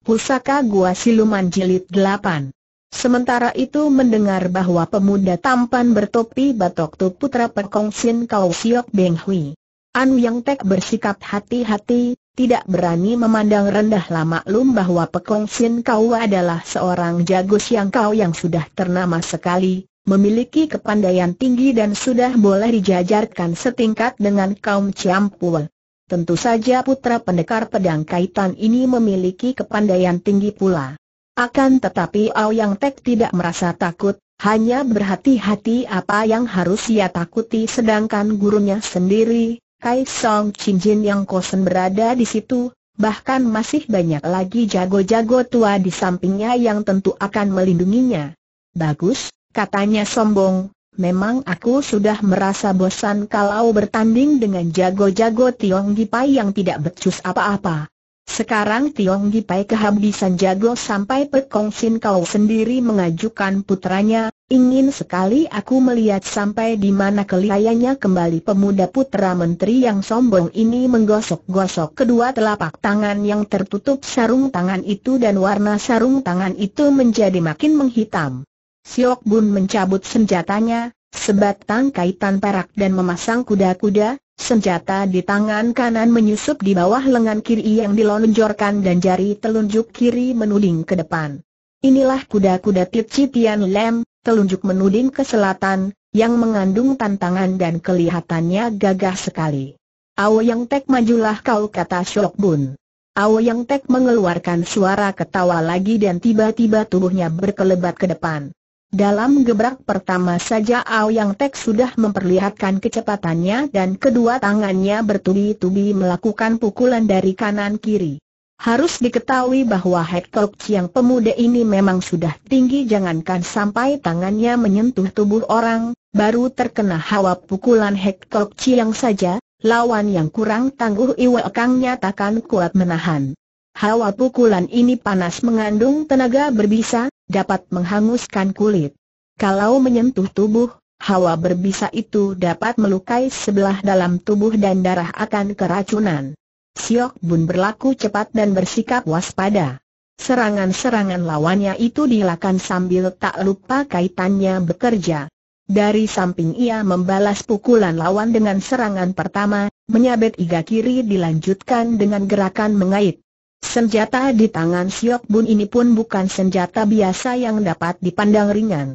Pusaka Gua Siluman Jilid 8 Sementara itu mendengar bahwa pemuda tampan bertopi batok tu putra Pekong Kau Siok Beng Hui. An Yang Tek bersikap hati-hati, tidak berani memandang rendah lama lum bahwa Pekong Kau adalah seorang jago siang kau yang sudah ternama sekali, memiliki kepandaian tinggi dan sudah boleh dijajarkan setingkat dengan kaum Ciampul. Tentu saja putra pendekar pedang kaitan ini memiliki kepandaian tinggi pula. Akan tetapi Yang Tek tidak merasa takut, hanya berhati-hati apa yang harus ia takuti sedangkan gurunya sendiri, Kai Song Chin Jin yang kosen berada di situ, bahkan masih banyak lagi jago-jago tua di sampingnya yang tentu akan melindunginya. Bagus, katanya sombong, Memang aku sudah merasa bosan kalau bertanding dengan jago-jago Tiong Gipai yang tidak becus apa-apa. Sekarang Tiong Gipai kehabisan jago sampai Pekong Sin Kau sendiri mengajukan putranya, ingin sekali aku melihat sampai di mana keliayanya kembali pemuda putra menteri yang sombong ini menggosok-gosok kedua telapak tangan yang tertutup sarung tangan itu dan warna sarung tangan itu menjadi makin menghitam. Siok Bun mencabut senjatanya, sebatang kaitan perak dan memasang kuda-kuda, senjata di tangan kanan menyusup di bawah lengan kiri yang dilonjorkan dan jari telunjuk kiri menuding ke depan. Inilah kuda-kuda Tici Citian Lem, telunjuk menuding ke selatan, yang mengandung tantangan dan kelihatannya gagah sekali. Ao Yang Tek majulah kau kata Siok Bun. Ao Yang Tek mengeluarkan suara ketawa lagi dan tiba-tiba tubuhnya berkelebat ke depan. Dalam gebrak pertama saja yang Tek sudah memperlihatkan kecepatannya dan kedua tangannya bertubi-tubi melakukan pukulan dari kanan kiri. Harus diketahui bahwa Hektok Chiang pemuda ini memang sudah tinggi jangankan sampai tangannya menyentuh tubuh orang, baru terkena hawa pukulan Hektok Chiang saja, lawan yang kurang tangguh Iwa Kang nyatakan kuat menahan. Hawa pukulan ini panas mengandung tenaga berbisa, dapat menghanguskan kulit. Kalau menyentuh tubuh, hawa berbisa itu dapat melukai sebelah dalam tubuh dan darah akan keracunan. Siok Bun berlaku cepat dan bersikap waspada. Serangan-serangan lawannya itu dilakukan sambil tak lupa kaitannya bekerja. Dari samping ia membalas pukulan lawan dengan serangan pertama, menyabet iga kiri dilanjutkan dengan gerakan mengait. Senjata di tangan Siok Bun ini pun bukan senjata biasa yang dapat dipandang ringan.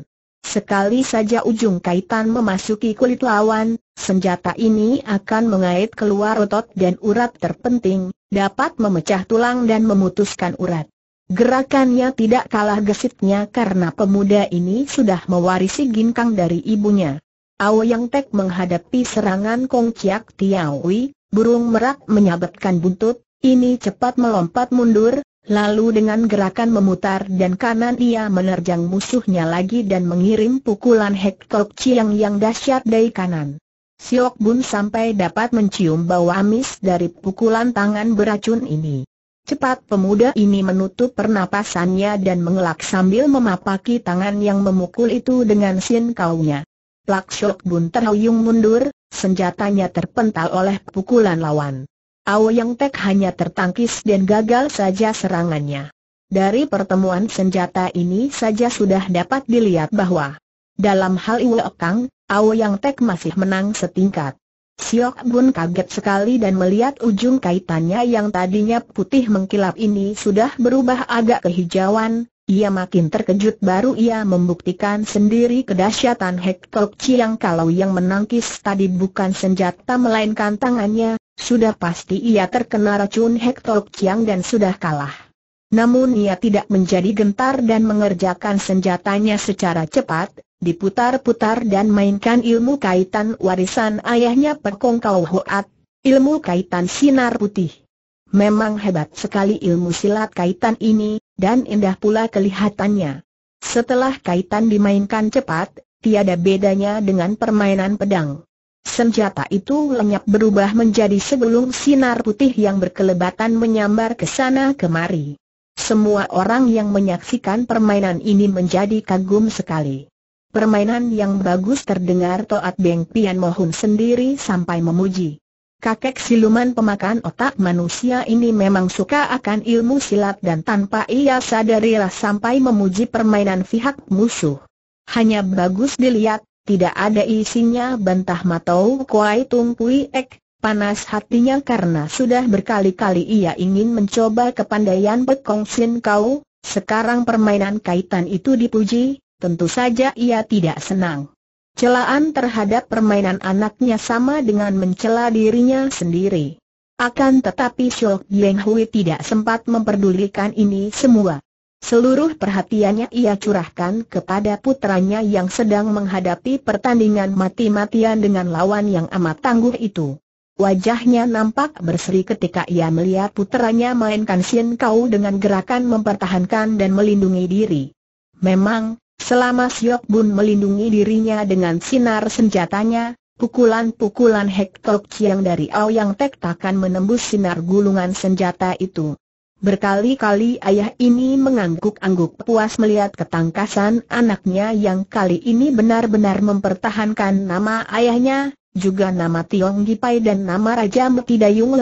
Sekali saja ujung kaitan memasuki kulit lawan, senjata ini akan mengait keluar otot dan urat terpenting, dapat memecah tulang dan memutuskan urat. Gerakannya tidak kalah gesitnya karena pemuda ini sudah mewarisi ginkang dari ibunya. Yang Tek menghadapi serangan Kong Chiak Tiawi, burung merak menyabetkan buntut, ini cepat melompat mundur, lalu dengan gerakan memutar dan kanan ia menerjang musuhnya lagi dan mengirim pukulan Hektok Chiang yang dahsyat dari kanan. Siok Bun sampai dapat mencium bau amis dari pukulan tangan beracun ini. Cepat pemuda ini menutup pernapasannya dan mengelak sambil memapaki tangan yang memukul itu dengan sin kaunya. Plak Siok Bun terhuyung mundur, senjatanya terpental oleh pukulan lawan. Yang Tek hanya tertangkis dan gagal saja serangannya. Dari pertemuan senjata ini saja sudah dapat dilihat bahwa dalam hal Iwe Ao Yang Tek masih menang setingkat. Siok Bun kaget sekali dan melihat ujung kaitannya yang tadinya putih mengkilap ini sudah berubah agak kehijauan, ia makin terkejut baru ia membuktikan sendiri kedahsyatan Hek Kok Chiang kalau yang menangkis tadi bukan senjata melainkan tangannya, sudah pasti ia terkena racun Hektok Chiang dan sudah kalah. Namun ia tidak menjadi gentar dan mengerjakan senjatanya secara cepat, diputar-putar dan mainkan ilmu kaitan warisan ayahnya Pekong Kau Hoat, ilmu kaitan sinar putih. Memang hebat sekali ilmu silat kaitan ini, dan indah pula kelihatannya. Setelah kaitan dimainkan cepat, tiada bedanya dengan permainan pedang. Senjata itu lenyap berubah menjadi segulung sinar putih yang berkelebatan menyambar ke sana kemari. Semua orang yang menyaksikan permainan ini menjadi kagum sekali. Permainan yang bagus terdengar Toat Beng Pian Mohun sendiri sampai memuji. Kakek siluman pemakan otak manusia ini memang suka akan ilmu silat dan tanpa ia sadarilah sampai memuji permainan pihak musuh. Hanya bagus dilihat, tidak ada isinya bantah Matau Kuai Tung Pui Ek, panas hatinya karena sudah berkali-kali ia ingin mencoba kepandaian Pekong Sin Kau, sekarang permainan kaitan itu dipuji, tentu saja ia tidak senang. Celaan terhadap permainan anaknya sama dengan mencela dirinya sendiri. Akan tetapi Shok Yeng Hui tidak sempat memperdulikan ini semua. Seluruh perhatiannya ia curahkan kepada putranya yang sedang menghadapi pertandingan mati-matian dengan lawan yang amat tangguh itu. Wajahnya nampak berseri ketika ia melihat putranya mainkan Sin Kau dengan gerakan mempertahankan dan melindungi diri. Memang, selama Siok Bun melindungi dirinya dengan sinar senjatanya, pukulan-pukulan Hek Tok Chiang dari Ao Yang Tek takkan menembus sinar gulungan senjata itu. Berkali-kali ayah ini mengangguk-angguk puas melihat ketangkasan anaknya yang kali ini benar-benar mempertahankan nama ayahnya, juga nama Tiong Gipai dan nama Raja Metidayung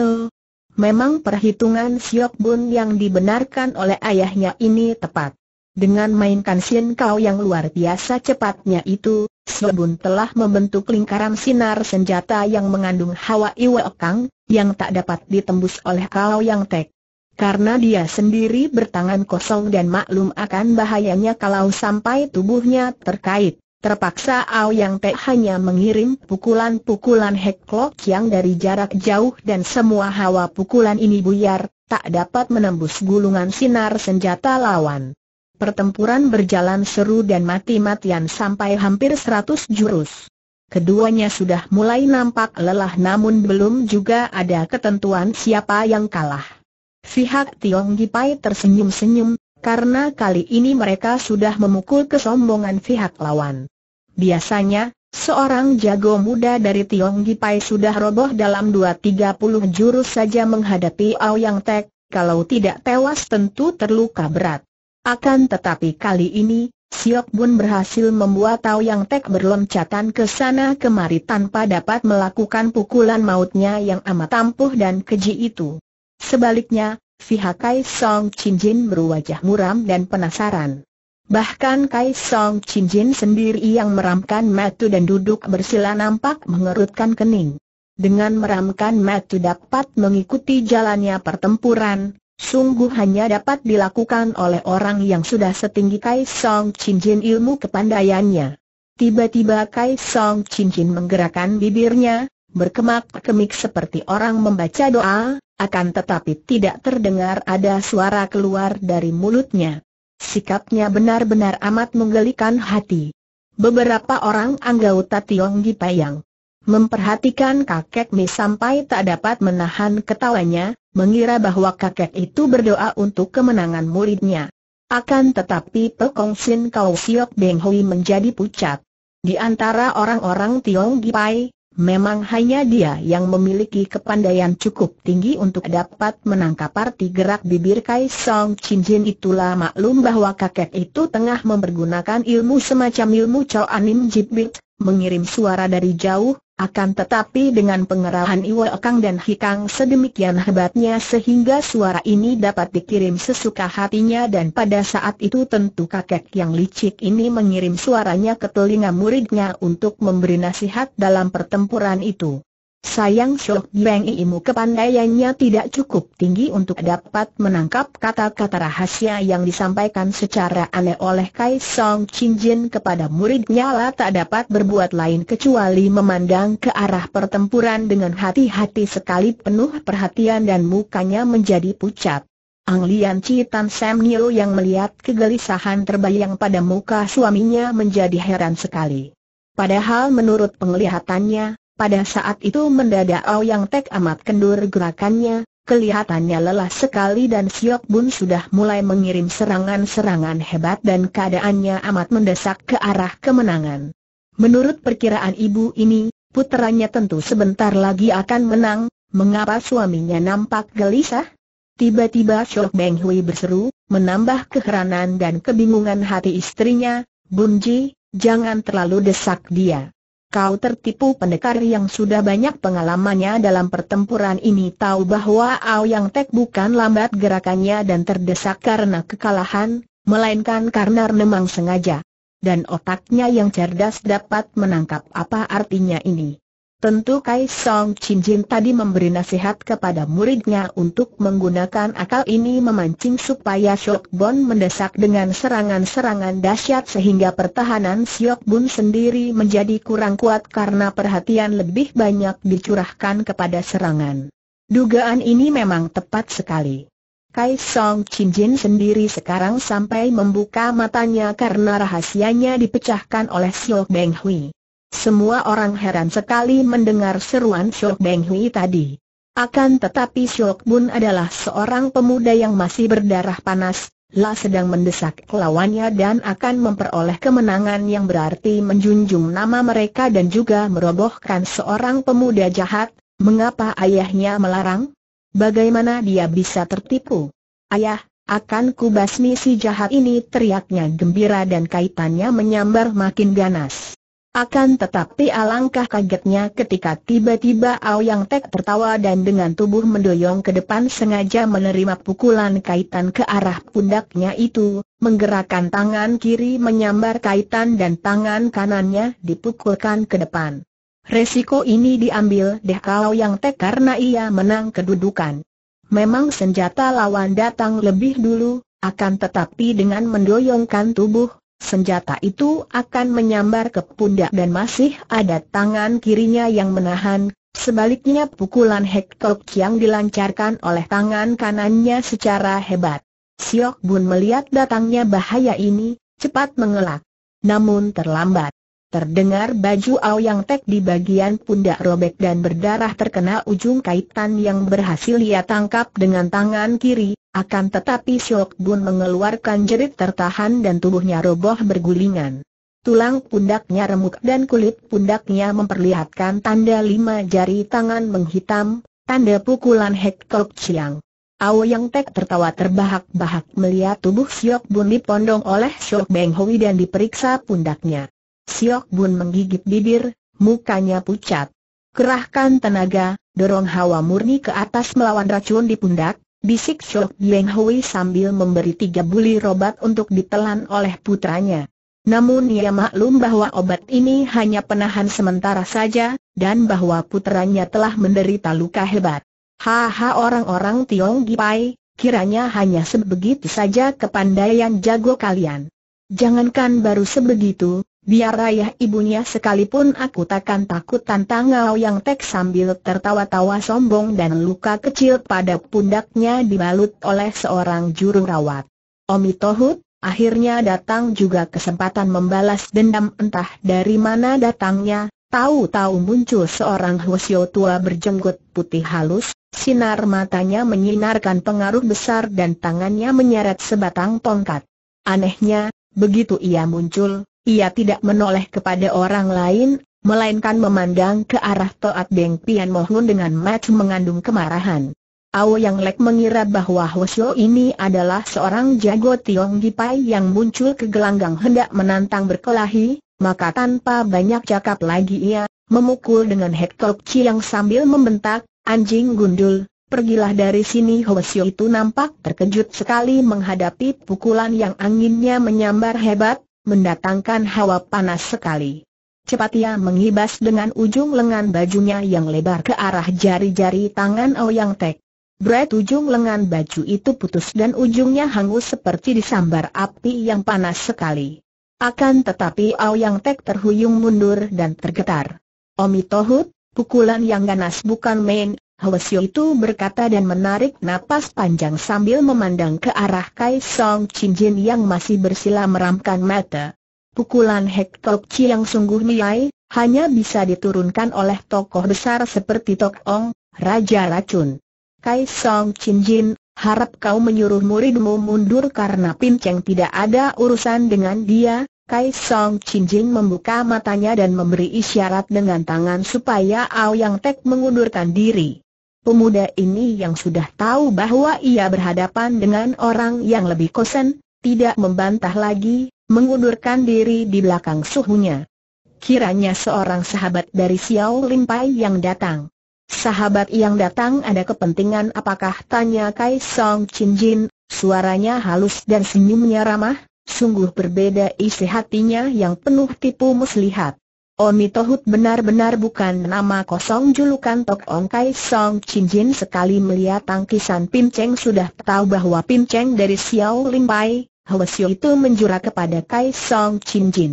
Memang perhitungan Siok Bun yang dibenarkan oleh ayahnya ini tepat. Dengan mainkan Sien Kau yang luar biasa cepatnya itu, Siok Bun telah membentuk lingkaran sinar senjata yang mengandung hawa Iwe Kang, yang tak dapat ditembus oleh Kau yang Tek. Karena dia sendiri bertangan kosong dan maklum akan bahayanya kalau sampai tubuhnya terkait. Terpaksa Ao Yang Te hanya mengirim pukulan-pukulan heklok yang dari jarak jauh dan semua hawa pukulan ini buyar, tak dapat menembus gulungan sinar senjata lawan. Pertempuran berjalan seru dan mati-matian sampai hampir 100 jurus. Keduanya sudah mulai nampak lelah namun belum juga ada ketentuan siapa yang kalah. Pihak Tiong Gipai tersenyum-senyum, karena kali ini mereka sudah memukul kesombongan pihak lawan. Biasanya, seorang jago muda dari Tiong Gipai sudah roboh dalam 2-30 jurus saja menghadapi Ao Yang Tek, kalau tidak tewas tentu terluka berat. Akan tetapi kali ini, Siok Bun berhasil membuat Yang Tek berloncatan ke sana kemari tanpa dapat melakukan pukulan mautnya yang amat ampuh dan keji itu. Sebaliknya, pihak Kai Song Chin Jin berwajah muram dan penasaran. Bahkan Kai Song Chin Jin sendiri yang meramkan Matu dan duduk bersila nampak mengerutkan kening. Dengan meramkan Matu dapat mengikuti jalannya pertempuran, sungguh hanya dapat dilakukan oleh orang yang sudah setinggi Kai Song Chin Jin ilmu kepandaiannya. Tiba-tiba Kai Song Chin Jin menggerakkan bibirnya, berkemak-kemik seperti orang membaca doa, akan tetapi tidak terdengar ada suara keluar dari mulutnya. Sikapnya benar-benar amat menggelikan hati. Beberapa orang anggota Tiong Gipayang memperhatikan kakek Mi sampai tak dapat menahan ketawanya, mengira bahwa kakek itu berdoa untuk kemenangan muridnya. Akan tetapi Pekong Sin Kau Siok Beng Hui menjadi pucat. Di antara orang-orang Tiong Gipai, Memang hanya dia yang memiliki kepandaian cukup tinggi untuk dapat menangkap arti gerak bibir Kai Song Chin Jin itulah maklum bahwa kakek itu tengah mempergunakan ilmu semacam ilmu Chow Anim Jibit, mengirim suara dari jauh, akan tetapi dengan pengerahan Iwa Kang dan Hikang sedemikian hebatnya sehingga suara ini dapat dikirim sesuka hatinya dan pada saat itu tentu kakek yang licik ini mengirim suaranya ke telinga muridnya untuk memberi nasihat dalam pertempuran itu. Sayang Shok Beng Iimu kepandaiannya tidak cukup tinggi untuk dapat menangkap kata-kata rahasia yang disampaikan secara aneh oleh Kai Song Chin Jin kepada muridnya lah tak dapat berbuat lain kecuali memandang ke arah pertempuran dengan hati-hati sekali penuh perhatian dan mukanya menjadi pucat. Ang Lian Chi Tan Sam Nio yang melihat kegelisahan terbayang pada muka suaminya menjadi heran sekali. Padahal menurut penglihatannya, pada saat itu mendadak Yang Tek amat kendur gerakannya, kelihatannya lelah sekali dan Siok Bun sudah mulai mengirim serangan-serangan hebat dan keadaannya amat mendesak ke arah kemenangan. Menurut perkiraan ibu ini, puteranya tentu sebentar lagi akan menang, mengapa suaminya nampak gelisah? Tiba-tiba Siok Beng Hui berseru, menambah keheranan dan kebingungan hati istrinya, Bunji, jangan terlalu desak dia. Kau tertipu pendekar yang sudah banyak pengalamannya dalam pertempuran ini tahu bahwa Yang Tek bukan lambat gerakannya dan terdesak karena kekalahan, melainkan karena memang sengaja. Dan otaknya yang cerdas dapat menangkap apa artinya ini. Tentu Kai Song Chin Jin tadi memberi nasihat kepada muridnya untuk menggunakan akal ini memancing supaya Siok Bon mendesak dengan serangan-serangan dahsyat sehingga pertahanan Siok Bun sendiri menjadi kurang kuat karena perhatian lebih banyak dicurahkan kepada serangan. Dugaan ini memang tepat sekali. Kai Song Chin Jin sendiri sekarang sampai membuka matanya karena rahasianya dipecahkan oleh Siok Beng Hui. Semua orang heran sekali mendengar seruan Syok Beng Hui tadi. Akan tetapi Syok Bun adalah seorang pemuda yang masih berdarah panas, lah sedang mendesak lawannya dan akan memperoleh kemenangan yang berarti menjunjung nama mereka dan juga merobohkan seorang pemuda jahat, mengapa ayahnya melarang? Bagaimana dia bisa tertipu? Ayah, akan kubasmi si jahat ini teriaknya gembira dan kaitannya menyambar makin ganas. Akan tetapi alangkah kagetnya ketika tiba-tiba yang Tek tertawa dan dengan tubuh mendoyong ke depan sengaja menerima pukulan kaitan ke arah pundaknya itu, menggerakkan tangan kiri menyambar kaitan dan tangan kanannya dipukulkan ke depan. Resiko ini diambil deh yang Tek karena ia menang kedudukan. Memang senjata lawan datang lebih dulu, akan tetapi dengan mendoyongkan tubuh, senjata itu akan menyambar ke pundak dan masih ada tangan kirinya yang menahan, sebaliknya pukulan Hektok yang dilancarkan oleh tangan kanannya secara hebat. Siok Bun melihat datangnya bahaya ini, cepat mengelak. Namun terlambat. Terdengar baju Aoyang Tek di bagian pundak robek dan berdarah terkena ujung kaitan yang berhasil ia tangkap dengan tangan kiri, akan tetapi Syok Bun mengeluarkan jerit tertahan dan tubuhnya roboh bergulingan. Tulang pundaknya remuk dan kulit pundaknya memperlihatkan tanda lima jari tangan menghitam, tanda pukulan Hektok Chiang. Yang Tek tertawa terbahak-bahak melihat tubuh Syok Bun dipondong oleh Syok Beng Hui dan diperiksa pundaknya. Siok Bun menggigit bibir, mukanya pucat. Kerahkan tenaga, dorong hawa murni ke atas melawan racun di pundak, bisik Siok Bieng Hui sambil memberi tiga buli robat untuk ditelan oleh putranya. Namun ia maklum bahwa obat ini hanya penahan sementara saja, dan bahwa putranya telah menderita luka hebat. Haha orang-orang Tiong Gipai, kiranya hanya sebegitu saja kepandaian jago kalian. Jangankan baru sebegitu, Biar ayah ibunya sekalipun aku takkan takut tantang Ngao Yang Tek sambil tertawa-tawa sombong dan luka kecil pada pundaknya dibalut oleh seorang juru rawat. Omi Tohut, akhirnya datang juga kesempatan membalas dendam entah dari mana datangnya, tahu-tahu muncul seorang hosyo tua berjenggot putih halus, sinar matanya menyinarkan pengaruh besar dan tangannya menyeret sebatang tongkat. Anehnya, begitu ia muncul, ia tidak menoleh kepada orang lain, melainkan memandang ke arah Toat Beng Pian Mohun dengan mata mengandung kemarahan. Ao Yang Lek mengira bahwa Hosyo ini adalah seorang jago Tiong Gipai yang muncul ke gelanggang hendak menantang berkelahi, maka tanpa banyak cakap lagi ia, memukul dengan Hektok Chiang sambil membentak, anjing gundul, pergilah dari sini Hosyo itu nampak terkejut sekali menghadapi pukulan yang anginnya menyambar hebat, mendatangkan hawa panas sekali. Cepat ia mengibas dengan ujung lengan bajunya yang lebar ke arah jari-jari tangan Ouyang Tek. Bret ujung lengan baju itu putus dan ujungnya hangus seperti disambar api yang panas sekali. Akan tetapi Ouyang Tek terhuyung mundur dan tergetar. Omi Tohut, pukulan yang ganas bukan main, Hwasyo itu berkata dan menarik napas panjang sambil memandang ke arah Kai Song Chin Jin yang masih bersila meramkan mata. Pukulan Hek Tok Chi yang sungguh miai, hanya bisa diturunkan oleh tokoh besar seperti Tok Ong, Raja Racun. Kai Song Chin Jin, harap kau menyuruh muridmu mundur karena Pin Cheng tidak ada urusan dengan dia, Kai Song Chin Jin membuka matanya dan memberi isyarat dengan tangan supaya Ao Yang Tek mengundurkan diri. Pemuda ini yang sudah tahu bahwa ia berhadapan dengan orang yang lebih kosen, tidak membantah lagi, mengundurkan diri di belakang suhunya. Kiranya seorang sahabat dari Xiao Limpai yang datang. Sahabat yang datang ada kepentingan apakah tanya Kai Song Chin Jin, suaranya halus dan senyumnya ramah, sungguh berbeda isi hatinya yang penuh tipu muslihat. Omi Tohut benar-benar bukan nama kosong julukan Tok Ong Kai Song Chin Jin sekali melihat tangkisan Pim Cheng sudah tahu bahwa Pim Cheng dari Xiao Lim Pai, Siu itu menjura kepada Kai Song Chin Jin.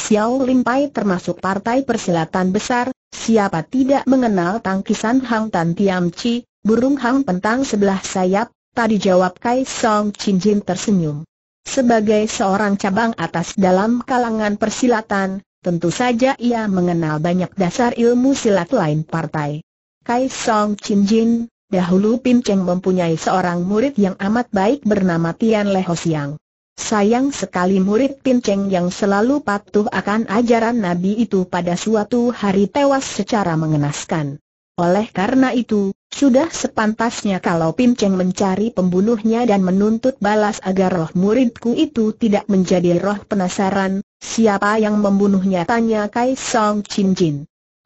Xiao Lim Pai termasuk partai persilatan besar, siapa tidak mengenal tangkisan Hang Tan Tiam Chi, burung Hang Pentang sebelah sayap, tadi jawab Kai Song Chin Jin tersenyum. Sebagai seorang cabang atas dalam kalangan persilatan, Tentu saja ia mengenal banyak dasar ilmu silat lain partai. Kai Song Chin Jin, dahulu Pin Cheng mempunyai seorang murid yang amat baik bernama Tian Ho Siang. Sayang sekali murid Pin Cheng yang selalu patuh akan ajaran Nabi itu pada suatu hari tewas secara mengenaskan. Oleh karena itu, sudah sepantasnya kalau Pim Cheng mencari pembunuhnya dan menuntut balas agar roh muridku itu tidak menjadi roh penasaran, siapa yang membunuhnya tanya Kai Song Chin Jin.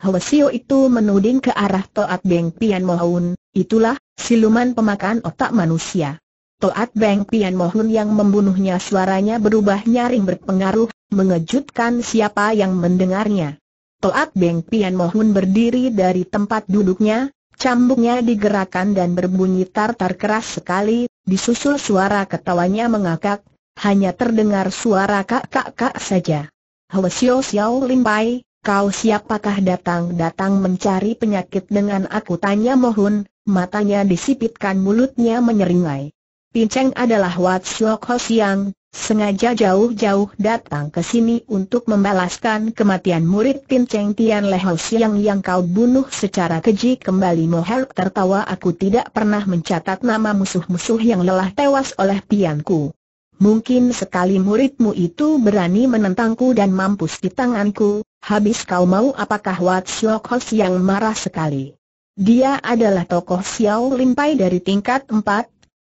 Hwasio itu menuding ke arah Toat Beng Pian Mohun, itulah, siluman pemakan otak manusia. Toat Beng Pian Mohun yang membunuhnya suaranya berubah nyaring berpengaruh, mengejutkan siapa yang mendengarnya. Toat Beng Pian Mohun berdiri dari tempat duduknya, cambuknya digerakkan dan berbunyi tartar keras sekali, disusul suara ketawanya mengakak, hanya terdengar suara kakak kak saja. Hwasyo Xiao Lim Pai, kau siapakah datang-datang mencari penyakit dengan aku tanya Mohun, matanya disipitkan mulutnya menyeringai. Pinceng adalah Wat Siok Ho Siang, Sengaja jauh-jauh datang ke sini untuk membalaskan kematian murid Pin Cheng Tian Lehou Siang yang kau bunuh secara keji kembali Mohel tertawa aku tidak pernah mencatat nama musuh-musuh yang lelah tewas oleh pianku. Mungkin sekali muridmu itu berani menentangku dan mampus di tanganku, habis kau mau apakah Wat Siok yang marah sekali. Dia adalah tokoh Xiao Limpai dari tingkat 4,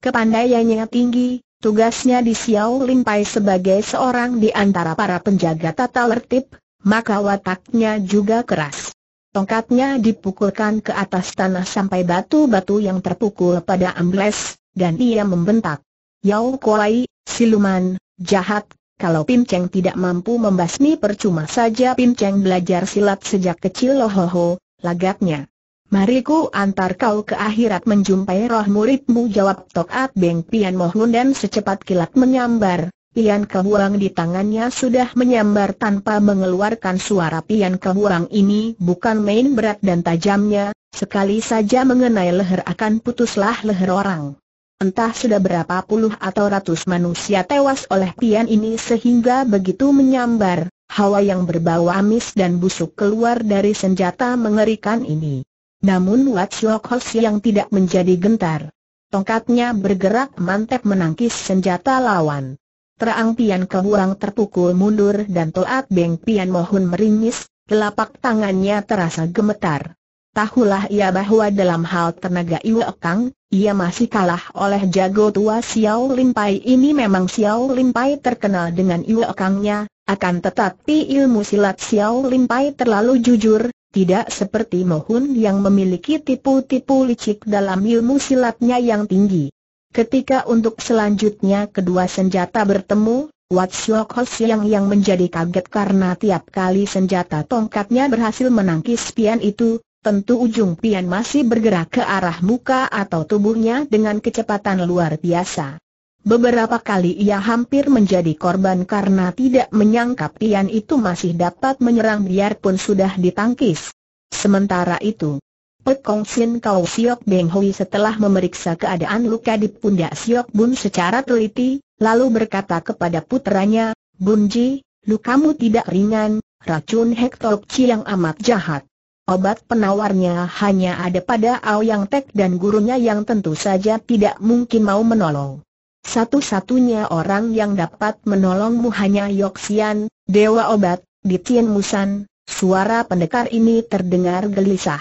kepandaiannya tinggi, tugasnya di Xiao Limpai sebagai seorang di antara para penjaga tata tertib, maka wataknya juga keras. Tongkatnya dipukulkan ke atas tanah sampai batu-batu yang terpukul pada ambles, dan ia membentak. Yao Kuai, siluman, jahat, kalau Pim Cheng tidak mampu membasmi percuma saja Pim Cheng belajar silat sejak kecil lohoho, lagatnya. Mari ku antar kau ke akhirat menjumpai roh muridmu jawab Tok At Beng Pian Mohun dan secepat kilat menyambar. Pian Kehuang di tangannya sudah menyambar tanpa mengeluarkan suara Pian Kehuang ini bukan main berat dan tajamnya, sekali saja mengenai leher akan putuslah leher orang. Entah sudah berapa puluh atau ratus manusia tewas oleh pian ini sehingga begitu menyambar, hawa yang berbau amis dan busuk keluar dari senjata mengerikan ini. Namun Wat Siokos yang tidak menjadi gentar. Tongkatnya bergerak mantep menangkis senjata lawan. Terang Pian Kehuang terpukul mundur dan Toat Beng Pian Mohun meringis, telapak tangannya terasa gemetar. Tahulah ia bahwa dalam hal tenaga Iwe Kang, ia masih kalah oleh jago tua Xiao Limpai ini memang Xiao Limpai terkenal dengan Iwe Kangnya, akan tetapi ilmu silat Xiao Limpai terlalu jujur, tidak seperti Mohun yang memiliki tipu-tipu licik dalam ilmu silatnya yang tinggi. Ketika untuk selanjutnya kedua senjata bertemu, Wat Siok Ho Siang yang menjadi kaget karena tiap kali senjata tongkatnya berhasil menangkis pian itu, tentu ujung pian masih bergerak ke arah muka atau tubuhnya dengan kecepatan luar biasa. Beberapa kali ia hampir menjadi korban karena tidak menyangka pian itu masih dapat menyerang biarpun sudah ditangkis. Sementara itu, Pek Kong Sin Kau Siok Beng Hui setelah memeriksa keadaan luka di pundak Siok Bun secara teliti, lalu berkata kepada putranya, Bun Bunji, lukamu tidak ringan, racun Hektolci yang amat jahat. Obat penawarnya hanya ada pada Ao Yang Tek dan gurunya yang tentu saja tidak mungkin mau menolong. Satu-satunya orang yang dapat menolongmu hanya Yoxian, Dewa Obat, di Tien Musan, suara pendekar ini terdengar gelisah.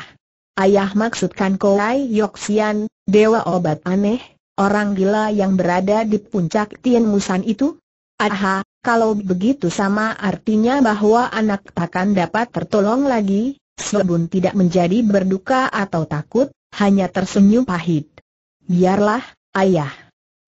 Ayah maksudkan Koai Yoxian, Dewa Obat aneh, orang gila yang berada di puncak Tien Musan itu? Aha, kalau begitu sama artinya bahwa anak takkan dapat tertolong lagi, Sebun tidak menjadi berduka atau takut, hanya tersenyum pahit. Biarlah, ayah.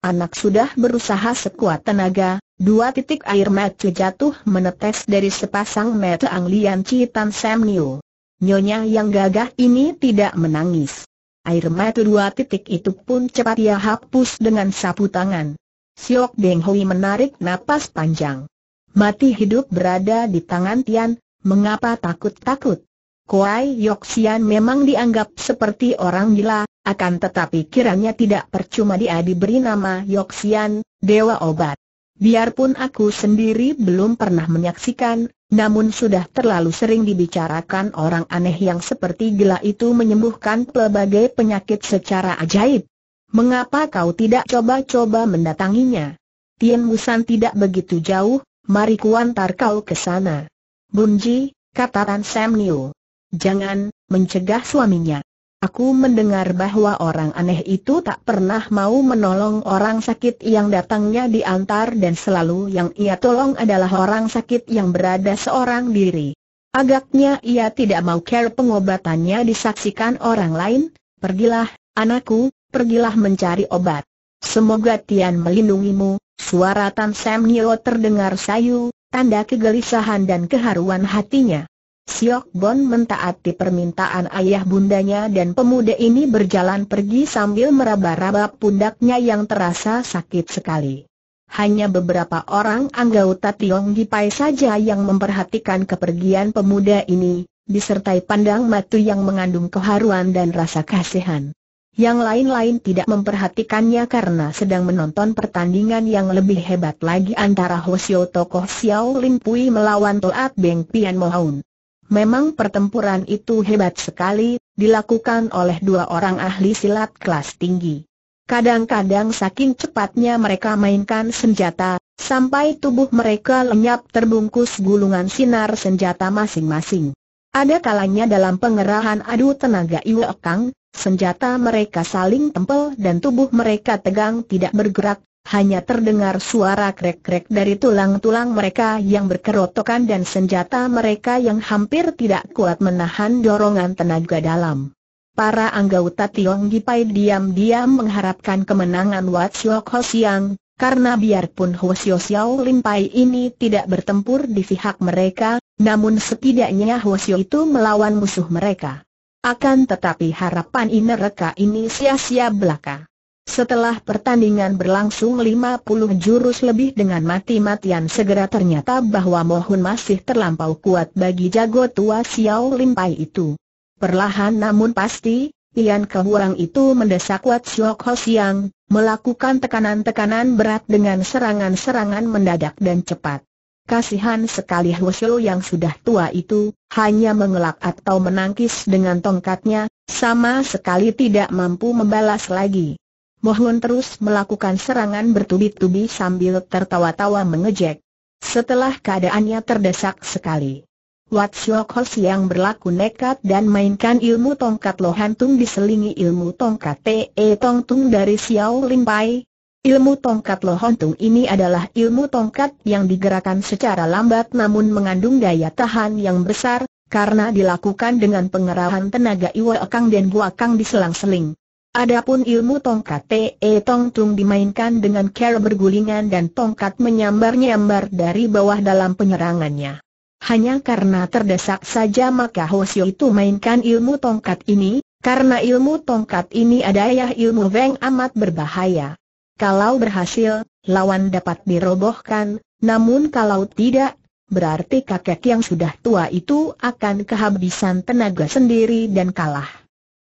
Anak sudah berusaha sekuat tenaga, dua titik air mata jatuh menetes dari sepasang mata anglian Citan Sam Niu. Nyonya yang gagah ini tidak menangis. Air mata dua titik itu pun cepat ia hapus dengan sapu tangan. Siok Deng Hui menarik napas panjang. Mati hidup berada di tangan Tian, mengapa takut-takut? Kuai Sian memang dianggap seperti orang gila, akan tetapi kiranya tidak percuma dia diberi nama Sian, Dewa Obat. Biarpun aku sendiri belum pernah menyaksikan, namun sudah terlalu sering dibicarakan orang aneh yang seperti gila itu menyembuhkan pelbagai penyakit secara ajaib. Mengapa kau tidak coba-coba mendatanginya? Tian Musan tidak begitu jauh, mari kuantar kau ke sana. Bunji, kata Tan Sam Niu. Jangan, mencegah suaminya. Aku mendengar bahwa orang aneh itu tak pernah mau menolong orang sakit yang datangnya diantar dan selalu yang ia tolong adalah orang sakit yang berada seorang diri. Agaknya ia tidak mau care pengobatannya disaksikan orang lain, pergilah, anakku, pergilah mencari obat. Semoga Tian melindungimu, suara Tan Sam Nio terdengar sayu, tanda kegelisahan dan keharuan hatinya. Siok Bon mentaati permintaan ayah bundanya dan pemuda ini berjalan pergi sambil meraba-raba pundaknya yang terasa sakit sekali. Hanya beberapa orang anggota Tiong Gipai saja yang memperhatikan kepergian pemuda ini, disertai pandang matu yang mengandung keharuan dan rasa kasihan. Yang lain-lain tidak memperhatikannya karena sedang menonton pertandingan yang lebih hebat lagi antara Hoshio Tokoh Xiao Lin Pui melawan Toat Beng Pian Mohaun. Memang pertempuran itu hebat sekali, dilakukan oleh dua orang ahli silat kelas tinggi. Kadang-kadang saking cepatnya mereka mainkan senjata, sampai tubuh mereka lenyap terbungkus gulungan sinar senjata masing-masing. Ada kalanya dalam pengerahan adu tenaga Iwekang, senjata mereka saling tempel dan tubuh mereka tegang tidak bergerak, hanya terdengar suara krek-krek dari tulang-tulang mereka yang berkerotokan dan senjata mereka yang hampir tidak kuat menahan dorongan tenaga dalam. Para anggota Tiong Gipai diam-diam mengharapkan kemenangan Wat Siok Ho Siang, karena biarpun Ho Siok Xiao Lim Pai ini tidak bertempur di pihak mereka, namun setidaknya Ho Siok itu melawan musuh mereka. Akan tetapi harapan ini reka ini sia-sia belaka. Setelah pertandingan berlangsung 50 jurus lebih dengan mati-matian segera ternyata bahwa Mohun masih terlampau kuat bagi jago tua Xiao Lim Pai itu. Perlahan namun pasti, Ian Kehuang itu mendesak Wat Siok Ho Siang, melakukan tekanan-tekanan berat dengan serangan-serangan mendadak dan cepat. Kasihan sekali Huosho yang sudah tua itu, hanya mengelak atau menangkis dengan tongkatnya, sama sekali tidak mampu membalas lagi. Mohun terus melakukan serangan bertubi-tubi sambil tertawa-tawa mengejek. Setelah keadaannya terdesak sekali. Wat Siok Hos yang berlaku nekat dan mainkan ilmu tongkat Lo Hantung diselingi ilmu tongkat Te Tong Tung dari Xiao Lim Pai. Ilmu tongkat Lo Hantung ini adalah ilmu tongkat yang digerakkan secara lambat namun mengandung daya tahan yang besar, karena dilakukan dengan pengerahan tenaga Iwa Kang dan Gua Kang diselang-seling. Adapun ilmu tongkat Te Tong Tung dimainkan dengan cara bergulingan dan tongkat menyambar-nyambar dari bawah dalam penyerangannya. Hanya karena terdesak saja maka Hosio itu mainkan ilmu tongkat ini, karena ilmu tongkat ini adalah ilmu Weng amat berbahaya. Kalau berhasil, lawan dapat dirobohkan, namun kalau tidak, berarti kakek yang sudah tua itu akan kehabisan tenaga sendiri dan kalah.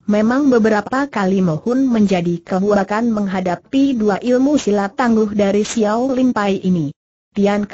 Memang beberapa kali Mohun menjadi kebuakan menghadapi dua ilmu silat tangguh dari Xiao Limpai ini. Tian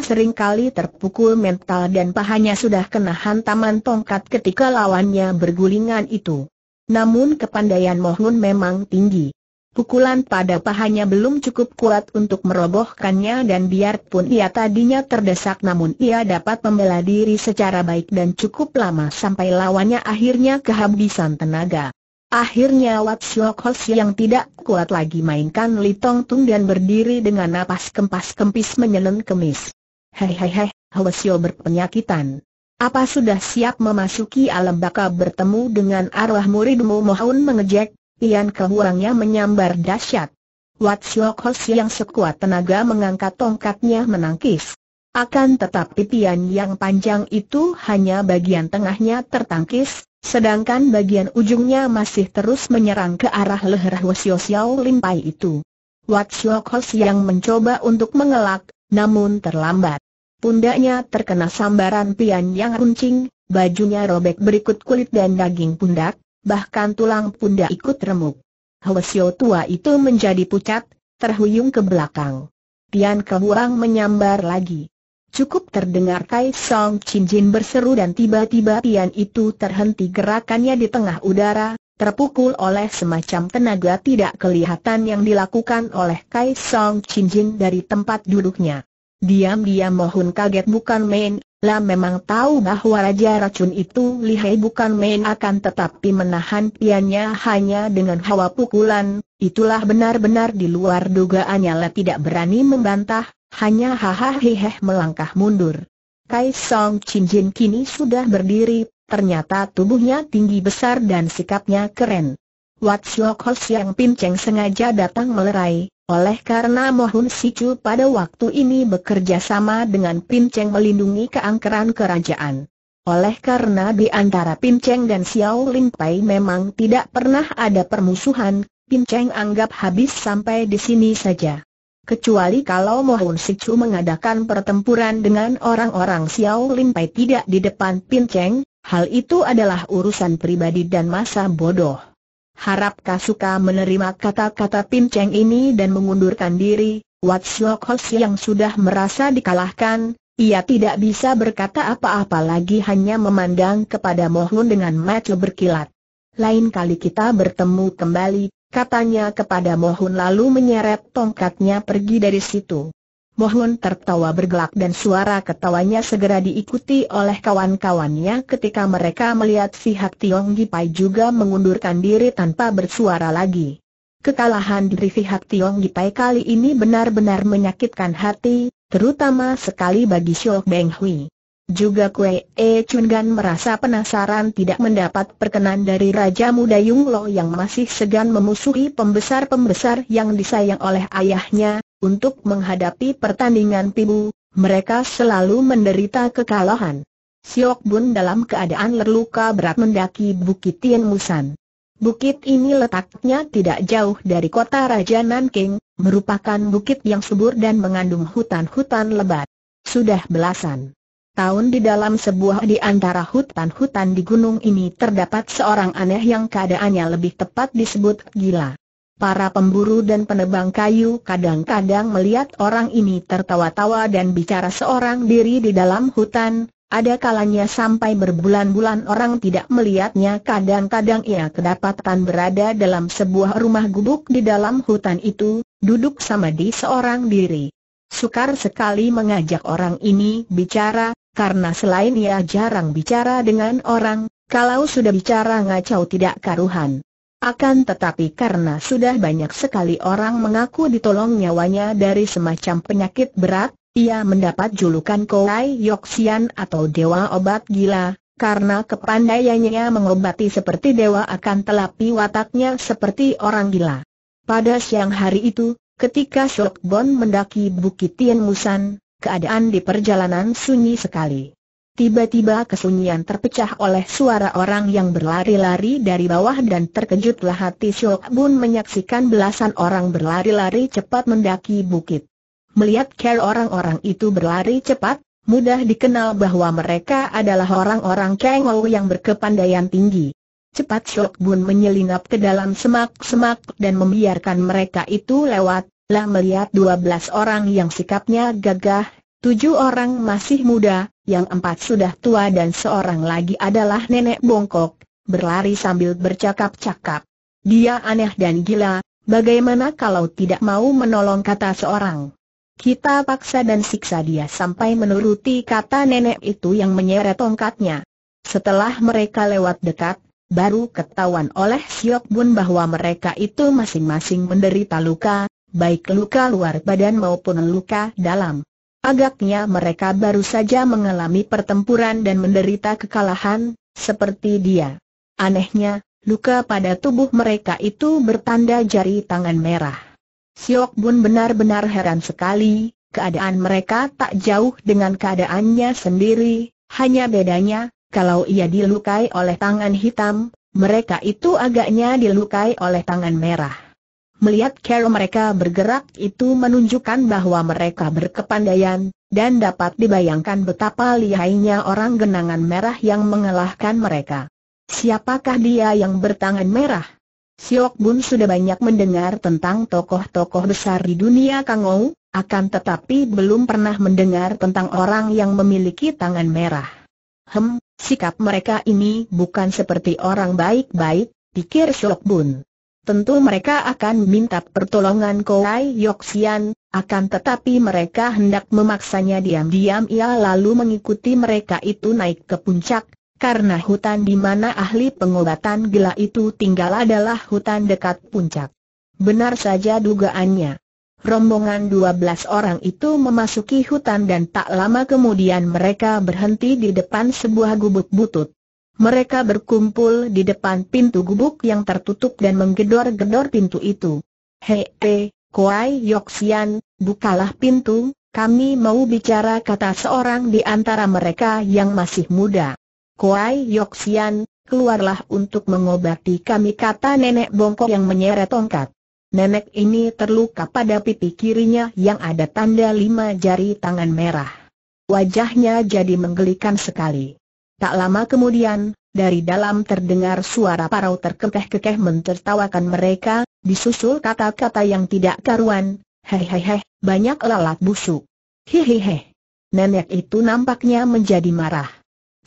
sering kali terpukul mental dan pahanya sudah kena hantaman tongkat ketika lawannya bergulingan itu. Namun kepandaian Mohun memang tinggi. Pukulan pada pahanya belum cukup kuat untuk merobohkannya dan biarpun ia tadinya terdesak namun ia dapat membela diri secara baik dan cukup lama sampai lawannya akhirnya kehabisan tenaga. Akhirnya Wat Siok Hos yang tidak kuat lagi mainkan Li Tong Tung dan berdiri dengan napas kempas-kempis menyeneng kemis. Hei hei hei, Hwasyo berpenyakitan. Apa sudah siap memasuki alam baka bertemu dengan arwah muridmu mohon mengejek? pian kehuangnya menyambar dahsyat. Wat Siok yang sekuat tenaga mengangkat tongkatnya menangkis. Akan tetapi pian yang panjang itu hanya bagian tengahnya tertangkis, sedangkan bagian ujungnya masih terus menyerang ke arah leher Hwasyo Xiao Limpai itu. Wat Siok Hos yang mencoba untuk mengelak, namun terlambat. Pundaknya terkena sambaran pian yang runcing, bajunya robek berikut kulit dan daging pundak, bahkan tulang pundak ikut remuk. Hwasyo tua itu menjadi pucat, terhuyung ke belakang. Tian Kehuang menyambar lagi. Cukup terdengar Kai Song Chin Jin berseru dan tiba-tiba Tian itu terhenti gerakannya di tengah udara, terpukul oleh semacam tenaga tidak kelihatan yang dilakukan oleh Kai Song Chin Jin dari tempat duduknya. Diam-diam mohon kaget bukan main, lah memang tahu bahwa Raja Racun itu lihai bukan main akan tetapi menahan piannya hanya dengan hawa pukulan, itulah benar-benar di luar dugaannya lah tidak berani membantah, hanya hahaha melangkah mundur. Kai Song Chin Jin kini sudah berdiri, ternyata tubuhnya tinggi besar dan sikapnya keren. Wat Siok Hos yang pinceng sengaja datang melerai, oleh karena Mohun Sicu pada waktu ini bekerja sama dengan Pin Cheng melindungi keangkeran kerajaan. Oleh karena di antara Pin Cheng dan Xiao Ling Pai memang tidak pernah ada permusuhan, Pin Cheng anggap habis sampai di sini saja. Kecuali kalau Mohun Sicu mengadakan pertempuran dengan orang-orang Xiao Ling Pai tidak di depan Pin Cheng, hal itu adalah urusan pribadi dan masa bodoh. Harap kau suka menerima kata-kata pincang ini dan mengundurkan diri, Wat Siok Hos yang sudah merasa dikalahkan, ia tidak bisa berkata apa-apa lagi hanya memandang kepada Mohun dengan mata berkilat. Lain kali kita bertemu kembali, katanya kepada Mohun lalu menyeret tongkatnya pergi dari situ. Mohun tertawa bergelak dan suara ketawanya segera diikuti oleh kawan-kawannya ketika mereka melihat Hak Tiong Gipai juga mengundurkan diri tanpa bersuara lagi. Kekalahan dari pihak Tiong Gipai kali ini benar-benar menyakitkan hati, terutama sekali bagi Xiao Beng Hui. Juga Kue E Chun Gan merasa penasaran tidak mendapat perkenan dari Raja Muda Yung Lo yang masih segan memusuhi pembesar-pembesar yang disayang oleh ayahnya, untuk menghadapi pertandingan pibu, mereka selalu menderita kekalahan. Siok Bun dalam keadaan terluka berat mendaki Bukit Tien Musan. Bukit ini letaknya tidak jauh dari kota Raja Nanking, merupakan bukit yang subur dan mengandung hutan-hutan lebat. Sudah belasan tahun di dalam sebuah di antara hutan-hutan di gunung ini terdapat seorang aneh yang keadaannya lebih tepat disebut gila. Para pemburu dan penebang kayu kadang-kadang melihat orang ini tertawa-tawa dan bicara seorang diri di dalam hutan, ada kalanya sampai berbulan-bulan orang tidak melihatnya kadang-kadang ia kedapatan berada dalam sebuah rumah gubuk di dalam hutan itu, duduk sama di seorang diri. Sukar sekali mengajak orang ini bicara, karena selain ia jarang bicara dengan orang, kalau sudah bicara ngacau tidak karuhan. Akan tetapi karena sudah banyak sekali orang mengaku ditolong nyawanya dari semacam penyakit berat, ia mendapat julukan Koai Yoksian atau Dewa Obat Gila, karena kepandaiannya mengobati seperti dewa akan telapi wataknya seperti orang gila. Pada siang hari itu, ketika Shokbon mendaki Bukit Tien Musan, keadaan di perjalanan sunyi sekali. Tiba-tiba kesunyian terpecah oleh suara orang yang berlari-lari dari bawah dan terkejutlah hati Syok Bun menyaksikan belasan orang berlari-lari cepat mendaki bukit. Melihat care orang-orang itu berlari cepat, mudah dikenal bahwa mereka adalah orang-orang Kengou yang berkepandaian tinggi. Cepat Syok Bun menyelinap ke dalam semak-semak dan membiarkan mereka itu lewat, lah melihat 12 orang yang sikapnya gagah, tujuh orang masih muda, yang empat sudah tua dan seorang lagi adalah nenek bongkok, berlari sambil bercakap-cakap. Dia aneh dan gila, bagaimana kalau tidak mau menolong kata seorang. Kita paksa dan siksa dia sampai menuruti kata nenek itu yang menyeret tongkatnya. Setelah mereka lewat dekat, baru ketahuan oleh Siok Bun bahwa mereka itu masing-masing menderita luka, baik luka luar badan maupun luka dalam. Agaknya mereka baru saja mengalami pertempuran dan menderita kekalahan, seperti dia. Anehnya, luka pada tubuh mereka itu bertanda jari tangan merah. Siok Bun benar-benar heran sekali, keadaan mereka tak jauh dengan keadaannya sendiri, hanya bedanya, kalau ia dilukai oleh tangan hitam, mereka itu agaknya dilukai oleh tangan merah. Melihat cara mereka bergerak itu menunjukkan bahwa mereka berkepandaian, dan dapat dibayangkan betapa lihainya orang genangan merah yang mengalahkan mereka. Siapakah dia yang bertangan merah? Siok Bun sudah banyak mendengar tentang tokoh-tokoh besar di dunia Kangou, akan tetapi belum pernah mendengar tentang orang yang memiliki tangan merah. Hem, sikap mereka ini bukan seperti orang baik-baik, pikir Siok Bun tentu mereka akan minta pertolongan Koai Yoxian, akan tetapi mereka hendak memaksanya diam-diam ia lalu mengikuti mereka itu naik ke puncak, karena hutan di mana ahli pengobatan gila itu tinggal adalah hutan dekat puncak. Benar saja dugaannya. Rombongan 12 orang itu memasuki hutan dan tak lama kemudian mereka berhenti di depan sebuah gubuk butut. Mereka berkumpul di depan pintu gubuk yang tertutup dan menggedor-gedor pintu itu. Hei, he, Kuai bukalah pintu, kami mau bicara kata seorang di antara mereka yang masih muda. Kuai Yoxian, keluarlah untuk mengobati kami kata nenek bongkok yang menyeret tongkat. Nenek ini terluka pada pipi kirinya yang ada tanda lima jari tangan merah. Wajahnya jadi menggelikan sekali. Tak lama kemudian, dari dalam terdengar suara parau terkekeh-kekeh mentertawakan mereka, disusul kata-kata yang tidak karuan, hehehe, banyak lalat busuk. hei. Nenek itu nampaknya menjadi marah.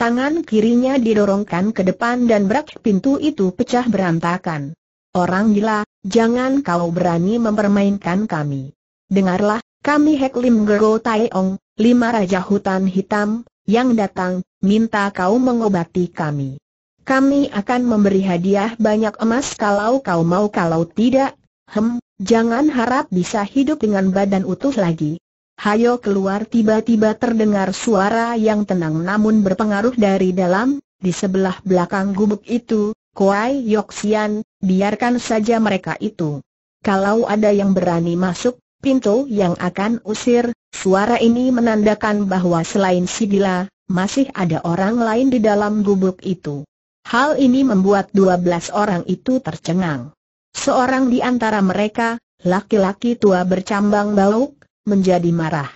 Tangan kirinya didorongkan ke depan dan brak pintu itu pecah berantakan. Orang gila, jangan kau berani mempermainkan kami. Dengarlah, kami Hek Lim Gero Ong, lima raja hutan hitam, yang datang minta kau mengobati kami. Kami akan memberi hadiah banyak emas kalau kau mau kalau tidak, hem, jangan harap bisa hidup dengan badan utuh lagi. Hayo keluar tiba-tiba terdengar suara yang tenang namun berpengaruh dari dalam, di sebelah belakang gubuk itu, Kuai Yoxian, biarkan saja mereka itu. Kalau ada yang berani masuk, pintu yang akan usir, suara ini menandakan bahwa selain Sidila, masih ada orang lain di dalam gubuk itu. Hal ini membuat 12 orang itu tercengang. Seorang di antara mereka, laki-laki tua bercambang bauk, menjadi marah.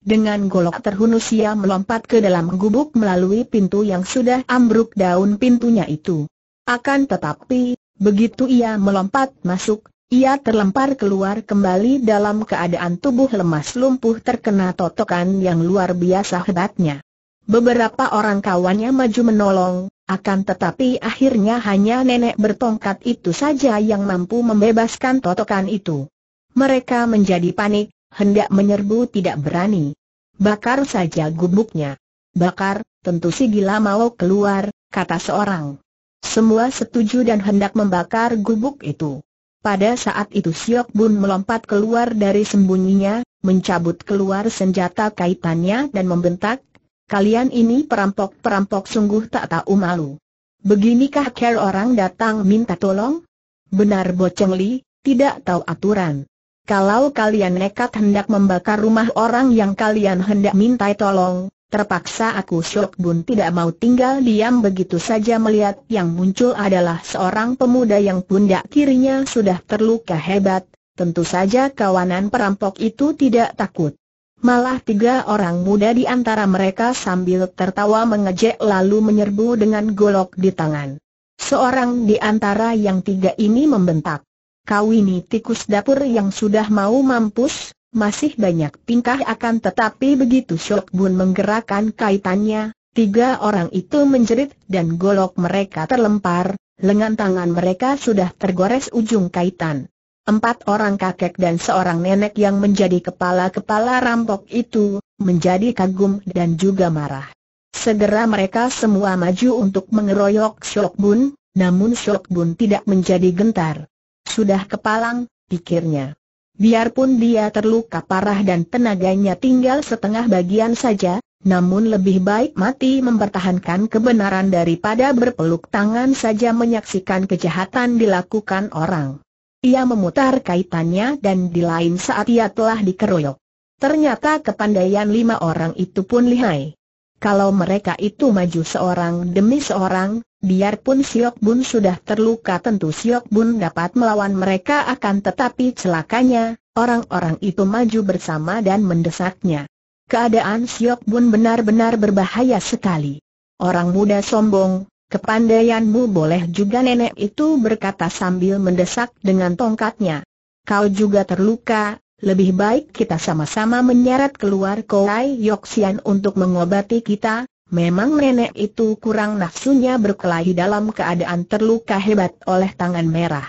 Dengan golok terhunus ia melompat ke dalam gubuk melalui pintu yang sudah ambruk daun pintunya itu. Akan tetapi, begitu ia melompat masuk, ia terlempar keluar kembali dalam keadaan tubuh lemas lumpuh terkena totokan yang luar biasa hebatnya. Beberapa orang kawannya maju menolong, akan tetapi akhirnya hanya nenek bertongkat itu saja yang mampu membebaskan totokan itu. Mereka menjadi panik, hendak menyerbu tidak berani. Bakar saja gubuknya. Bakar, tentu si gila mau keluar, kata seorang. Semua setuju dan hendak membakar gubuk itu. Pada saat itu Siok Bun melompat keluar dari sembunyinya, mencabut keluar senjata kaitannya dan membentak, Kalian ini perampok-perampok sungguh tak tahu malu. Beginikah care orang datang minta tolong? Benar Boceng Li, tidak tahu aturan. Kalau kalian nekat hendak membakar rumah orang yang kalian hendak minta tolong, terpaksa aku Syok Bun tidak mau tinggal diam begitu saja melihat yang muncul adalah seorang pemuda yang pundak kirinya sudah terluka hebat, tentu saja kawanan perampok itu tidak takut. Malah tiga orang muda di antara mereka sambil tertawa mengejek lalu menyerbu dengan golok di tangan. Seorang di antara yang tiga ini membentak. Kau ini tikus dapur yang sudah mau mampus, masih banyak pingkah akan tetapi begitu Syok Bun menggerakkan kaitannya, tiga orang itu menjerit dan golok mereka terlempar, lengan tangan mereka sudah tergores ujung kaitan. Empat orang kakek dan seorang nenek yang menjadi kepala-kepala rampok itu, menjadi kagum dan juga marah. Segera mereka semua maju untuk mengeroyok Syok Bun, namun Syok Bun tidak menjadi gentar. Sudah kepalang, pikirnya. Biarpun dia terluka parah dan tenaganya tinggal setengah bagian saja, namun lebih baik mati mempertahankan kebenaran daripada berpeluk tangan saja menyaksikan kejahatan dilakukan orang. Ia memutar kaitannya dan di lain saat ia telah dikeroyok. Ternyata kepandaian lima orang itu pun lihai. Kalau mereka itu maju seorang demi seorang, biarpun Siok Bun sudah terluka tentu Siok Bun dapat melawan mereka akan tetapi celakanya, orang-orang itu maju bersama dan mendesaknya. Keadaan Siok Bun benar-benar berbahaya sekali. Orang muda sombong, Kepandaianmu boleh juga nenek itu berkata sambil mendesak dengan tongkatnya. Kau juga terluka, lebih baik kita sama-sama menyeret keluar Koai Yoxian untuk mengobati kita. Memang nenek itu kurang nafsunya berkelahi dalam keadaan terluka hebat oleh tangan merah.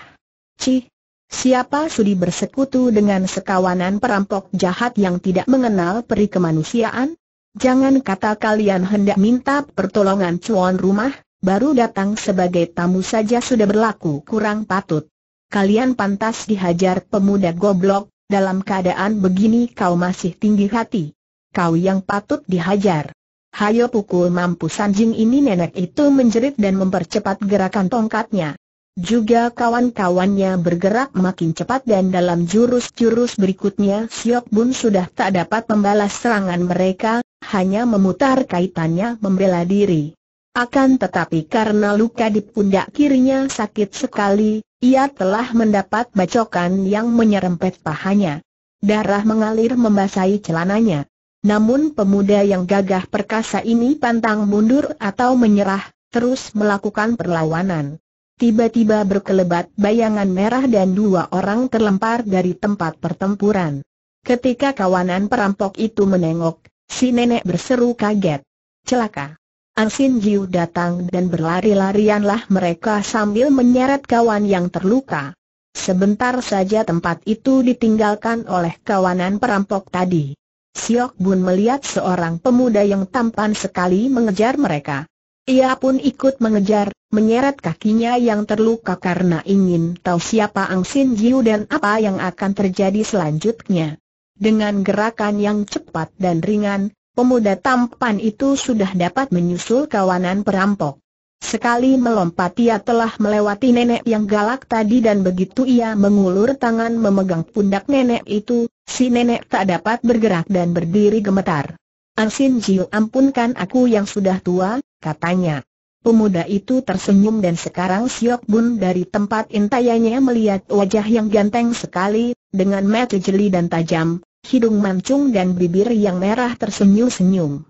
Cih, siapa sudi bersekutu dengan sekawanan perampok jahat yang tidak mengenal peri kemanusiaan? Jangan kata kalian hendak minta pertolongan cuan rumah, baru datang sebagai tamu saja sudah berlaku kurang patut. Kalian pantas dihajar pemuda goblok, dalam keadaan begini kau masih tinggi hati. Kau yang patut dihajar. Hayo pukul mampu sanjing ini nenek itu menjerit dan mempercepat gerakan tongkatnya. Juga kawan-kawannya bergerak makin cepat dan dalam jurus-jurus berikutnya Siok Bun sudah tak dapat membalas serangan mereka, hanya memutar kaitannya membela diri. Akan tetapi karena luka di pundak kirinya sakit sekali, ia telah mendapat bacokan yang menyerempet pahanya. Darah mengalir membasahi celananya. Namun pemuda yang gagah perkasa ini pantang mundur atau menyerah, terus melakukan perlawanan. Tiba-tiba berkelebat bayangan merah dan dua orang terlempar dari tempat pertempuran. Ketika kawanan perampok itu menengok, si nenek berseru kaget. Celaka! Arsin Jiu datang dan berlari-larianlah mereka sambil menyeret kawan yang terluka. Sebentar saja tempat itu ditinggalkan oleh kawanan perampok tadi. Siok Bun melihat seorang pemuda yang tampan sekali mengejar mereka. Ia pun ikut mengejar, menyeret kakinya yang terluka karena ingin tahu siapa Ang Sin Jiu dan apa yang akan terjadi selanjutnya. Dengan gerakan yang cepat dan ringan, pemuda tampan itu sudah dapat menyusul kawanan perampok. Sekali melompat ia telah melewati nenek yang galak tadi dan begitu ia mengulur tangan memegang pundak nenek itu, si nenek tak dapat bergerak dan berdiri gemetar. Ansin Jiu ampunkan aku yang sudah tua, katanya. Pemuda itu tersenyum dan sekarang Siok Bun dari tempat intayanya melihat wajah yang ganteng sekali, dengan mata jeli dan tajam, hidung mancung dan bibir yang merah tersenyum-senyum.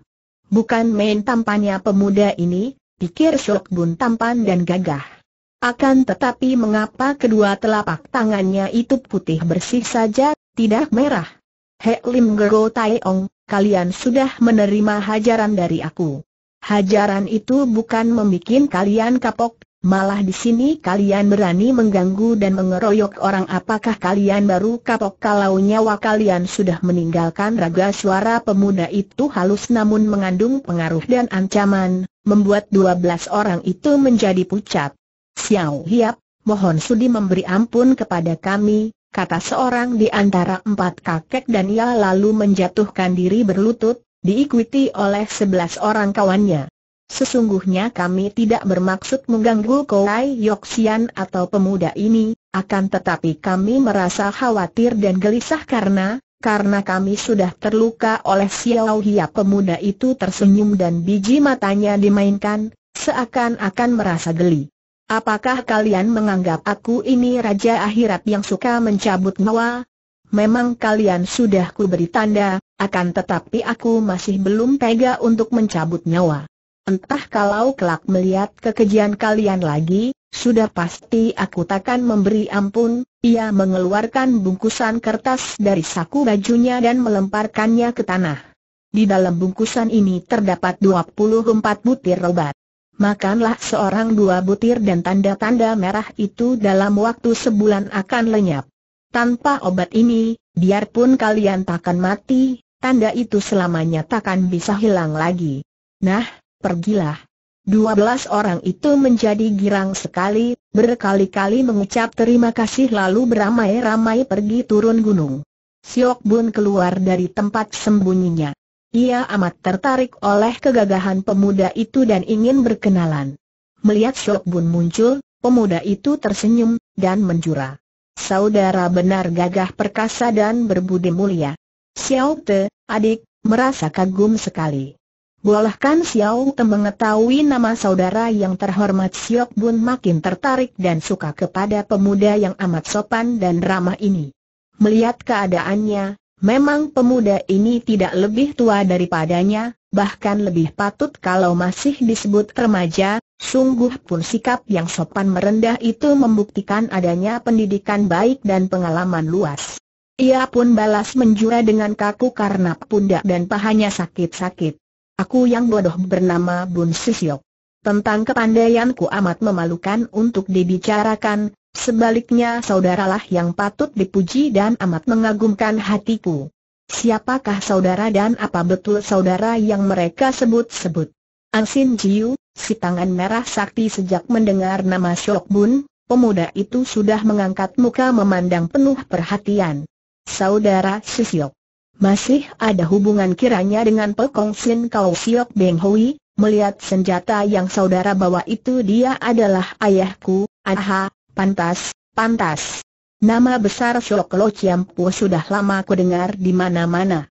Bukan main tampannya pemuda ini, pikir Shok Bun tampan dan gagah. Akan tetapi mengapa kedua telapak tangannya itu putih bersih saja, tidak merah? He Lim Gero Ong, kalian sudah menerima hajaran dari aku. Hajaran itu bukan membuat kalian kapok, Malah di sini kalian berani mengganggu dan mengeroyok orang apakah kalian baru kapok kalau nyawa kalian sudah meninggalkan raga suara pemuda itu halus namun mengandung pengaruh dan ancaman, membuat dua belas orang itu menjadi pucat. Xiao Hiap, mohon sudi memberi ampun kepada kami, kata seorang di antara empat kakek dan ia lalu menjatuhkan diri berlutut, diikuti oleh sebelas orang kawannya. Sesungguhnya kami tidak bermaksud mengganggu Kowai Yoksian atau pemuda ini, akan tetapi kami merasa khawatir dan gelisah karena, karena kami sudah terluka oleh Xiao Hia pemuda itu tersenyum dan biji matanya dimainkan, seakan-akan merasa geli. Apakah kalian menganggap aku ini raja akhirat yang suka mencabut nyawa? Memang kalian sudah kuberi tanda, akan tetapi aku masih belum tega untuk mencabut nyawa. Entah kalau kelak melihat kekejian kalian lagi, sudah pasti aku takkan memberi ampun. Ia mengeluarkan bungkusan kertas dari saku bajunya dan melemparkannya ke tanah. Di dalam bungkusan ini terdapat 24 butir obat. Makanlah seorang dua butir dan tanda-tanda merah itu dalam waktu sebulan akan lenyap. Tanpa obat ini, biarpun kalian takkan mati, tanda itu selamanya takkan bisa hilang lagi. Nah, pergilah. Dua belas orang itu menjadi girang sekali, berkali-kali mengucap terima kasih lalu beramai-ramai pergi turun gunung. Siok Bun keluar dari tempat sembunyinya. Ia amat tertarik oleh kegagahan pemuda itu dan ingin berkenalan. Melihat Siok Bun muncul, pemuda itu tersenyum dan menjura. Saudara benar gagah perkasa dan berbudi mulia. Siok Te, adik, merasa kagum sekali. Bualahkan Xiao Te mengetahui nama saudara yang terhormat Siok Bun makin tertarik dan suka kepada pemuda yang amat sopan dan ramah ini. Melihat keadaannya, memang pemuda ini tidak lebih tua daripadanya, bahkan lebih patut kalau masih disebut remaja, sungguh pun sikap yang sopan merendah itu membuktikan adanya pendidikan baik dan pengalaman luas. Ia pun balas menjura dengan kaku karena pundak dan pahanya sakit-sakit. Aku yang bodoh bernama Bun Sisyok. Tentang kepandaianku amat memalukan untuk dibicarakan, sebaliknya saudaralah yang patut dipuji dan amat mengagumkan hatiku. Siapakah saudara dan apa betul saudara yang mereka sebut-sebut? Ansin Jiu, si tangan merah sakti sejak mendengar nama Syok Bun, pemuda itu sudah mengangkat muka memandang penuh perhatian. Saudara Sisyok. Masih ada hubungan kiranya dengan Pekong Sin Kau Siok Beng Hui, melihat senjata yang saudara bawa itu dia adalah ayahku, aha, pantas, pantas. Nama besar Siok Lo Chiam Chiampu sudah lama ku dengar di mana-mana.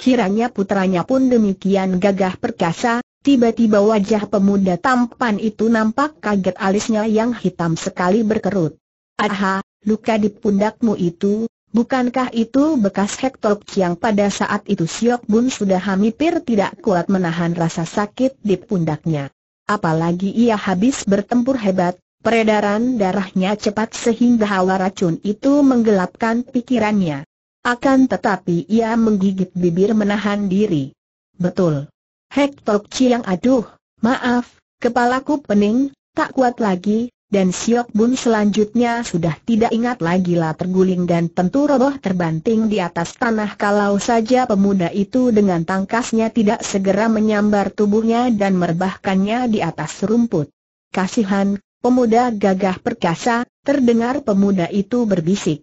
Kiranya putranya pun demikian gagah perkasa, tiba-tiba wajah pemuda tampan itu nampak kaget alisnya yang hitam sekali berkerut. Aha, luka di pundakmu itu, Bukankah itu bekas Hektok yang pada saat itu Siok Bun sudah hampir tidak kuat menahan rasa sakit di pundaknya. Apalagi ia habis bertempur hebat, peredaran darahnya cepat sehingga hawa racun itu menggelapkan pikirannya. Akan tetapi ia menggigit bibir menahan diri. Betul. Hektok Chiang aduh, maaf, kepalaku pening, tak kuat lagi, dan Siok Bun selanjutnya sudah tidak ingat lagi lah terguling dan tentu roboh terbanting di atas tanah kalau saja pemuda itu dengan tangkasnya tidak segera menyambar tubuhnya dan merbahkannya di atas rumput. Kasihan, pemuda gagah perkasa, terdengar pemuda itu berbisik.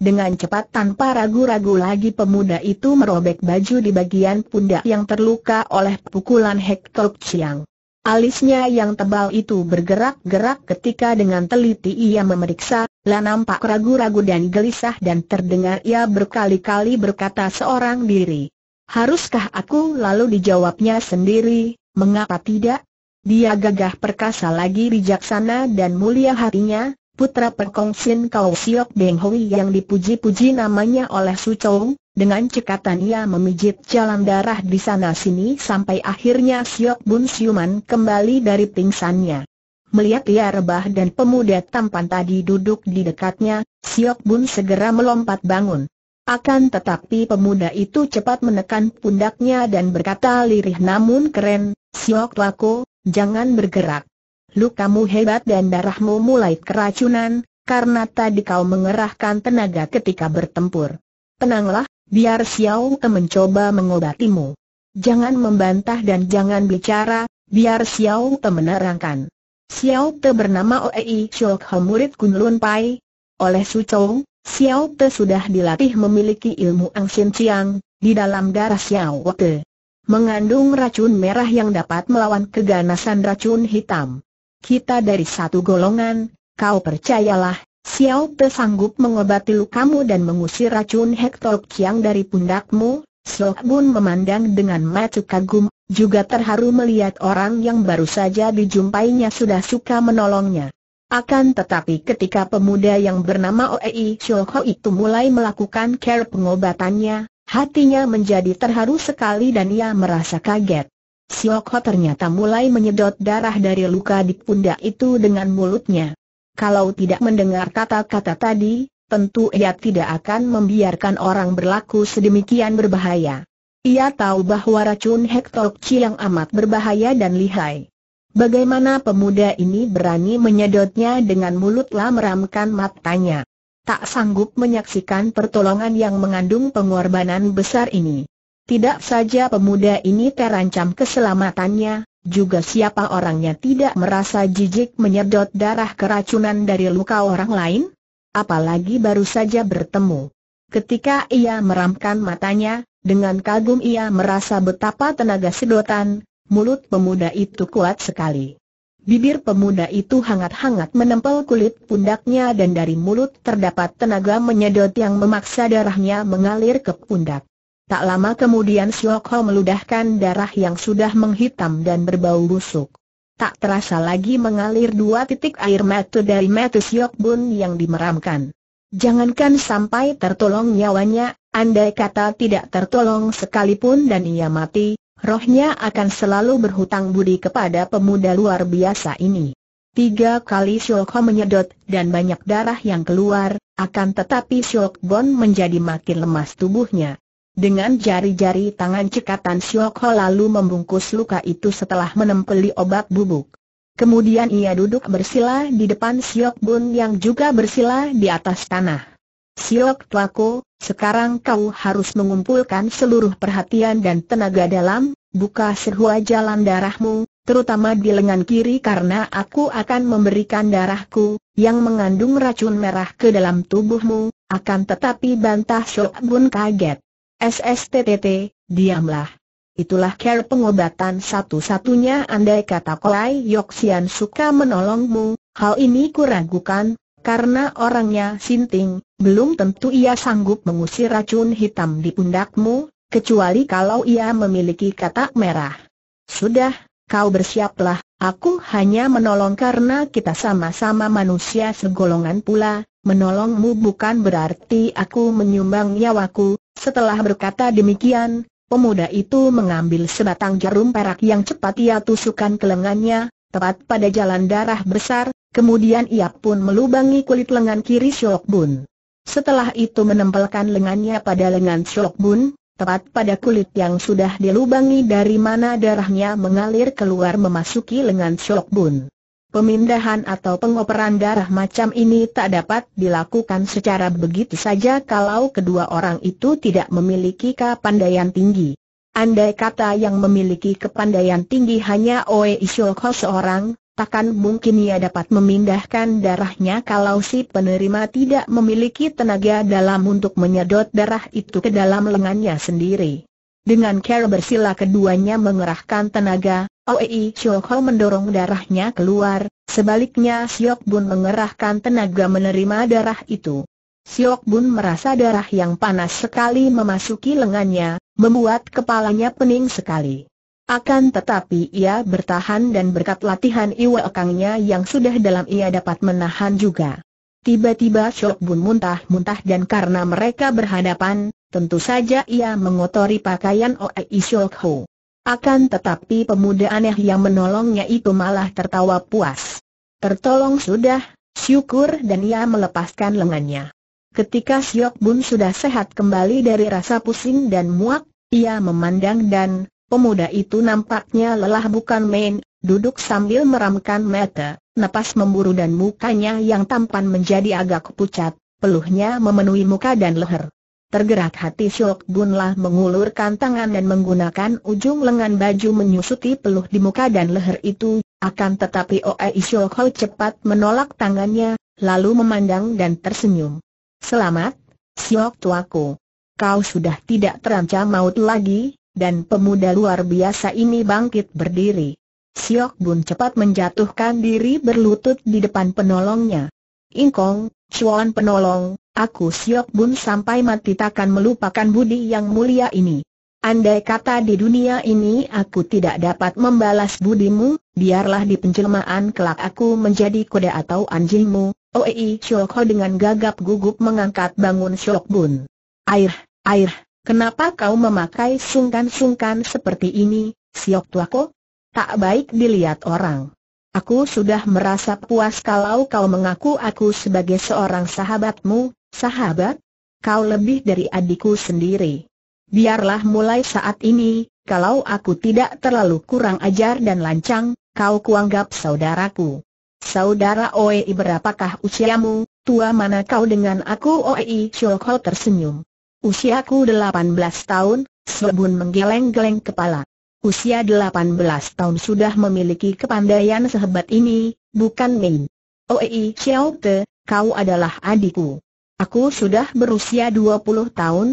Dengan cepat tanpa ragu-ragu lagi pemuda itu merobek baju di bagian pundak yang terluka oleh pukulan Hektok Chiang. Alisnya yang tebal itu bergerak-gerak ketika dengan teliti ia memeriksa, lah nampak ragu-ragu dan gelisah dan terdengar ia berkali-kali berkata seorang diri. Haruskah aku lalu dijawabnya sendiri, mengapa tidak? Dia gagah perkasa lagi bijaksana dan mulia hatinya, putra perkongsin Kau Siok Beng Hui yang dipuji-puji namanya oleh Su Chou, dengan cekatan ia memijit jalan darah di sana-sini sampai akhirnya Siok Bun Siuman kembali dari pingsannya. Melihat ia rebah dan pemuda tampan tadi duduk di dekatnya, Siok Bun segera melompat bangun. Akan tetapi pemuda itu cepat menekan pundaknya dan berkata lirih namun keren, Siok Lako, jangan bergerak lukamu hebat dan darahmu mulai keracunan, karena tadi kau mengerahkan tenaga ketika bertempur. Tenanglah, biar Xiao Te mencoba mengobatimu. Jangan membantah dan jangan bicara, biar Xiao Te menerangkan. Xiao Te bernama Oei Chok He murid Kunlun Pai. Oleh Su Chou, Xiao Te sudah dilatih memiliki ilmu Angsin Chiang, di dalam darah Xiao Te. Mengandung racun merah yang dapat melawan keganasan racun hitam kita dari satu golongan, kau percayalah, Xiao Pe sanggup mengobati lukamu dan mengusir racun Hektor Qiang dari pundakmu, Slok Bun memandang dengan mata kagum, juga terharu melihat orang yang baru saja dijumpainya sudah suka menolongnya. Akan tetapi ketika pemuda yang bernama Oei Shulho itu mulai melakukan care pengobatannya, hatinya menjadi terharu sekali dan ia merasa kaget. Sioko ternyata mulai menyedot darah dari luka di pundak itu dengan mulutnya. Kalau tidak mendengar kata-kata tadi, tentu ia tidak akan membiarkan orang berlaku sedemikian berbahaya. Ia tahu bahwa racun hektokci yang amat berbahaya dan lihai. Bagaimana pemuda ini berani menyedotnya dengan mulut meramkan matanya. Tak sanggup menyaksikan pertolongan yang mengandung pengorbanan besar ini. Tidak saja pemuda ini terancam keselamatannya, juga siapa orangnya tidak merasa jijik menyedot darah keracunan dari luka orang lain? Apalagi baru saja bertemu. Ketika ia meramkan matanya, dengan kagum ia merasa betapa tenaga sedotan, mulut pemuda itu kuat sekali. Bibir pemuda itu hangat-hangat menempel kulit pundaknya dan dari mulut terdapat tenaga menyedot yang memaksa darahnya mengalir ke pundak. Tak lama kemudian Siok meludahkan darah yang sudah menghitam dan berbau busuk. Tak terasa lagi mengalir dua titik air mata dari mata Siok yang dimeramkan. Jangankan sampai tertolong nyawanya, andai kata tidak tertolong sekalipun dan ia mati, rohnya akan selalu berhutang budi kepada pemuda luar biasa ini. Tiga kali Siok menyedot dan banyak darah yang keluar, akan tetapi Siok menjadi makin lemas tubuhnya. Dengan jari-jari tangan cekatan Siokho lalu membungkus luka itu setelah menempeli obat bubuk. Kemudian ia duduk bersila di depan Siok Bun yang juga bersila di atas tanah. Siok Tuaku, sekarang kau harus mengumpulkan seluruh perhatian dan tenaga dalam, buka serhua jalan darahmu, terutama di lengan kiri karena aku akan memberikan darahku, yang mengandung racun merah ke dalam tubuhmu, akan tetapi bantah Siok Bun kaget. SSTTT, diamlah. Itulah care pengobatan satu-satunya andai kata Kolai Yoxian suka menolongmu, hal ini kuragukan, karena orangnya sinting, belum tentu ia sanggup mengusir racun hitam di pundakmu, kecuali kalau ia memiliki katak merah. Sudah, kau bersiaplah, aku hanya menolong karena kita sama-sama manusia segolongan pula, menolongmu bukan berarti aku menyumbang nyawaku. Setelah berkata demikian, pemuda itu mengambil sebatang jarum perak yang cepat ia tusukan ke lengannya, tepat pada jalan darah besar, kemudian ia pun melubangi kulit lengan kiri Syok Bun. Setelah itu menempelkan lengannya pada lengan Syok Bun, tepat pada kulit yang sudah dilubangi dari mana darahnya mengalir keluar memasuki lengan Syok Bun. Pemindahan atau pengoperan darah macam ini tak dapat dilakukan secara begitu saja kalau kedua orang itu tidak memiliki kepandaian tinggi. Andai kata yang memiliki kepandaian tinggi hanya Oe Isholko seorang, takkan mungkin ia dapat memindahkan darahnya kalau si penerima tidak memiliki tenaga dalam untuk menyedot darah itu ke dalam lengannya sendiri. Dengan cara bersila keduanya mengerahkan tenaga, Oei Chok mendorong darahnya keluar, sebaliknya Siok Bun mengerahkan tenaga menerima darah itu. Siok Bun merasa darah yang panas sekali memasuki lengannya, membuat kepalanya pening sekali. Akan tetapi ia bertahan dan berkat latihan iwa ekangnya yang sudah dalam ia dapat menahan juga. Tiba-tiba Shok Bun muntah-muntah dan karena mereka berhadapan, tentu saja ia mengotori pakaian Oei Shok Ho. Akan tetapi pemuda aneh yang menolongnya itu malah tertawa puas. Tertolong sudah, syukur dan ia melepaskan lengannya. Ketika Syok Bun sudah sehat kembali dari rasa pusing dan muak, ia memandang dan, pemuda itu nampaknya lelah bukan main, duduk sambil meramkan mata, napas memburu dan mukanya yang tampan menjadi agak pucat, peluhnya memenuhi muka dan leher. Tergerak hati Siok Bun mengulurkan tangan dan menggunakan ujung lengan baju menyusuti peluh di muka dan leher itu, akan tetapi Oei Siok Ho cepat menolak tangannya, lalu memandang dan tersenyum. Selamat, Siok tuaku. Kau sudah tidak terancam maut lagi, dan pemuda luar biasa ini bangkit berdiri. Siok Bun cepat menjatuhkan diri berlutut di depan penolongnya. Ingkong, Chuan penolong, aku Siok Bun sampai mati takkan melupakan budi yang mulia ini. Andai kata di dunia ini aku tidak dapat membalas budimu, biarlah di penjelmaan kelak aku menjadi kuda atau anjingmu. Oei Ho dengan gagap gugup mengangkat bangun Siok Bun. Air, air, kenapa kau memakai sungkan-sungkan seperti ini, Siok Tuako? Tak baik dilihat orang. Aku sudah merasa puas kalau kau mengaku aku sebagai seorang sahabatmu, sahabat? Kau lebih dari adikku sendiri. Biarlah mulai saat ini, kalau aku tidak terlalu kurang ajar dan lancang, kau kuanggap saudaraku. Saudara Oei, berapakah usiamu, tua mana kau dengan aku Oei? Shulkho tersenyum. Usiaku 18 tahun, Sebun menggeleng-geleng kepala usia 18 tahun sudah memiliki kepandaian sehebat ini, bukan Mei. Oei Xiao Te, kau adalah adikku. Aku sudah berusia 20 tahun.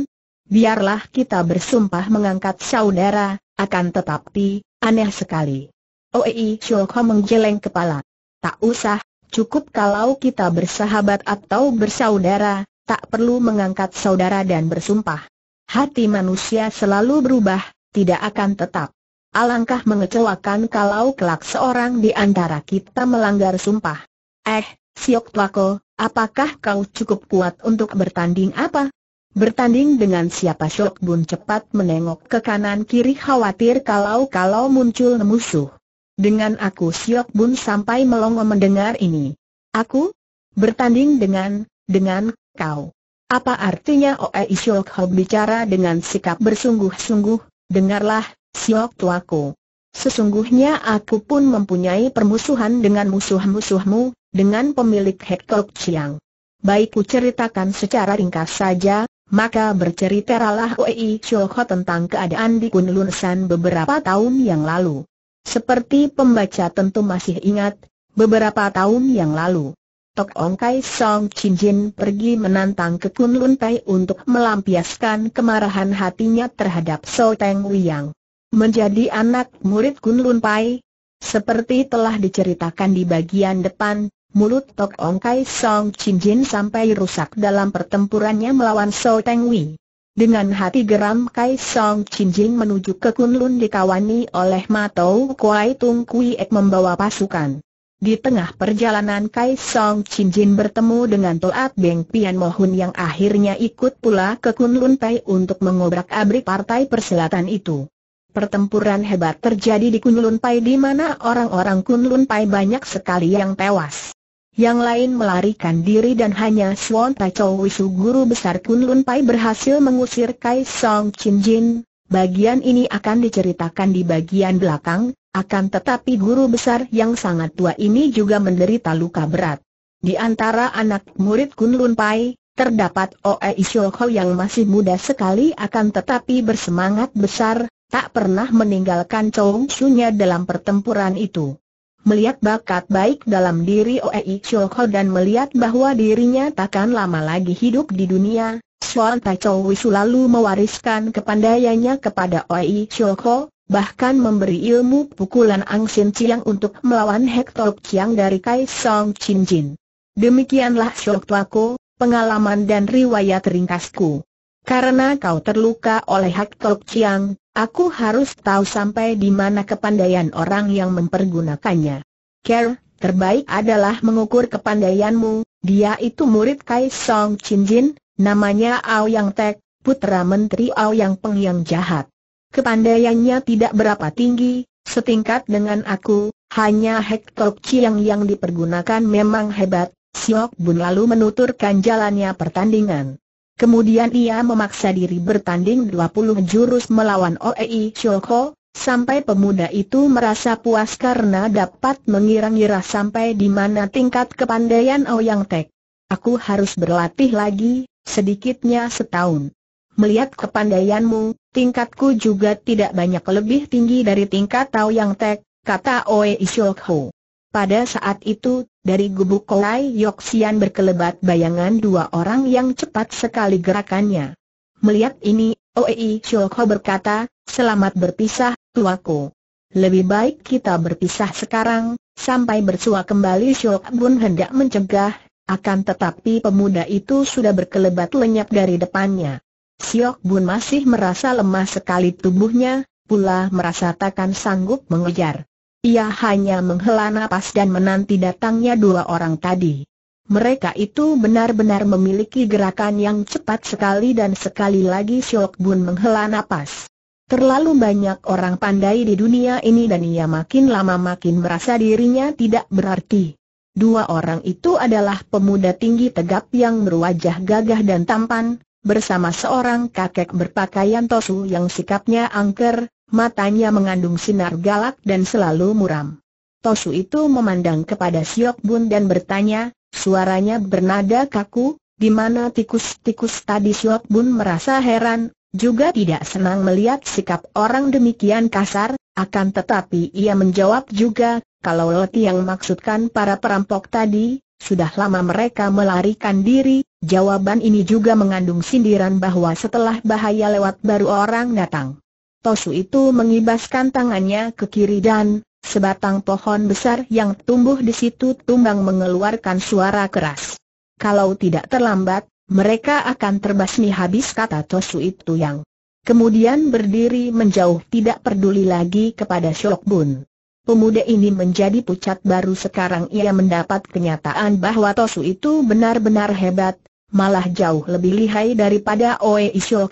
Biarlah kita bersumpah mengangkat saudara, akan tetapi, aneh sekali. Oei Xiao Ho menggeleng kepala. Tak usah, cukup kalau kita bersahabat atau bersaudara, tak perlu mengangkat saudara dan bersumpah. Hati manusia selalu berubah, tidak akan tetap. Alangkah mengecewakan kalau kelak seorang di antara kita melanggar sumpah. Eh, Siok tuako, apakah kau cukup kuat untuk bertanding apa? Bertanding dengan siapa Siok Bun cepat menengok ke kanan kiri khawatir kalau-kalau muncul musuh. Dengan aku Siok Bun sampai melongo mendengar ini. Aku? Bertanding dengan, dengan, kau. Apa artinya OEI Siok hau bicara dengan sikap bersungguh-sungguh? Dengarlah, Siok tuaku. Sesungguhnya aku pun mempunyai permusuhan dengan musuh-musuhmu, dengan pemilik Hektok Chiang. Baik ku ceritakan secara ringkas saja, maka berceritalah Wei Choho tentang keadaan di Kunlun San beberapa tahun yang lalu. Seperti pembaca tentu masih ingat, beberapa tahun yang lalu. Tok Ong Kai Song Chin Jin pergi menantang ke Kunlun Tai untuk melampiaskan kemarahan hatinya terhadap So Teng Wiyang menjadi anak murid Kunlun Pai. Seperti telah diceritakan di bagian depan, mulut Tok Ong Kai Song Chin Jin sampai rusak dalam pertempurannya melawan So Teng Wei. Dengan hati geram Kai Song Chin Jin menuju ke Kunlun dikawani oleh Matou Kuai Tung Kui Ek membawa pasukan. Di tengah perjalanan Kai Song Chin Jin bertemu dengan Toat Beng Pian Mohun yang akhirnya ikut pula ke Kunlun Pai untuk mengobrak-abrik partai perselatan itu. Pertempuran hebat terjadi di Kunlun Pai di mana orang-orang Kunlun Pai banyak sekali yang tewas. Yang lain melarikan diri dan hanya Swan Tai Wisu guru besar Kunlun Pai berhasil mengusir Kai Song Chin Jin. Bagian ini akan diceritakan di bagian belakang, akan tetapi guru besar yang sangat tua ini juga menderita luka berat. Di antara anak murid Kunlun Pai, terdapat Oe Isyoho yang masih muda sekali akan tetapi bersemangat besar, tak pernah meninggalkan Chong Sunya dalam pertempuran itu. Melihat bakat baik dalam diri Oei Chulho dan melihat bahwa dirinya takkan lama lagi hidup di dunia, Suan Tai Chow lalu mewariskan kepandaiannya kepada Oei Chulho, bahkan memberi ilmu pukulan Sin Chiang untuk melawan Hector Chiang dari Kai Song Chin Jin. Demikianlah Shok Tuako, pengalaman dan riwayat ringkasku. Karena kau terluka oleh Hak Tok Chiang, aku harus tahu sampai di mana kepandaian orang yang mempergunakannya. Care, terbaik adalah mengukur kepandaianmu, dia itu murid Kai Song Chin Jin, namanya Yang Tek, putra Menteri Ao Yang Peng yang jahat. Kepandaiannya tidak berapa tinggi, setingkat dengan aku, hanya Hak Tok Chiang yang dipergunakan memang hebat, Siok Bun lalu menuturkan jalannya pertandingan. Kemudian ia memaksa diri bertanding 20 jurus melawan Oei Shoko, sampai pemuda itu merasa puas karena dapat mengira-ngira sampai di mana tingkat kepandaian Ouyang Tek. Aku harus berlatih lagi, sedikitnya setahun. Melihat kepandaianmu, tingkatku juga tidak banyak lebih tinggi dari tingkat Ouyang Tek, kata Oei Shoko. Pada saat itu, dari gubuk Kolai Yoksian berkelebat bayangan dua orang yang cepat sekali gerakannya. Melihat ini, Oei Shoko berkata, selamat berpisah, tuaku. Lebih baik kita berpisah sekarang, sampai bersua kembali Shok Bun hendak mencegah, akan tetapi pemuda itu sudah berkelebat lenyap dari depannya. Siok Bun masih merasa lemah sekali tubuhnya, pula merasa takkan sanggup mengejar. Ia hanya menghela nafas dan menanti datangnya dua orang tadi. Mereka itu benar-benar memiliki gerakan yang cepat sekali dan sekali lagi Siok Bun menghela nafas. Terlalu banyak orang pandai di dunia ini dan ia makin lama makin merasa dirinya tidak berarti. Dua orang itu adalah pemuda tinggi tegap yang berwajah gagah dan tampan, bersama seorang kakek berpakaian tosu yang sikapnya angker, matanya mengandung sinar galak dan selalu muram. Tosu itu memandang kepada Siok Bun dan bertanya, suaranya bernada kaku, di mana tikus-tikus tadi Siok Bun merasa heran, juga tidak senang melihat sikap orang demikian kasar, akan tetapi ia menjawab juga, kalau Leti yang maksudkan para perampok tadi, sudah lama mereka melarikan diri, jawaban ini juga mengandung sindiran bahwa setelah bahaya lewat baru orang datang. Tosu itu mengibaskan tangannya ke kiri dan, sebatang pohon besar yang tumbuh di situ tumbang mengeluarkan suara keras. Kalau tidak terlambat, mereka akan terbasmi habis kata Tosu itu yang kemudian berdiri menjauh tidak peduli lagi kepada Syok Bun. Pemuda ini menjadi pucat baru sekarang ia mendapat kenyataan bahwa Tosu itu benar-benar hebat, malah jauh lebih lihai daripada Oe Isyok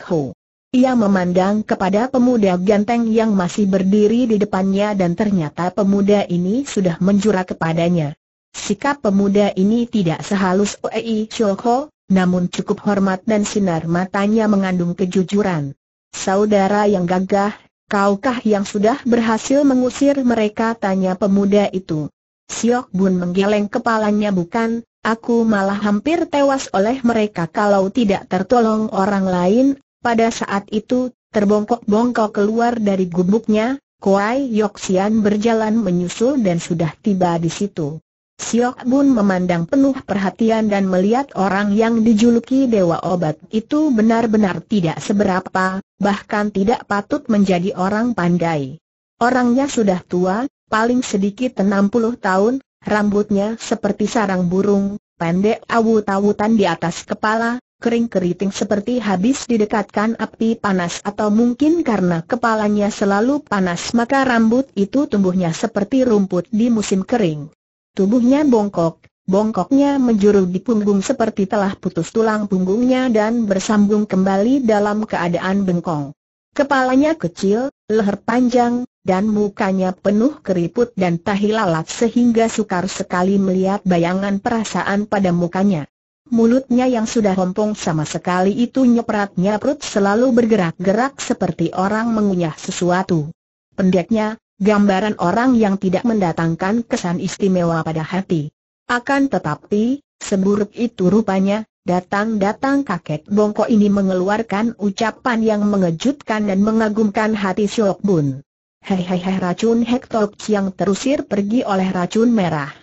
ia memandang kepada pemuda ganteng yang masih berdiri di depannya dan ternyata pemuda ini sudah menjura kepadanya. Sikap pemuda ini tidak sehalus Oei Chokho, namun cukup hormat dan sinar matanya mengandung kejujuran. Saudara yang gagah, kaukah yang sudah berhasil mengusir mereka tanya pemuda itu. Siok Bun menggeleng kepalanya bukan, Aku malah hampir tewas oleh mereka kalau tidak tertolong orang lain, pada saat itu, terbongkok-bongkok keluar dari gubuknya, Kuai Yoxian berjalan menyusul dan sudah tiba di situ. Siok Bun memandang penuh perhatian dan melihat orang yang dijuluki Dewa Obat itu benar-benar tidak seberapa, bahkan tidak patut menjadi orang pandai. Orangnya sudah tua, paling sedikit 60 tahun, rambutnya seperti sarang burung, pendek awut-awutan di atas kepala, kering-keriting seperti habis didekatkan api panas atau mungkin karena kepalanya selalu panas maka rambut itu tumbuhnya seperti rumput di musim kering. Tubuhnya bongkok, bongkoknya menjuru di punggung seperti telah putus tulang punggungnya dan bersambung kembali dalam keadaan bengkong. Kepalanya kecil, leher panjang, dan mukanya penuh keriput dan tahi lalat sehingga sukar sekali melihat bayangan perasaan pada mukanya. Mulutnya yang sudah rompong sama sekali itu nyeprat-nyeprut selalu bergerak-gerak seperti orang mengunyah sesuatu. Pendeknya, gambaran orang yang tidak mendatangkan kesan istimewa pada hati. Akan tetapi, seburuk itu rupanya, datang-datang kakek bongko ini mengeluarkan ucapan yang mengejutkan dan mengagumkan hati Siok Bun. Hei hei hei racun Hektok yang terusir pergi oleh racun merah.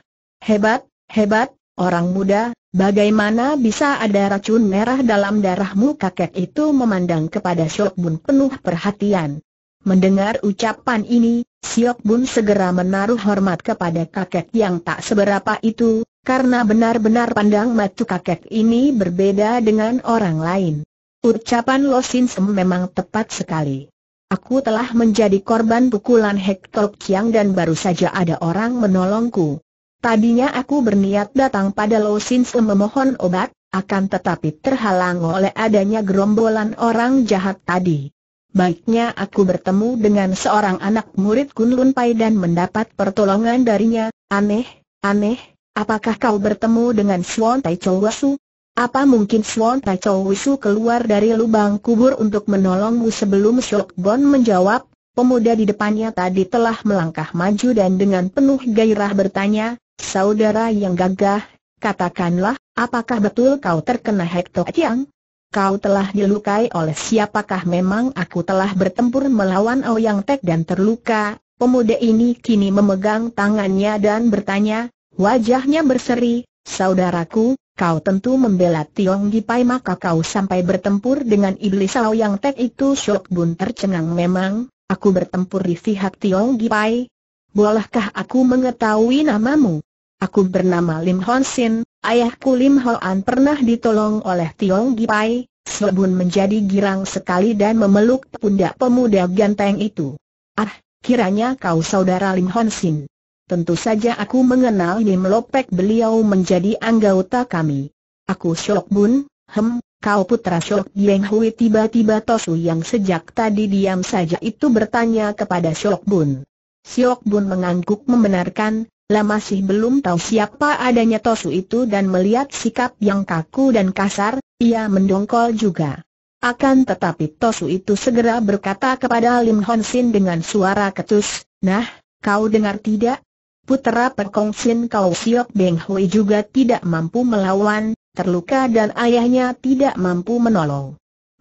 Hebat, hebat, orang muda, Bagaimana bisa ada racun merah dalam darahmu kakek itu memandang kepada Siok Bun penuh perhatian. Mendengar ucapan ini, Siok Bun segera menaruh hormat kepada kakek yang tak seberapa itu, karena benar-benar pandang mata kakek ini berbeda dengan orang lain. Ucapan Lo Sin Sem memang tepat sekali. Aku telah menjadi korban pukulan Hek Tok Chiang dan baru saja ada orang menolongku. Tadinya aku berniat datang pada Lo Sin Se memohon obat, akan tetapi terhalang oleh adanya gerombolan orang jahat tadi. Baiknya aku bertemu dengan seorang anak murid Kunlun Pai dan mendapat pertolongan darinya. Aneh, aneh, apakah kau bertemu dengan Swan Tai Chou Wasu? Apa mungkin Swan Tai Chou Wasu keluar dari lubang kubur untuk menolongmu sebelum Shok Bon menjawab? Pemuda di depannya tadi telah melangkah maju dan dengan penuh gairah bertanya, saudara yang gagah, katakanlah, apakah betul kau terkena Hekto Chiang? Kau telah dilukai oleh siapakah memang aku telah bertempur melawan Yang Tek dan terluka, pemuda ini kini memegang tangannya dan bertanya, wajahnya berseri, saudaraku, kau tentu membela Tiong Gipai maka kau sampai bertempur dengan iblis Yang Tek itu Shok Bun tercengang memang, aku bertempur di pihak Tiong Gipai. Bolehkah aku mengetahui namamu? Aku bernama Lim Hon Sin, ayahku Lim Ho An pernah ditolong oleh Tiong Gipai, Sebun menjadi girang sekali dan memeluk pundak pemuda ganteng itu. Ah, kiranya kau saudara Lim Hon Sin. Tentu saja aku mengenal Lim Lopek beliau menjadi anggota kami. Aku Shok Bun, hem, kau putra Shok Yeng Hui tiba-tiba Tosu yang sejak tadi diam saja itu bertanya kepada Shok Bun. Shok Bun mengangguk membenarkan, lah masih belum tahu siapa adanya Tosu itu dan melihat sikap yang kaku dan kasar, ia mendongkol juga. Akan tetapi Tosu itu segera berkata kepada Lim Hon Sin dengan suara ketus, Nah, kau dengar tidak? Putera Perkong Sin Kau Siok Beng Hui juga tidak mampu melawan, terluka dan ayahnya tidak mampu menolong.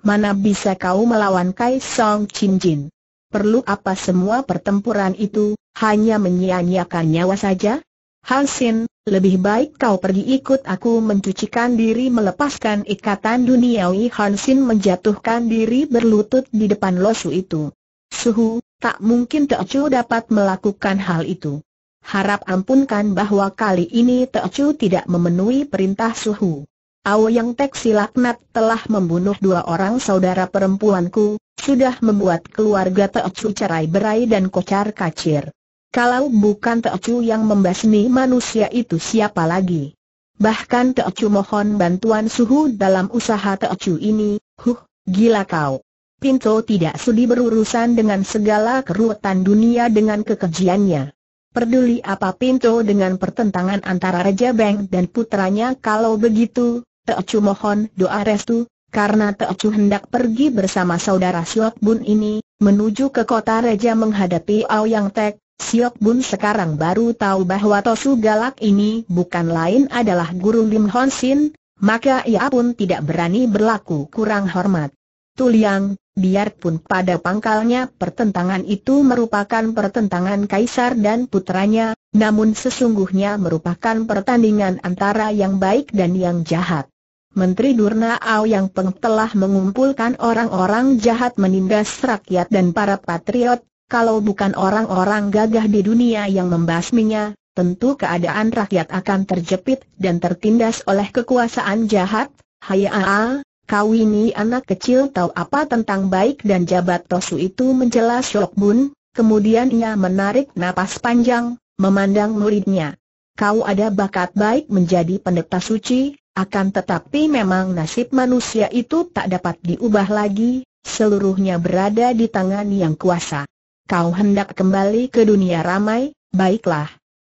Mana bisa kau melawan Kai Song Chin Jin? perlu apa semua pertempuran itu, hanya menyia-nyiakan nyawa saja? Hansin, lebih baik kau pergi ikut aku mencucikan diri melepaskan ikatan duniawi Hansin menjatuhkan diri berlutut di depan losu itu. Suhu, tak mungkin Teocu dapat melakukan hal itu. Harap ampunkan bahwa kali ini Teocu tidak memenuhi perintah Suhu. Yang Tek Silaknat telah membunuh dua orang saudara perempuanku, sudah membuat keluarga Teocu cerai berai dan kocar kacir. Kalau bukan Teocu yang membasmi manusia itu siapa lagi? Bahkan Teocu mohon bantuan suhu dalam usaha Teocu ini, huh, gila kau. Pinto tidak sudi berurusan dengan segala keruwetan dunia dengan kekejiannya. Perduli apa Pinto dengan pertentangan antara Raja Beng dan putranya kalau begitu, Teocu mohon doa restu, karena Teocu hendak pergi bersama saudara Siok Bun ini, menuju ke kota Reja menghadapi yang Tek. Siok Bun sekarang baru tahu bahwa Tosu Galak ini bukan lain adalah guru Lim Hon Sin, maka ia pun tidak berani berlaku kurang hormat. Tuliang, biarpun pada pangkalnya pertentangan itu merupakan pertentangan kaisar dan putranya, namun sesungguhnya merupakan pertandingan antara yang baik dan yang jahat. Menteri Durna Au yang Peng telah mengumpulkan orang-orang jahat menindas rakyat dan para patriot, kalau bukan orang-orang gagah di dunia yang membasminya, tentu keadaan rakyat akan terjepit dan tertindas oleh kekuasaan jahat. Hayaa, kau ini anak kecil tahu apa tentang baik dan jabat tosu itu menjelas Shok Bun, kemudian ia menarik napas panjang, memandang muridnya. Kau ada bakat baik menjadi pendeta suci, akan tetapi memang nasib manusia itu tak dapat diubah lagi, seluruhnya berada di tangan yang kuasa. Kau hendak kembali ke dunia ramai, baiklah.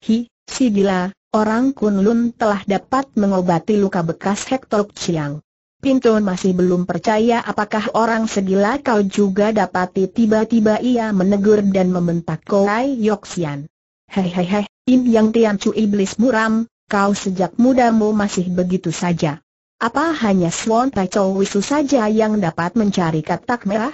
Hi, si orang Kunlun telah dapat mengobati luka bekas Hektok Chiang. Pintu masih belum percaya apakah orang segila kau juga dapati tiba-tiba ia menegur dan membentak Hei hei hei, Im Yang Tian Cu Iblis Muram, kau sejak mudamu masih begitu saja. Apa hanya Swan Paco Wisu saja yang dapat mencari katak merah?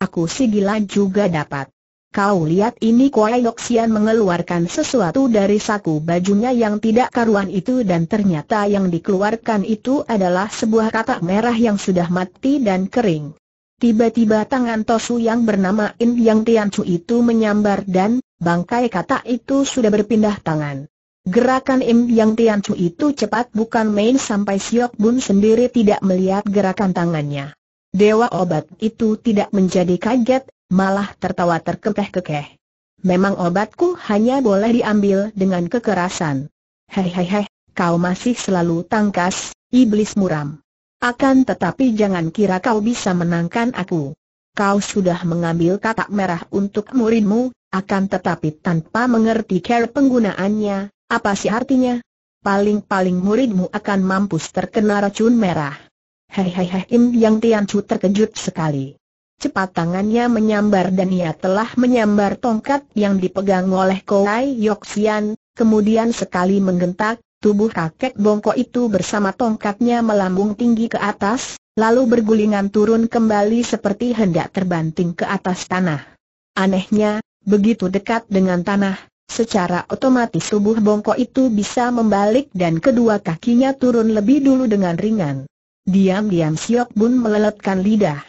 Aku si gila juga dapat. Kau lihat ini Kuai Yoksian mengeluarkan sesuatu dari saku bajunya yang tidak karuan itu dan ternyata yang dikeluarkan itu adalah sebuah katak merah yang sudah mati dan kering. Tiba-tiba tangan Tosu yang bernama In Yang Tian Chu itu menyambar dan, bangkai katak itu sudah berpindah tangan. Gerakan Im Yang Tian Chu itu cepat bukan main sampai Siok Bun sendiri tidak melihat gerakan tangannya. Dewa obat itu tidak menjadi kaget, malah tertawa terkekeh-kekeh. Memang obatku hanya boleh diambil dengan kekerasan. Hei hei hei, kau masih selalu tangkas, iblis muram. Akan tetapi jangan kira kau bisa menangkan aku. Kau sudah mengambil katak merah untuk muridmu, akan tetapi tanpa mengerti cara penggunaannya, apa sih artinya? Paling-paling muridmu akan mampus terkena racun merah. hei Im Yang Tian Chu terkejut sekali. Cepat tangannya menyambar dan ia telah menyambar tongkat yang dipegang oleh Koai Yoxian, kemudian sekali menggentak, tubuh kakek bongkok itu bersama tongkatnya melambung tinggi ke atas, lalu bergulingan turun kembali seperti hendak terbanting ke atas tanah. Anehnya, begitu dekat dengan tanah, Secara otomatis tubuh bongkok itu bisa membalik dan kedua kakinya turun lebih dulu dengan ringan. Diam-diam Siok Bun meleletkan lidah.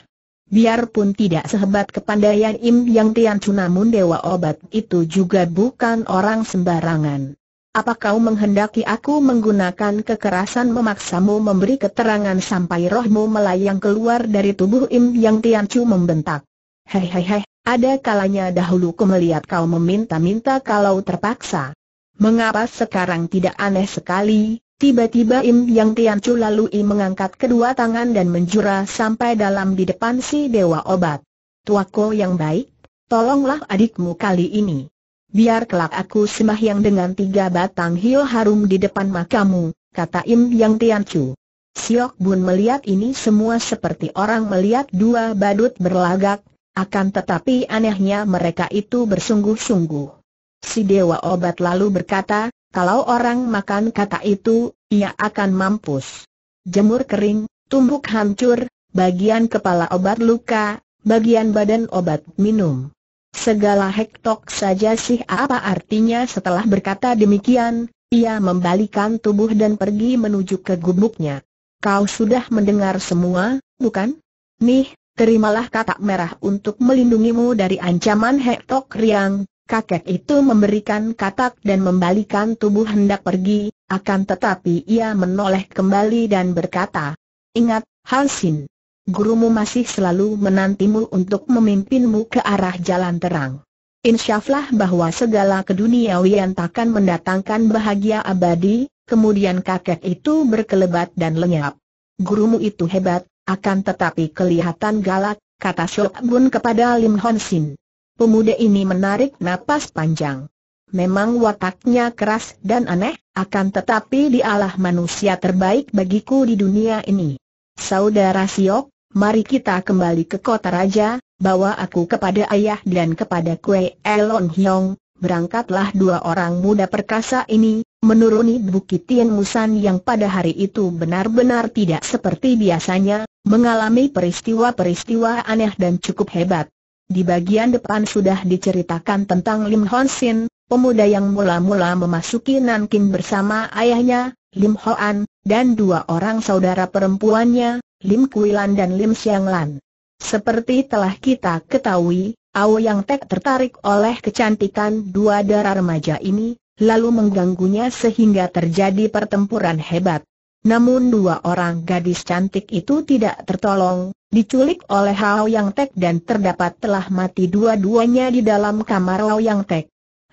Biarpun tidak sehebat kepandaian Im Yang Tian Chu namun dewa obat itu juga bukan orang sembarangan. Apa kau menghendaki aku menggunakan kekerasan memaksamu memberi keterangan sampai rohmu melayang keluar dari tubuh Im Yang Tian Chu membentak? Hei hei hei, ada kalanya dahulu ku melihat kau meminta-minta kalau terpaksa. Mengapa sekarang tidak aneh sekali? Tiba-tiba Im Yang Tiancu lalu I mengangkat kedua tangan dan menjura sampai dalam di depan si Dewa Obat. Tuako yang baik, tolonglah adikmu kali ini. Biar kelak aku yang dengan tiga batang hio harum di depan makamu, kata Im Yang Tiancu. Siok Bun melihat ini semua seperti orang melihat dua badut berlagak, akan tetapi anehnya mereka itu bersungguh-sungguh. Si Dewa Obat lalu berkata, kalau orang makan kata itu, ia akan mampus. Jemur kering, tumbuk hancur, bagian kepala obat luka, bagian badan obat minum. Segala hektok saja sih apa artinya setelah berkata demikian, ia membalikan tubuh dan pergi menuju ke gubuknya. Kau sudah mendengar semua, bukan? Nih, terimalah katak merah untuk melindungimu dari ancaman Hektok Riang. Kakek itu memberikan katak dan membalikan tubuh hendak pergi, akan tetapi ia menoleh kembali dan berkata, Ingat, Halsin, gurumu masih selalu menantimu untuk memimpinmu ke arah jalan terang. Insyaflah bahwa segala keduniawian takkan mendatangkan bahagia abadi, kemudian kakek itu berkelebat dan lenyap. Gurumu itu hebat, akan tetapi kelihatan galak, kata Shok Bun kepada Lim Hon Sin. Pemuda ini menarik napas panjang. Memang wataknya keras dan aneh, akan tetapi dialah manusia terbaik bagiku di dunia ini. Saudara Siok, mari kita kembali ke kota raja, bawa aku kepada ayah dan kepada kue Elon Hyong, berangkatlah dua orang muda perkasa ini, menuruni Bukit Tien Musan yang pada hari itu benar-benar tidak seperti biasanya, mengalami peristiwa-peristiwa aneh dan cukup hebat. Di bagian depan sudah diceritakan tentang Lim Hon Sin, pemuda yang mula-mula memasuki Nanking bersama ayahnya, Lim Hoan, dan dua orang saudara perempuannya, Lim Kuilan dan Lim Siang Lan. Seperti telah kita ketahui, Ao Yang Tek tertarik oleh kecantikan dua darah remaja ini, lalu mengganggunya sehingga terjadi pertempuran hebat. Namun dua orang gadis cantik itu tidak tertolong, diculik oleh Hao Yang Tek dan terdapat telah mati dua-duanya di dalam kamar Hao Yang Tek.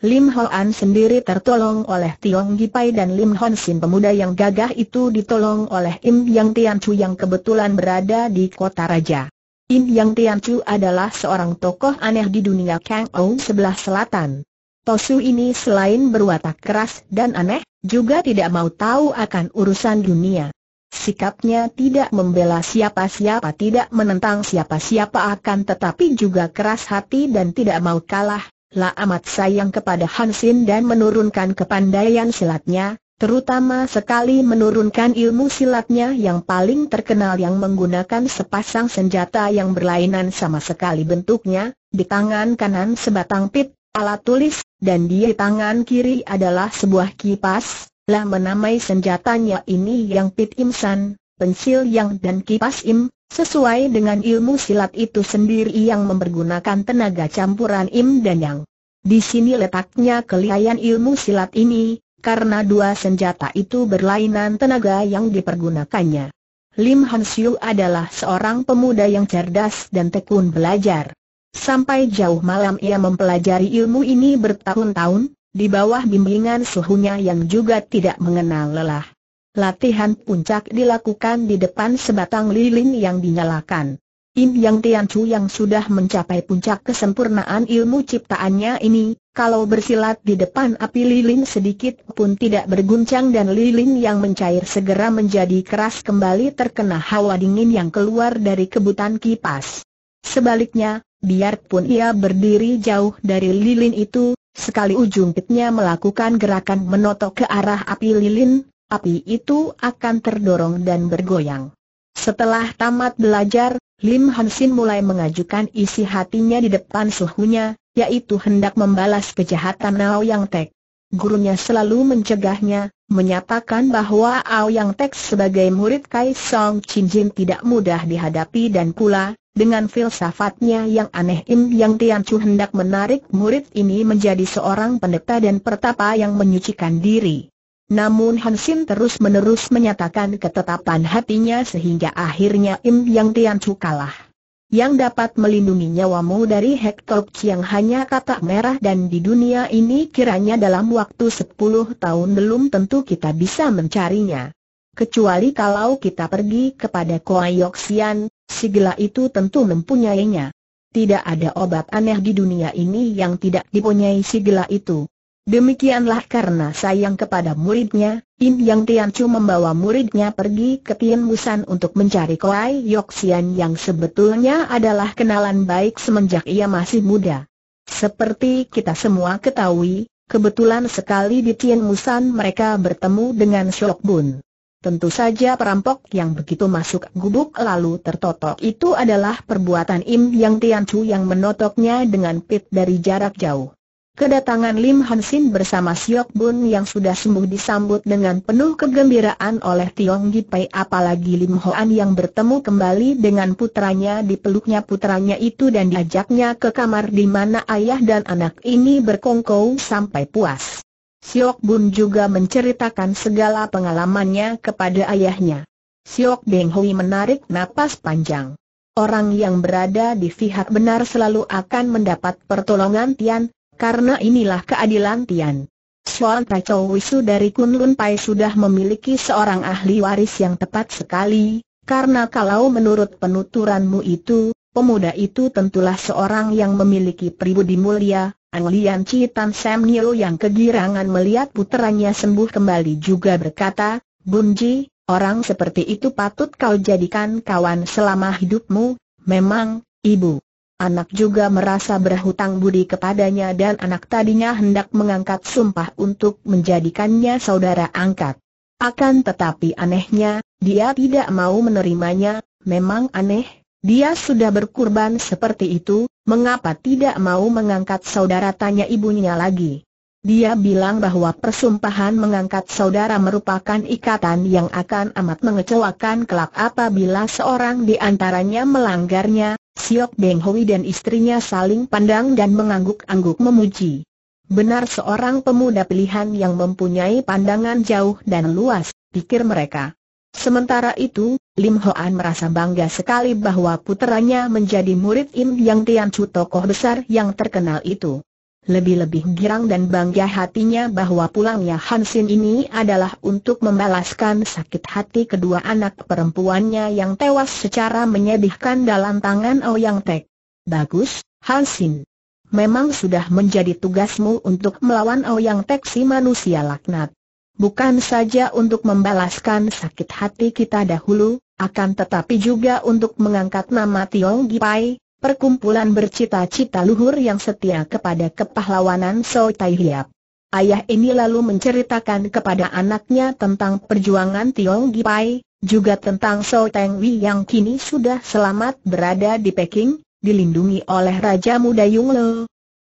Lim An sendiri tertolong oleh Tiong Gipai dan Lim Hon Sin pemuda yang gagah itu ditolong oleh Im Yang Tian Chu yang kebetulan berada di kota raja. Im Yang Tian Chu adalah seorang tokoh aneh di dunia Kang Ou sebelah selatan. Tosu ini selain berwatak keras dan aneh, juga tidak mau tahu akan urusan dunia. Sikapnya tidak membela siapa-siapa tidak menentang siapa-siapa akan tetapi juga keras hati dan tidak mau kalah, lah amat sayang kepada Hansin dan menurunkan kepandaian silatnya, terutama sekali menurunkan ilmu silatnya yang paling terkenal yang menggunakan sepasang senjata yang berlainan sama sekali bentuknya, di tangan kanan sebatang pit, alat tulis, dan di tangan kiri adalah sebuah kipas, lah menamai senjatanya ini yang Pit imsan, pensil yang dan kipas Im, sesuai dengan ilmu silat itu sendiri yang mempergunakan tenaga campuran Im dan Yang. Di sini letaknya kelihayan ilmu silat ini, karena dua senjata itu berlainan tenaga yang dipergunakannya. Lim Hansiu adalah seorang pemuda yang cerdas dan tekun belajar. Sampai jauh malam ia mempelajari ilmu ini bertahun-tahun, di bawah bimbingan suhunya yang juga tidak mengenal lelah. Latihan puncak dilakukan di depan sebatang lilin yang dinyalakan. Im Yang Tianchu yang sudah mencapai puncak kesempurnaan ilmu ciptaannya ini, kalau bersilat di depan api lilin sedikit pun tidak berguncang dan lilin yang mencair segera menjadi keras kembali terkena hawa dingin yang keluar dari kebutan kipas. Sebaliknya, Biarpun ia berdiri jauh dari lilin itu, sekali ujung pitnya melakukan gerakan menotok ke arah api lilin, api itu akan terdorong dan bergoyang. Setelah tamat belajar, Lim Hansin mulai mengajukan isi hatinya di depan suhunya, yaitu hendak membalas kejahatan Nao Yang Tek. Gurunya selalu mencegahnya, menyatakan bahwa yang Tek sebagai murid Kaisong Chin Jin tidak mudah dihadapi dan pula, dengan filsafatnya yang aneh Im Yang Tian Chu hendak menarik murid ini menjadi seorang pendeta dan pertapa yang menyucikan diri. Namun Hansin terus-menerus menyatakan ketetapan hatinya sehingga akhirnya Im Yang Tian Chu kalah yang dapat melindungi nyawamu dari Hektok yang hanya kata merah dan di dunia ini kiranya dalam waktu sepuluh tahun belum tentu kita bisa mencarinya. Kecuali kalau kita pergi kepada Koayoksian, sigla itu tentu mempunyainya. Tidak ada obat aneh di dunia ini yang tidak dipunyai sigla itu. Demikianlah karena sayang kepada muridnya, In Yang Tian Chu membawa muridnya pergi ke Tian Musan untuk mencari Koai Yoxian yang sebetulnya adalah kenalan baik semenjak ia masih muda. Seperti kita semua ketahui, kebetulan sekali di Tian Musan mereka bertemu dengan Shok Bun. Tentu saja perampok yang begitu masuk gubuk lalu tertotok itu adalah perbuatan Im Yang Tian Chu yang menotoknya dengan pit dari jarak jauh. Kedatangan Lim Hansin bersama Siok Bun yang sudah sembuh disambut dengan penuh kegembiraan oleh Tiong Gipai apalagi Lim Hoan yang bertemu kembali dengan putranya dipeluknya putranya itu dan diajaknya ke kamar di mana ayah dan anak ini berkongkow sampai puas. Siok Bun juga menceritakan segala pengalamannya kepada ayahnya. Siok Beng Hui menarik napas panjang. Orang yang berada di pihak benar selalu akan mendapat pertolongan Tian karena inilah keadilan Tian. Soal Tacau Wisu dari Kunlun Pai sudah memiliki seorang ahli waris yang tepat sekali, karena kalau menurut penuturanmu itu, pemuda itu tentulah seorang yang memiliki pribudi mulia, Ang Lian Chi Tan Sam Nio yang kegirangan melihat puteranya sembuh kembali juga berkata, Bunji, orang seperti itu patut kau jadikan kawan selama hidupmu, memang, ibu. Anak juga merasa berhutang budi kepadanya dan anak tadinya hendak mengangkat sumpah untuk menjadikannya saudara angkat. Akan tetapi anehnya, dia tidak mau menerimanya, memang aneh, dia sudah berkurban seperti itu, mengapa tidak mau mengangkat saudara tanya ibunya lagi. Dia bilang bahwa persumpahan mengangkat saudara merupakan ikatan yang akan amat mengecewakan kelak apabila seorang di antaranya melanggarnya. Siok Beng Hui dan istrinya saling pandang dan mengangguk-angguk memuji. Benar seorang pemuda pilihan yang mempunyai pandangan jauh dan luas, pikir mereka. Sementara itu, Lim Hoan merasa bangga sekali bahwa puteranya menjadi murid Im Yang Tian Chu tokoh besar yang terkenal itu. Lebih-lebih girang dan bangga hatinya bahwa pulangnya Hansin ini adalah untuk membalaskan sakit hati kedua anak perempuannya yang tewas secara menyedihkan dalam tangan Yang Tek. Bagus, Hansin. Memang sudah menjadi tugasmu untuk melawan Ouyang Tek si manusia laknat. Bukan saja untuk membalaskan sakit hati kita dahulu, akan tetapi juga untuk mengangkat nama Tiong Gipai, Perkumpulan bercita-cita luhur yang setia kepada kepahlawanan So Tai Hiap. Ayah ini lalu menceritakan kepada anaknya tentang perjuangan Tiong Gipai, juga tentang So Teng Wei yang kini sudah selamat berada di Peking, dilindungi oleh Raja Muda Yung Le.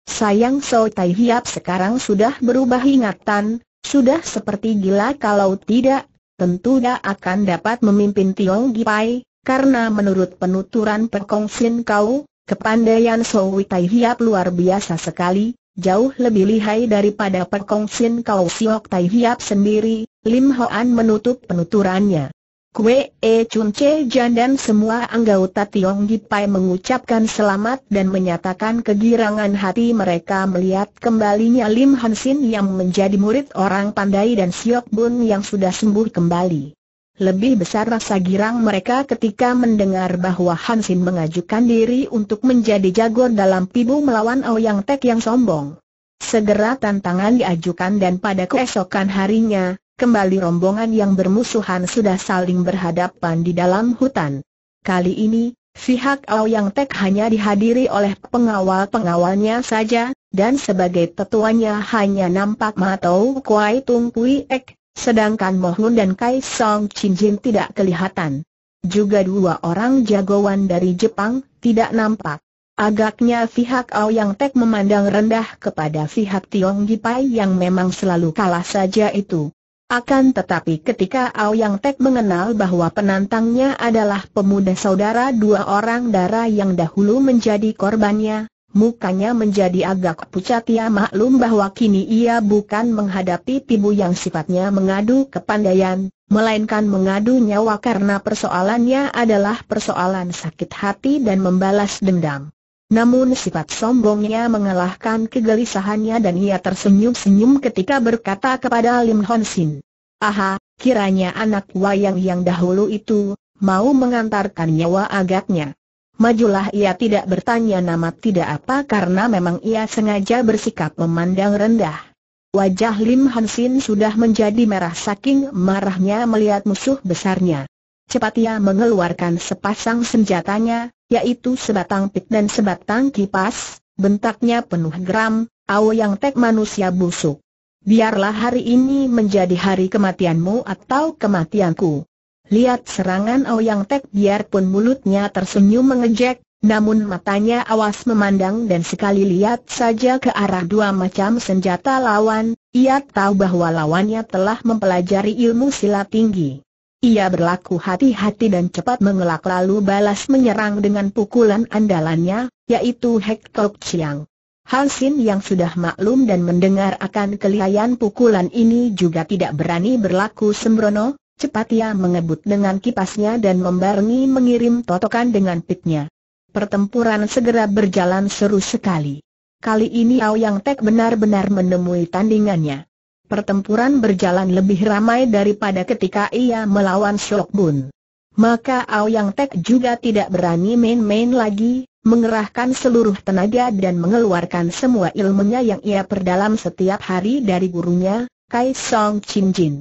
Sayang So Tai Hiap sekarang sudah berubah ingatan, sudah seperti gila kalau tidak, tentu dia akan dapat memimpin Tiong Gipai, karena menurut penuturan perkongsin kau, kepandaian Sowi Tai Hiap luar biasa sekali, jauh lebih lihai daripada perkongsin kau Siok Tai Hiap sendiri, Lim Hoan menutup penuturannya. Kue E Chun Che Jan dan semua anggota Tiong Gipai mengucapkan selamat dan menyatakan kegirangan hati mereka melihat kembalinya Lim Hansin yang menjadi murid orang pandai dan Siok Bun yang sudah sembuh kembali. Lebih besar rasa girang mereka ketika mendengar bahwa Hansin mengajukan diri untuk menjadi jago dalam pibu melawan Ouyang Tek yang sombong. Segera tantangan diajukan dan pada keesokan harinya, kembali rombongan yang bermusuhan sudah saling berhadapan di dalam hutan. Kali ini, pihak Ouyang Tek hanya dihadiri oleh pengawal-pengawalnya saja, dan sebagai tetuanya hanya nampak Matau Kuai Tung Kui Ek, Sedangkan Mohun dan Kai Song Chin Jin tidak kelihatan. Juga dua orang jagoan dari Jepang tidak nampak. Agaknya pihak Ao Yang Tek memandang rendah kepada pihak Tiong Gipai yang memang selalu kalah saja itu. Akan tetapi ketika Ao Yang Tek mengenal bahwa penantangnya adalah pemuda saudara dua orang darah yang dahulu menjadi korbannya, Mukanya menjadi agak pucat ia ya, maklum bahwa kini ia bukan menghadapi pibu yang sifatnya mengadu kepandaian, melainkan mengadu nyawa karena persoalannya adalah persoalan sakit hati dan membalas dendam. Namun sifat sombongnya mengalahkan kegelisahannya dan ia tersenyum-senyum ketika berkata kepada Lim Hon Sin. Aha, kiranya anak wayang yang dahulu itu, mau mengantarkan nyawa agaknya. Majulah ia tidak bertanya nama tidak apa karena memang ia sengaja bersikap memandang rendah. Wajah Lim Hansin sudah menjadi merah saking marahnya melihat musuh besarnya. Cepat ia mengeluarkan sepasang senjatanya, yaitu sebatang pik dan sebatang kipas, bentaknya penuh geram, awo yang tek manusia busuk. Biarlah hari ini menjadi hari kematianmu atau kematianku. Lihat serangan Ouyang Tek biarpun mulutnya tersenyum mengejek, namun matanya awas memandang dan sekali lihat saja ke arah dua macam senjata lawan, ia tahu bahwa lawannya telah mempelajari ilmu silat tinggi. Ia berlaku hati-hati dan cepat mengelak lalu balas menyerang dengan pukulan andalannya, yaitu Hek Tok Chiang. Han Sin yang sudah maklum dan mendengar akan kelihayan pukulan ini juga tidak berani berlaku sembrono, Cepat ia mengebut dengan kipasnya dan membarengi mengirim totokan dengan pitnya. Pertempuran segera berjalan seru sekali. Kali ini Ao Yang Tek benar-benar menemui tandingannya. Pertempuran berjalan lebih ramai daripada ketika ia melawan Shok Bun. Maka Ao Yang Tek juga tidak berani main-main lagi, mengerahkan seluruh tenaga dan mengeluarkan semua ilmunya yang ia perdalam setiap hari dari gurunya, Kai Song Chin Jin.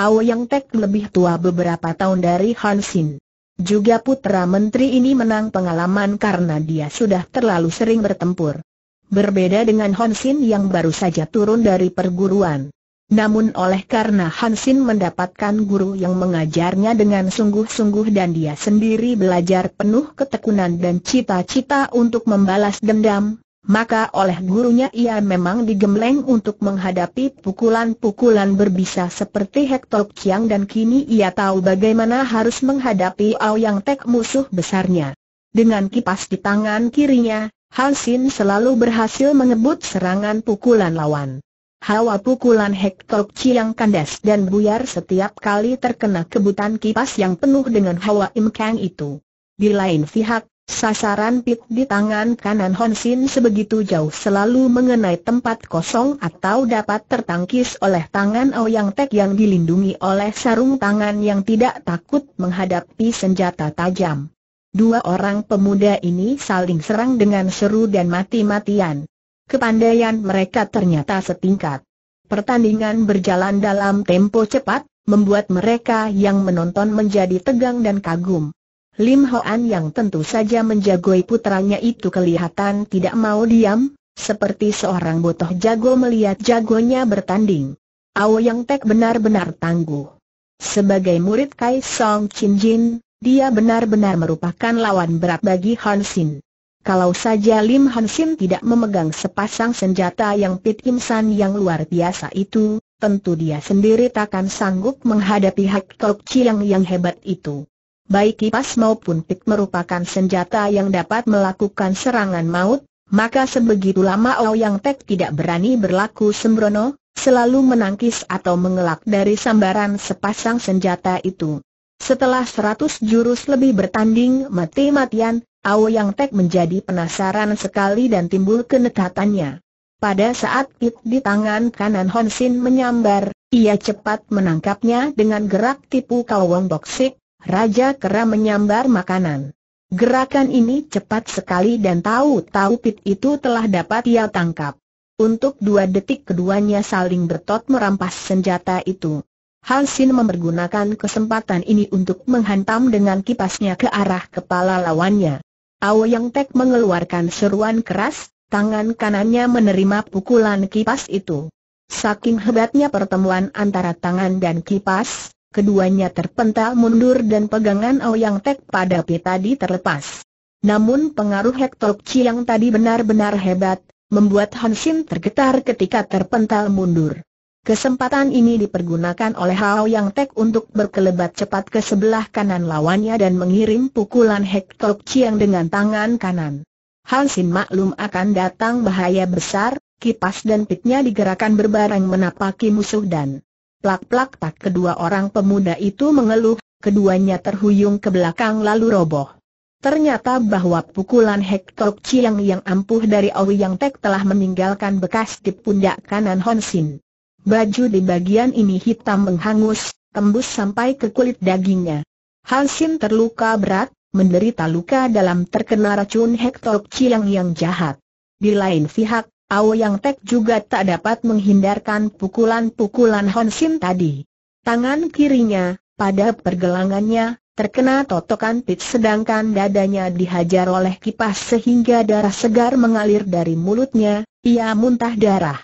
Ao Yang Tek lebih tua beberapa tahun dari Han Xin. Juga putra menteri ini menang pengalaman karena dia sudah terlalu sering bertempur. Berbeda dengan Han Xin yang baru saja turun dari perguruan. Namun oleh karena Han Xin mendapatkan guru yang mengajarnya dengan sungguh-sungguh dan dia sendiri belajar penuh ketekunan dan cita-cita untuk membalas dendam, maka oleh gurunya ia memang digembleng untuk menghadapi pukulan-pukulan berbisa seperti Hector Chiang dan kini ia tahu bagaimana harus menghadapi Yang Tek musuh besarnya. Dengan kipas di tangan kirinya, Sin selalu berhasil mengebut serangan pukulan lawan. Hawa pukulan Hector Chiang kandas dan buyar setiap kali terkena kebutan kipas yang penuh dengan hawa imkang itu. Di lain pihak, Sasaran pit di tangan kanan Honsin sebegitu jauh selalu mengenai tempat kosong atau dapat tertangkis oleh tangan Ouyang oh Tek yang dilindungi oleh sarung tangan yang tidak takut menghadapi senjata tajam. Dua orang pemuda ini saling serang dengan seru dan mati-matian. Kepandaian mereka ternyata setingkat. Pertandingan berjalan dalam tempo cepat, membuat mereka yang menonton menjadi tegang dan kagum. Lim Hoan yang tentu saja menjagoi putranya itu kelihatan tidak mau diam, seperti seorang botoh jago melihat jagonya bertanding. Ao Yang Tek benar-benar tangguh. Sebagai murid Kai Song Chin Jin, dia benar-benar merupakan lawan berat bagi Han Xin. Kalau saja Lim Han Xin tidak memegang sepasang senjata yang Pit Kim San yang luar biasa itu, tentu dia sendiri takkan sanggup menghadapi Hak Kok Chiang yang hebat itu baik kipas maupun pik merupakan senjata yang dapat melakukan serangan maut, maka sebegitu lama Ouyang Tek tidak berani berlaku sembrono, selalu menangkis atau mengelak dari sambaran sepasang senjata itu. Setelah seratus jurus lebih bertanding mati-matian, Ouyang Tek menjadi penasaran sekali dan timbul kenekatannya. Pada saat pik di tangan kanan Honsin menyambar, ia cepat menangkapnya dengan gerak tipu kawong boksik, Raja Kera menyambar makanan. Gerakan ini cepat sekali dan tahu-tahu Pit itu telah dapat ia tangkap. Untuk dua detik keduanya saling bertot merampas senjata itu. Hal Sin mempergunakan kesempatan ini untuk menghantam dengan kipasnya ke arah kepala lawannya. Yang Tek mengeluarkan seruan keras, tangan kanannya menerima pukulan kipas itu. Saking hebatnya pertemuan antara tangan dan kipas, Keduanya terpental mundur dan pegangan Yang Tek pada Pi tadi terlepas. Namun pengaruh Hektok yang tadi benar-benar hebat, membuat Hansin tergetar ketika terpental mundur. Kesempatan ini dipergunakan oleh Hao Yang Tek untuk berkelebat cepat ke sebelah kanan lawannya dan mengirim pukulan Hektok yang dengan tangan kanan. Hansin maklum akan datang bahaya besar, kipas dan pitnya digerakkan berbareng menapaki musuh dan Plak-plak tak kedua orang pemuda itu mengeluh, keduanya terhuyung ke belakang lalu roboh. Ternyata bahwa pukulan Hector Chiang yang ampuh dari Ouyang Tek telah meninggalkan bekas di pundak kanan Honsin. Baju di bagian ini hitam menghangus, tembus sampai ke kulit dagingnya. Honsin terluka berat, menderita luka dalam terkena racun Hector Chiang yang jahat. Di lain pihak, yang Tek juga tak dapat menghindarkan pukulan-pukulan Hon Sin tadi. Tangan kirinya, pada pergelangannya, terkena totokan pit sedangkan dadanya dihajar oleh kipas sehingga darah segar mengalir dari mulutnya, ia muntah darah.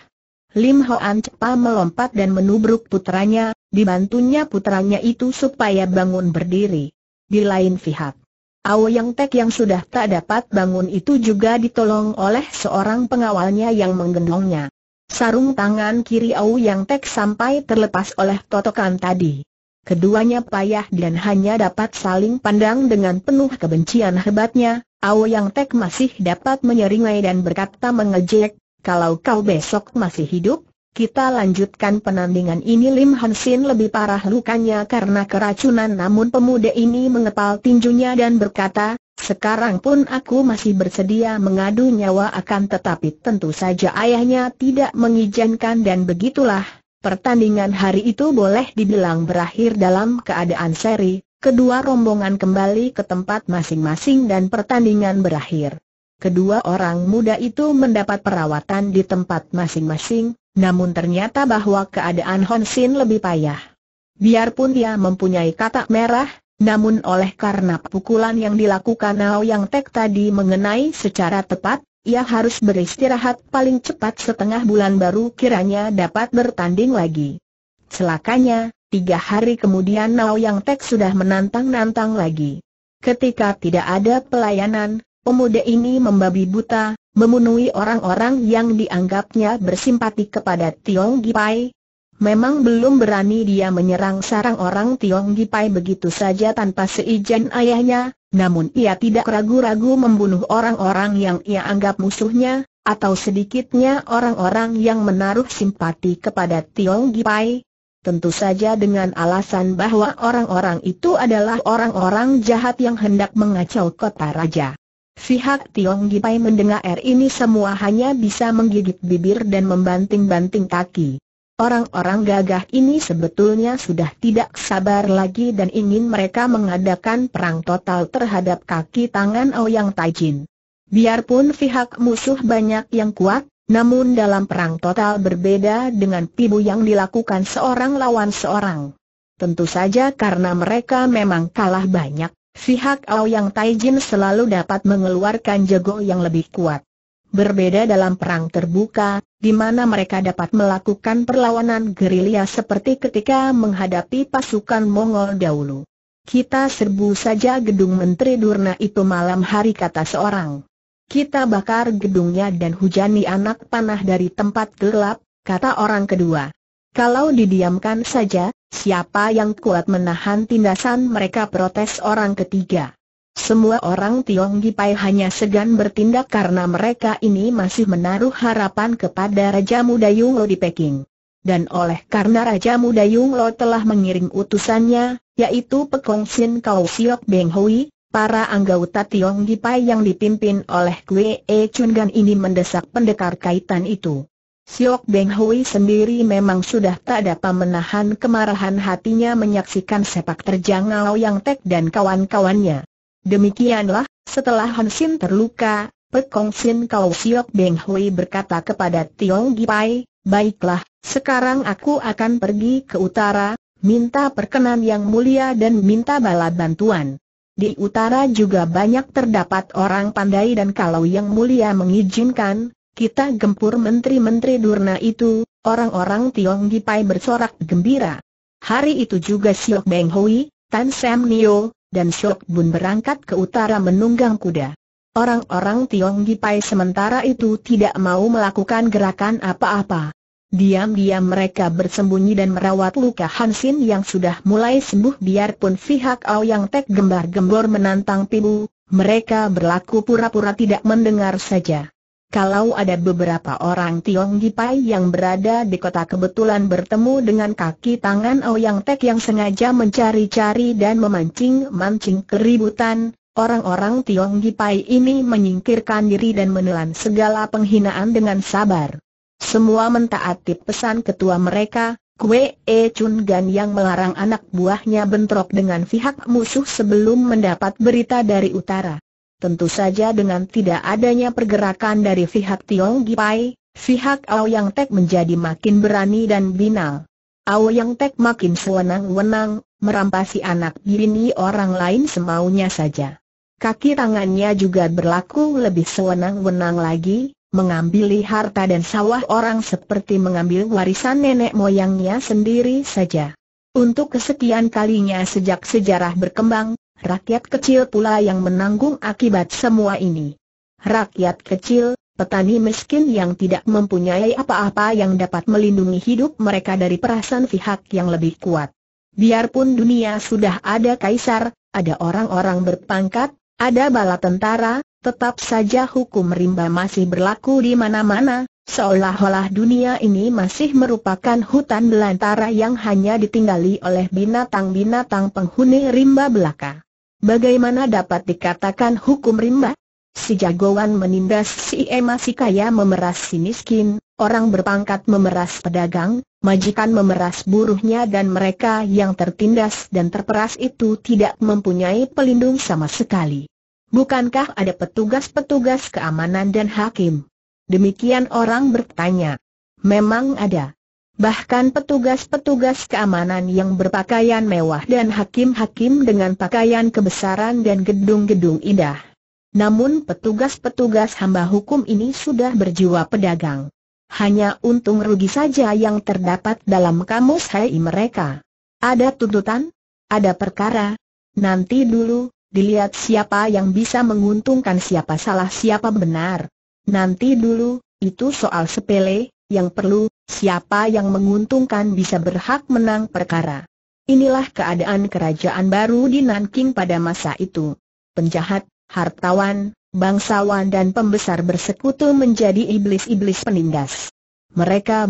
Lim An cepat melompat dan menubruk putranya, dibantunya putranya itu supaya bangun berdiri. Di lain pihak, yang Tek yang sudah tak dapat bangun itu juga ditolong oleh seorang pengawalnya yang menggendongnya. Sarung tangan kiri Yang Tek sampai terlepas oleh totokan tadi. Keduanya payah dan hanya dapat saling pandang dengan penuh kebencian hebatnya, Yang Tek masih dapat menyeringai dan berkata mengejek, kalau kau besok masih hidup, kita lanjutkan penandingan ini Lim Hansin lebih parah lukanya karena keracunan namun pemuda ini mengepal tinjunya dan berkata, sekarang pun aku masih bersedia mengadu nyawa akan tetapi tentu saja ayahnya tidak mengizinkan dan begitulah, pertandingan hari itu boleh dibilang berakhir dalam keadaan seri, kedua rombongan kembali ke tempat masing-masing dan pertandingan berakhir kedua orang muda itu mendapat perawatan di tempat masing-masing, namun ternyata bahwa keadaan Hon Sin lebih payah. Biarpun dia mempunyai katak merah, namun oleh karena pukulan yang dilakukan Nao Yang Tek tadi mengenai secara tepat, ia harus beristirahat paling cepat setengah bulan baru kiranya dapat bertanding lagi. Celakanya, tiga hari kemudian Nao Yang Tek sudah menantang-nantang lagi. Ketika tidak ada pelayanan, Pemuda ini membabi buta, memenuhi orang-orang yang dianggapnya bersimpati kepada Tiong Gipai. Memang belum berani dia menyerang sarang orang Tiong Gipai begitu saja tanpa seizin ayahnya, namun ia tidak ragu-ragu membunuh orang-orang yang ia anggap musuhnya, atau sedikitnya orang-orang yang menaruh simpati kepada Tiong Gipai. Tentu saja dengan alasan bahwa orang-orang itu adalah orang-orang jahat yang hendak mengacau kota raja. Pihak Tiong Gipai mendengar ini semua hanya bisa menggigit bibir dan membanting-banting kaki. Orang-orang gagah ini sebetulnya sudah tidak sabar lagi dan ingin mereka mengadakan perang total terhadap kaki tangan Ouyang oh Taijin. Biarpun pihak musuh banyak yang kuat, namun dalam perang total berbeda dengan pibu yang dilakukan seorang lawan seorang. Tentu saja karena mereka memang kalah banyak si Hak Yang Taijin selalu dapat mengeluarkan jago yang lebih kuat. Berbeda dalam perang terbuka, di mana mereka dapat melakukan perlawanan gerilya seperti ketika menghadapi pasukan Mongol dahulu. Kita serbu saja gedung Menteri Durna itu malam hari kata seorang. Kita bakar gedungnya dan hujani anak panah dari tempat gelap, kata orang kedua. Kalau didiamkan saja, Siapa yang kuat menahan tindasan mereka protes orang ketiga? Semua orang Tiong Gipai hanya segan bertindak karena mereka ini masih menaruh harapan kepada Raja Muda Yung Lo di Peking. Dan oleh karena Raja Muda Yung Lo telah mengirim utusannya, yaitu Pekong Sin Kau Siok Beng Hui, para anggota Tiong Gipai yang dipimpin oleh Kwee E Chun Gan ini mendesak pendekar kaitan itu. Siok Beng Hui sendiri memang sudah tak dapat menahan kemarahan hatinya menyaksikan sepak terjang Ao Yang Tek dan kawan-kawannya. Demikianlah, setelah Han Sin terluka, Pekong Sin Kau Siok Beng Hui berkata kepada Tiong Gipai, Baiklah, sekarang aku akan pergi ke utara, minta perkenan yang mulia dan minta bala bantuan. Di utara juga banyak terdapat orang pandai dan kalau yang mulia mengizinkan, kita gempur menteri-menteri durna itu, orang-orang Tiong Gipai bersorak gembira. Hari itu juga Siok Beng Hui, Tan Sam Nio, dan Siok Bun berangkat ke utara menunggang kuda. Orang-orang Tiong Gipai sementara itu tidak mau melakukan gerakan apa-apa. Diam-diam mereka bersembunyi dan merawat luka Hansin yang sudah mulai sembuh biarpun pihak Ao Yang Tek gembar-gembor menantang Pibu, mereka berlaku pura-pura tidak mendengar saja. Kalau ada beberapa orang Tiong Gipai yang berada di kota kebetulan bertemu dengan kaki tangan Ouyang oh Tek yang sengaja mencari-cari dan memancing-mancing keributan, orang-orang Tiong Gipai ini menyingkirkan diri dan menelan segala penghinaan dengan sabar. Semua mentaati pesan ketua mereka, Kue E Chun Gan yang melarang anak buahnya bentrok dengan pihak musuh sebelum mendapat berita dari utara. Tentu saja dengan tidak adanya pergerakan dari pihak Tiong Gipai, pihak Aoyang Tek menjadi makin berani dan binal. Aoyang Tek makin sewenang-wenang, merampasi anak bini orang lain semaunya saja. Kaki tangannya juga berlaku lebih sewenang-wenang lagi, mengambil harta dan sawah orang seperti mengambil warisan nenek moyangnya sendiri saja. Untuk kesekian kalinya sejak sejarah berkembang, rakyat kecil pula yang menanggung akibat semua ini. Rakyat kecil, petani miskin yang tidak mempunyai apa-apa yang dapat melindungi hidup mereka dari perasaan pihak yang lebih kuat. Biarpun dunia sudah ada kaisar, ada orang-orang berpangkat, ada bala tentara, tetap saja hukum rimba masih berlaku di mana-mana, seolah-olah dunia ini masih merupakan hutan belantara yang hanya ditinggali oleh binatang-binatang penghuni rimba belaka. Bagaimana dapat dikatakan hukum rimba? Si jagoan menindas si si kaya memeras si miskin, orang berpangkat memeras pedagang, majikan memeras buruhnya dan mereka yang tertindas dan terperas itu tidak mempunyai pelindung sama sekali. Bukankah ada petugas-petugas keamanan dan hakim? Demikian orang bertanya. Memang ada. Bahkan petugas-petugas keamanan yang berpakaian mewah dan hakim-hakim dengan pakaian kebesaran dan gedung-gedung indah. Namun petugas-petugas hamba hukum ini sudah berjiwa pedagang. Hanya untung rugi saja yang terdapat dalam kamus hai mereka. Ada tuntutan, ada perkara. Nanti dulu, dilihat siapa yang bisa menguntungkan siapa salah siapa benar. Nanti dulu, itu soal sepele, yang perlu Siapa yang menguntungkan bisa berhak menang perkara. Inilah keadaan kerajaan baru di Nanking pada masa itu. Penjahat, hartawan, bangsawan dan pembesar bersekutu menjadi iblis-iblis penindas. Mereka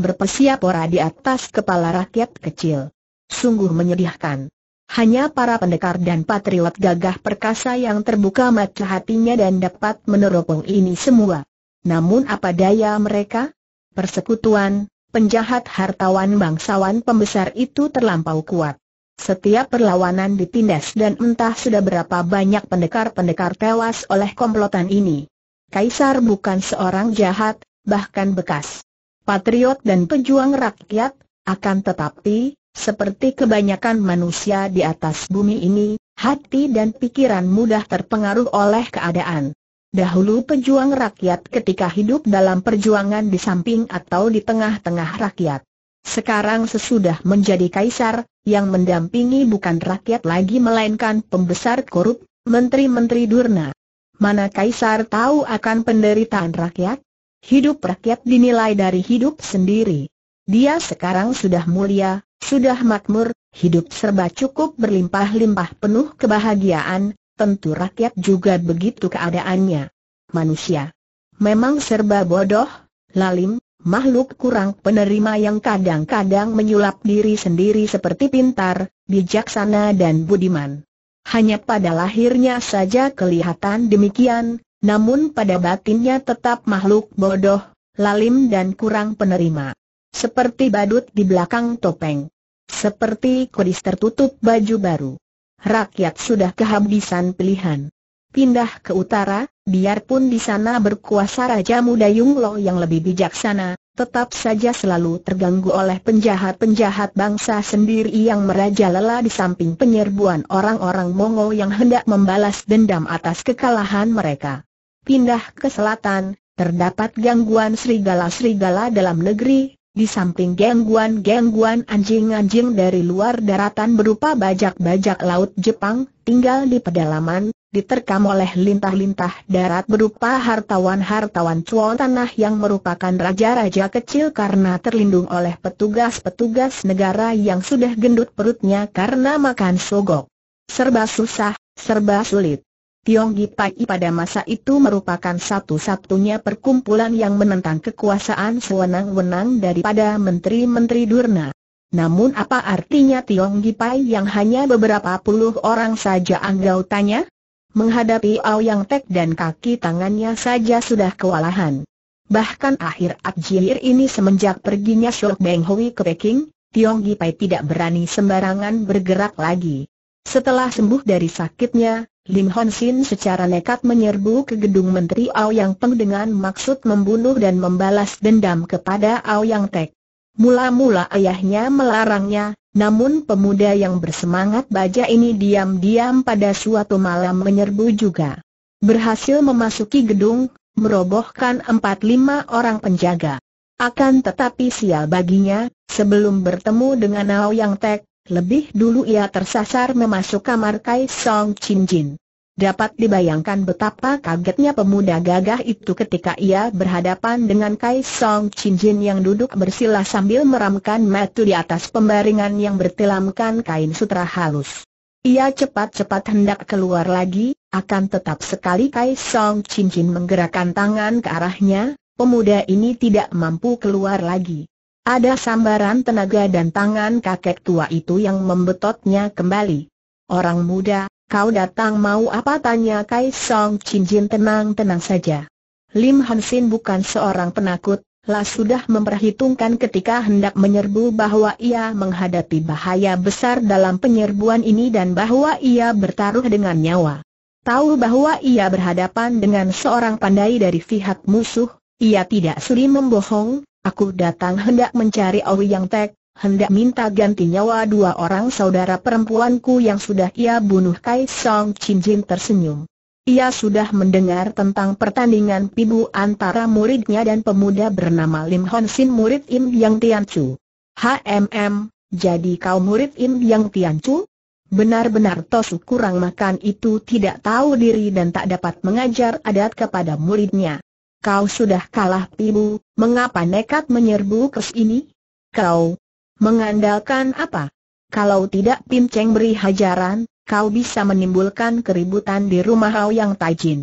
pora di atas kepala rakyat kecil. Sungguh menyedihkan. Hanya para pendekar dan patriot gagah perkasa yang terbuka mata hatinya dan dapat meneropong ini semua. Namun apa daya mereka? Persekutuan, penjahat hartawan bangsawan pembesar itu terlampau kuat. Setiap perlawanan ditindas dan entah sudah berapa banyak pendekar-pendekar tewas oleh komplotan ini. Kaisar bukan seorang jahat, bahkan bekas patriot dan pejuang rakyat, akan tetapi, seperti kebanyakan manusia di atas bumi ini, hati dan pikiran mudah terpengaruh oleh keadaan. Dahulu pejuang rakyat ketika hidup dalam perjuangan di samping atau di tengah-tengah rakyat. Sekarang sesudah menjadi kaisar, yang mendampingi bukan rakyat lagi melainkan pembesar korup, menteri-menteri durna. Mana kaisar tahu akan penderitaan rakyat? Hidup rakyat dinilai dari hidup sendiri. Dia sekarang sudah mulia, sudah makmur, hidup serba cukup berlimpah-limpah penuh kebahagiaan, tentu rakyat juga begitu keadaannya. Manusia memang serba bodoh, lalim, makhluk kurang penerima yang kadang-kadang menyulap diri sendiri seperti pintar, bijaksana dan budiman. Hanya pada lahirnya saja kelihatan demikian, namun pada batinnya tetap makhluk bodoh, lalim dan kurang penerima. Seperti badut di belakang topeng. Seperti kodis tertutup baju baru rakyat sudah kehabisan pilihan. Pindah ke utara, biarpun di sana berkuasa Raja Muda Yunglo yang lebih bijaksana, tetap saja selalu terganggu oleh penjahat-penjahat bangsa sendiri yang merajalela di samping penyerbuan orang-orang Mongo yang hendak membalas dendam atas kekalahan mereka. Pindah ke selatan, terdapat gangguan serigala-serigala dalam negeri di samping gangguan-gangguan anjing-anjing dari luar daratan berupa bajak-bajak laut Jepang, tinggal di pedalaman, diterkam oleh lintah-lintah darat berupa hartawan-hartawan cuan tanah yang merupakan raja-raja kecil karena terlindung oleh petugas-petugas negara yang sudah gendut perutnya karena makan sogok. Serba susah, serba sulit. Tiong Gipai pada masa itu merupakan satu-satunya perkumpulan yang menentang kekuasaan sewenang-wenang daripada menteri-menteri Durna. Namun apa artinya Tiong Gipai yang hanya beberapa puluh orang saja anggotanya? Menghadapi yang Tek dan kaki tangannya saja sudah kewalahan. Bahkan akhir akhir ini semenjak perginya Shok Beng Hui ke Peking, Tiong Gipai tidak berani sembarangan bergerak lagi. Setelah sembuh dari sakitnya, Lim Hon Sin secara nekat menyerbu ke gedung Menteri Yang Peng dengan maksud membunuh dan membalas dendam kepada Yang Tek. Mula-mula ayahnya melarangnya, namun pemuda yang bersemangat baja ini diam-diam pada suatu malam menyerbu juga. Berhasil memasuki gedung, merobohkan empat lima orang penjaga. Akan tetapi sial baginya, sebelum bertemu dengan Yang Tek, lebih dulu ia tersasar memasuk kamar Kai Song Chin Jin. Dapat dibayangkan betapa kagetnya pemuda gagah itu ketika ia berhadapan dengan Kai Song Chin Jin yang duduk bersila sambil meramkan metu di atas pembaringan yang bertelamkan kain sutra halus. Ia cepat-cepat hendak keluar lagi, akan tetap sekali Kai Song Chin Jin menggerakkan tangan ke arahnya, pemuda ini tidak mampu keluar lagi. Ada sambaran tenaga dan tangan kakek tua itu yang membetotnya kembali. Orang muda, kau datang mau apa tanya Kai Song Chin Jin tenang-tenang saja. Lim Han Sin bukan seorang penakut, lah sudah memperhitungkan ketika hendak menyerbu bahwa ia menghadapi bahaya besar dalam penyerbuan ini dan bahwa ia bertaruh dengan nyawa. Tahu bahwa ia berhadapan dengan seorang pandai dari pihak musuh, ia tidak sudi membohong, Aku datang hendak mencari Owi Yang Tek, hendak minta ganti nyawa dua orang saudara perempuanku yang sudah ia bunuh Song Chin Jin tersenyum. Ia sudah mendengar tentang pertandingan pibu antara muridnya dan pemuda bernama Lim Hon Sin murid Im Yang Tian Chu. HMM, jadi kau murid Im Yang Tian Chu? Benar-benar Tosu kurang makan itu tidak tahu diri dan tak dapat mengajar adat kepada muridnya kau sudah kalah pibu, mengapa nekat menyerbu kes ini? Kau mengandalkan apa? Kalau tidak pinceng beri hajaran, kau bisa menimbulkan keributan di rumah kau Yang Tajin.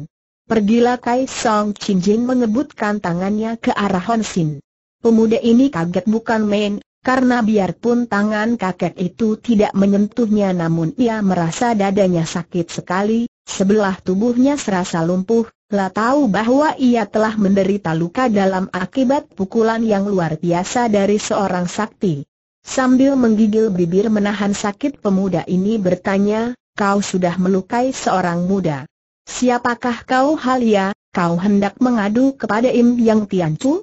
Pergilah Kai Song Chin Jin mengebutkan tangannya ke arah Hon Sin. Pemuda ini kaget bukan main, karena biarpun tangan kakek itu tidak menyentuhnya namun ia merasa dadanya sakit sekali, Sebelah tubuhnya serasa lumpuh, lah tahu bahwa ia telah menderita luka dalam akibat pukulan yang luar biasa dari seorang sakti. Sambil menggigil bibir menahan sakit pemuda ini bertanya, kau sudah melukai seorang muda. Siapakah kau Halia, kau hendak mengadu kepada Im Yang Tianchu?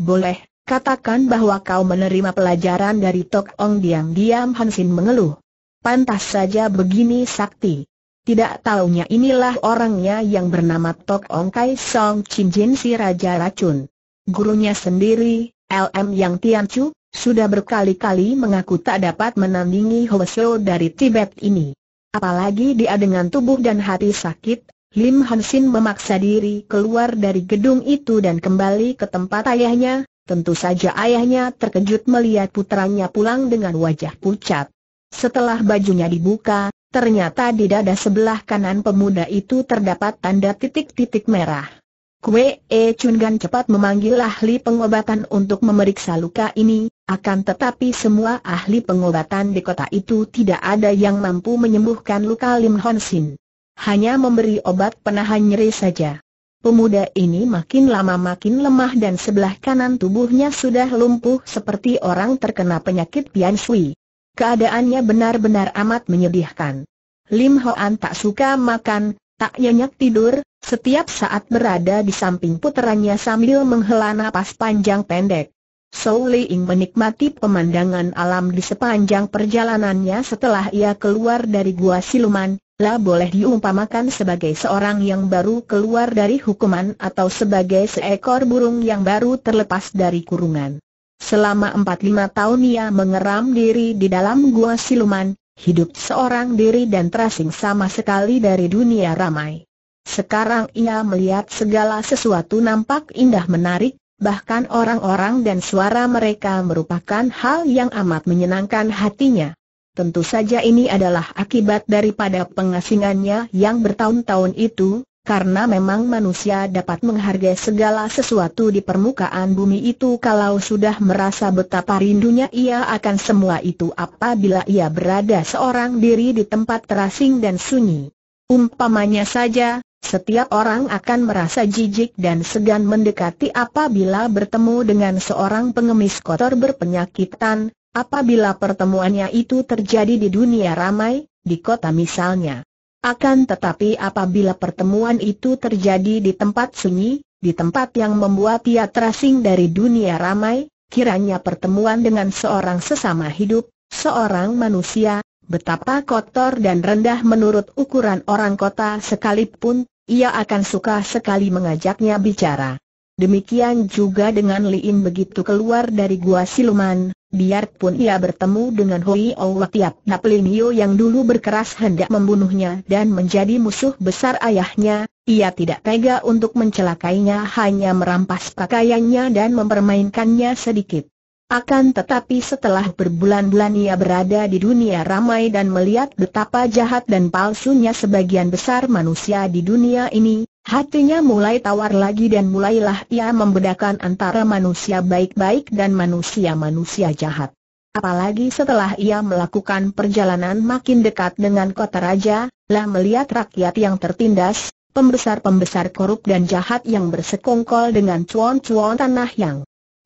Boleh, katakan bahwa kau menerima pelajaran dari Tok Ong diam-diam Hansin mengeluh. Pantas saja begini sakti. Tidak taunya inilah orangnya yang bernama Tok Ong Kai Song Chin Jin si Raja Racun. Gurunya sendiri, LM yang Tian Chu, sudah berkali-kali mengaku tak dapat menandingi Hwasyo dari Tibet ini. Apalagi dia dengan tubuh dan hati sakit, Lim Hansin memaksa diri keluar dari gedung itu dan kembali ke tempat ayahnya, tentu saja ayahnya terkejut melihat putranya pulang dengan wajah pucat. Setelah bajunya dibuka, Ternyata di dada sebelah kanan pemuda itu terdapat tanda titik-titik merah. Kue E Gan cepat memanggil ahli pengobatan untuk memeriksa luka ini, akan tetapi semua ahli pengobatan di kota itu tidak ada yang mampu menyembuhkan luka Lim Hon Sin. Hanya memberi obat penahan nyeri saja. Pemuda ini makin lama makin lemah dan sebelah kanan tubuhnya sudah lumpuh seperti orang terkena penyakit piansui. Keadaannya benar-benar amat menyedihkan. Lim Hoan tak suka makan, tak nyenyak tidur, setiap saat berada di samping puterannya sambil menghela napas panjang pendek. Sou Ying menikmati pemandangan alam di sepanjang perjalanannya setelah ia keluar dari gua siluman, lah boleh diumpamakan sebagai seorang yang baru keluar dari hukuman atau sebagai seekor burung yang baru terlepas dari kurungan. Selama 4-5 tahun ia mengeram diri di dalam gua siluman, hidup seorang diri dan terasing sama sekali dari dunia ramai. Sekarang ia melihat segala sesuatu nampak indah menarik, bahkan orang-orang dan suara mereka merupakan hal yang amat menyenangkan hatinya. Tentu saja ini adalah akibat daripada pengasingannya yang bertahun-tahun itu, karena memang manusia dapat menghargai segala sesuatu di permukaan bumi itu kalau sudah merasa betapa rindunya ia akan semua itu apabila ia berada seorang diri di tempat terasing dan sunyi. Umpamanya saja, setiap orang akan merasa jijik dan segan mendekati apabila bertemu dengan seorang pengemis kotor berpenyakitan, apabila pertemuannya itu terjadi di dunia ramai, di kota misalnya. Akan tetapi apabila pertemuan itu terjadi di tempat sunyi, di tempat yang membuat ia terasing dari dunia ramai, kiranya pertemuan dengan seorang sesama hidup, seorang manusia, betapa kotor dan rendah menurut ukuran orang kota sekalipun, ia akan suka sekali mengajaknya bicara. Demikian juga dengan Liin begitu keluar dari gua siluman, Biarpun ia bertemu dengan Hoi Owa Tiap Naplimio yang dulu berkeras hendak membunuhnya dan menjadi musuh besar ayahnya, ia tidak tega untuk mencelakainya hanya merampas pakaiannya dan mempermainkannya sedikit. Akan tetapi setelah berbulan-bulan ia berada di dunia ramai dan melihat betapa jahat dan palsunya sebagian besar manusia di dunia ini, hatinya mulai tawar lagi dan mulailah ia membedakan antara manusia baik-baik dan manusia-manusia jahat. Apalagi setelah ia melakukan perjalanan makin dekat dengan kota raja, lah melihat rakyat yang tertindas, pembesar-pembesar korup dan jahat yang bersekongkol dengan cuan-cuan tanah yang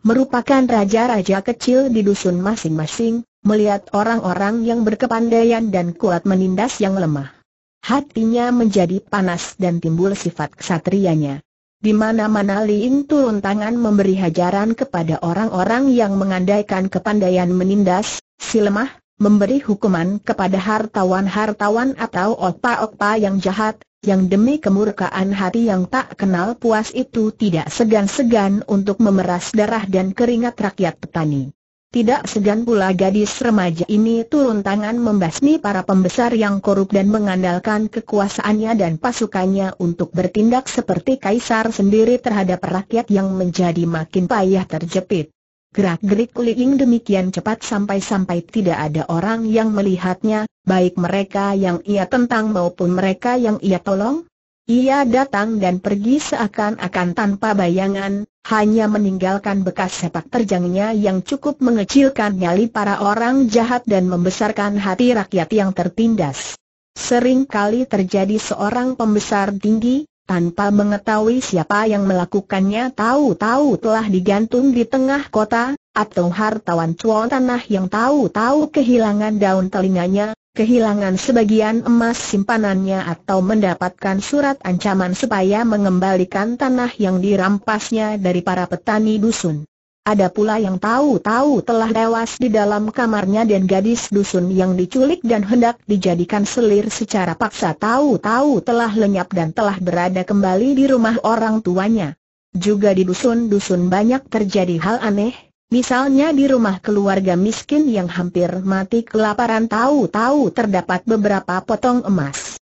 merupakan raja-raja kecil di dusun masing-masing, melihat orang-orang yang berkepandaian dan kuat menindas yang lemah. Hatinya menjadi panas dan timbul sifat kesatrianya. Di mana-mana turun tangan memberi hajaran kepada orang-orang yang mengandaikan kepandaian menindas, si lemah, memberi hukuman kepada hartawan-hartawan atau okpa-okpa yang jahat, yang demi kemurkaan hati yang tak kenal puas itu tidak segan-segan untuk memeras darah dan keringat rakyat petani. Tidak segan pula gadis remaja ini turun tangan membasmi para pembesar yang korup dan mengandalkan kekuasaannya dan pasukannya untuk bertindak seperti kaisar sendiri terhadap rakyat yang menjadi makin payah terjepit. Gerak-gerik Liing demikian cepat sampai-sampai tidak ada orang yang melihatnya, baik mereka yang ia tentang maupun mereka yang ia tolong. Ia datang dan pergi seakan-akan tanpa bayangan, hanya meninggalkan bekas sepak terjangnya yang cukup mengecilkan nyali para orang jahat dan membesarkan hati rakyat yang tertindas. Sering kali terjadi seorang pembesar tinggi, tanpa mengetahui siapa yang melakukannya tahu-tahu telah digantung di tengah kota, atau hartawan cuan tanah yang tahu-tahu kehilangan daun telinganya, kehilangan sebagian emas simpanannya atau mendapatkan surat ancaman supaya mengembalikan tanah yang dirampasnya dari para petani dusun. Ada pula yang tahu-tahu telah tewas di dalam kamarnya dan gadis dusun yang diculik dan hendak dijadikan selir secara paksa tahu-tahu telah lenyap dan telah berada kembali di rumah orang tuanya. Juga di dusun-dusun banyak terjadi hal aneh, misalnya di rumah keluarga miskin yang hampir mati kelaparan tahu-tahu terdapat beberapa potong emas.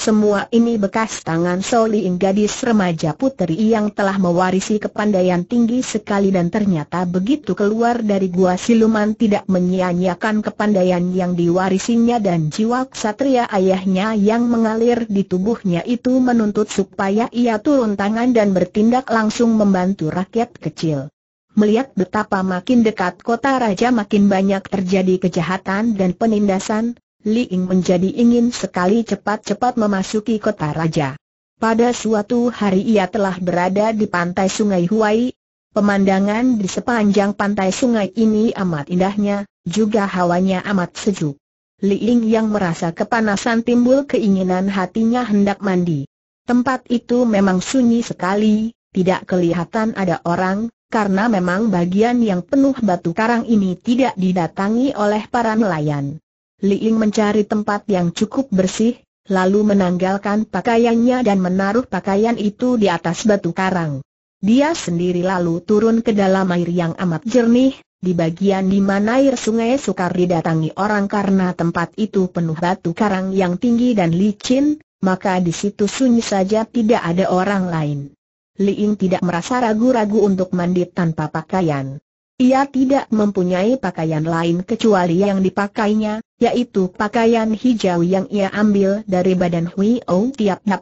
Semua ini bekas tangan Soliing gadis remaja puteri yang telah mewarisi kepandaian tinggi sekali dan ternyata begitu keluar dari gua siluman tidak menyia-nyiakan kepandaian yang diwarisinya dan jiwa ksatria ayahnya yang mengalir di tubuhnya itu menuntut supaya ia turun tangan dan bertindak langsung membantu rakyat kecil. Melihat betapa makin dekat kota raja makin banyak terjadi kejahatan dan penindasan, Li Ying menjadi ingin sekali cepat-cepat memasuki kota raja. Pada suatu hari ia telah berada di pantai sungai Huai. Pemandangan di sepanjang pantai sungai ini amat indahnya, juga hawanya amat sejuk. Li Ying yang merasa kepanasan timbul keinginan hatinya hendak mandi. Tempat itu memang sunyi sekali, tidak kelihatan ada orang, karena memang bagian yang penuh batu karang ini tidak didatangi oleh para nelayan. Li Ying mencari tempat yang cukup bersih, lalu menanggalkan pakaiannya dan menaruh pakaian itu di atas batu karang. Dia sendiri lalu turun ke dalam air yang amat jernih, di bagian di mana air sungai sukar didatangi orang karena tempat itu penuh batu karang yang tinggi dan licin, maka di situ sunyi saja tidak ada orang lain. Li Ying tidak merasa ragu-ragu untuk mandi tanpa pakaian. Ia tidak mempunyai pakaian lain kecuali yang dipakainya, yaitu pakaian hijau yang ia ambil dari badan Hui Oh, Tiap Nap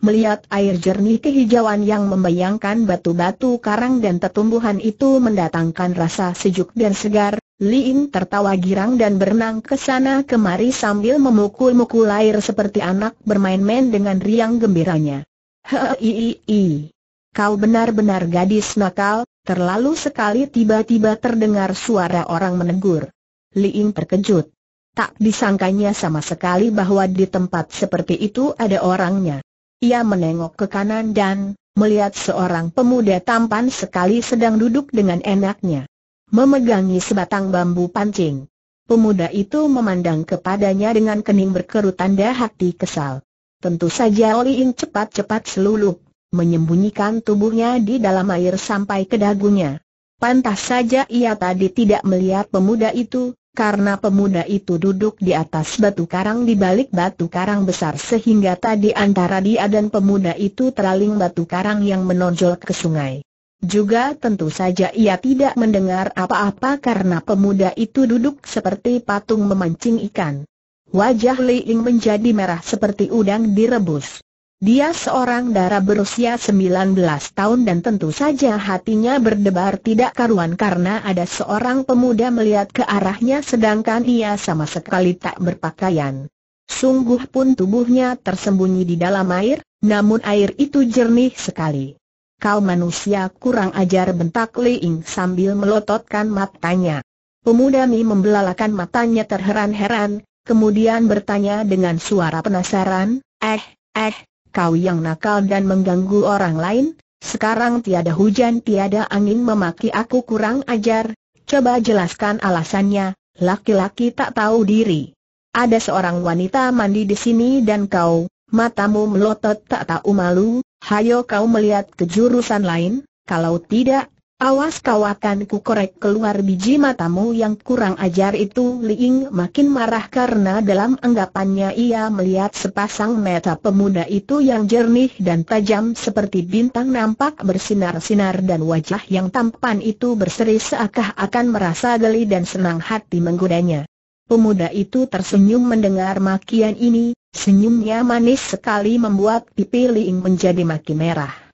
Melihat air jernih kehijauan yang membayangkan batu-batu karang dan tetumbuhan itu mendatangkan rasa sejuk dan segar, Ying tertawa girang dan berenang ke sana kemari sambil memukul-mukul air seperti anak bermain-main dengan riang gembiranya. Hei, kau benar-benar gadis nakal, Terlalu sekali tiba-tiba terdengar suara orang menegur. Li Ying terkejut. Tak disangkanya sama sekali bahwa di tempat seperti itu ada orangnya. Ia menengok ke kanan dan melihat seorang pemuda tampan sekali sedang duduk dengan enaknya. Memegangi sebatang bambu pancing. Pemuda itu memandang kepadanya dengan kening berkerut tanda hati kesal. Tentu saja Li Ying cepat-cepat selulup menyembunyikan tubuhnya di dalam air sampai ke dagunya. Pantas saja ia tadi tidak melihat pemuda itu, karena pemuda itu duduk di atas batu karang di balik batu karang besar sehingga tadi antara dia dan pemuda itu teraling batu karang yang menonjol ke sungai. Juga tentu saja ia tidak mendengar apa-apa karena pemuda itu duduk seperti patung memancing ikan. Wajah Li Ying menjadi merah seperti udang direbus. Dia seorang darah berusia 19 tahun dan tentu saja hatinya berdebar tidak karuan karena ada seorang pemuda melihat ke arahnya sedangkan ia sama sekali tak berpakaian. Sungguh pun tubuhnya tersembunyi di dalam air, namun air itu jernih sekali. Kau manusia kurang ajar bentak Liing sambil melototkan matanya. Pemuda Mi membelalakan matanya terheran-heran, kemudian bertanya dengan suara penasaran, eh, eh, kau yang nakal dan mengganggu orang lain, sekarang tiada hujan tiada angin memaki aku kurang ajar, coba jelaskan alasannya, laki-laki tak tahu diri. Ada seorang wanita mandi di sini dan kau, matamu melotot tak tahu malu, hayo kau melihat kejurusan lain, kalau tidak, Awas kau akan kukorek keluar biji matamu yang kurang ajar itu Liing makin marah karena dalam anggapannya ia melihat sepasang mata pemuda itu yang jernih dan tajam seperti bintang nampak bersinar-sinar dan wajah yang tampan itu berseri seakah akan merasa geli dan senang hati menggodanya. Pemuda itu tersenyum mendengar makian ini, senyumnya manis sekali membuat pipi Liing menjadi makin merah.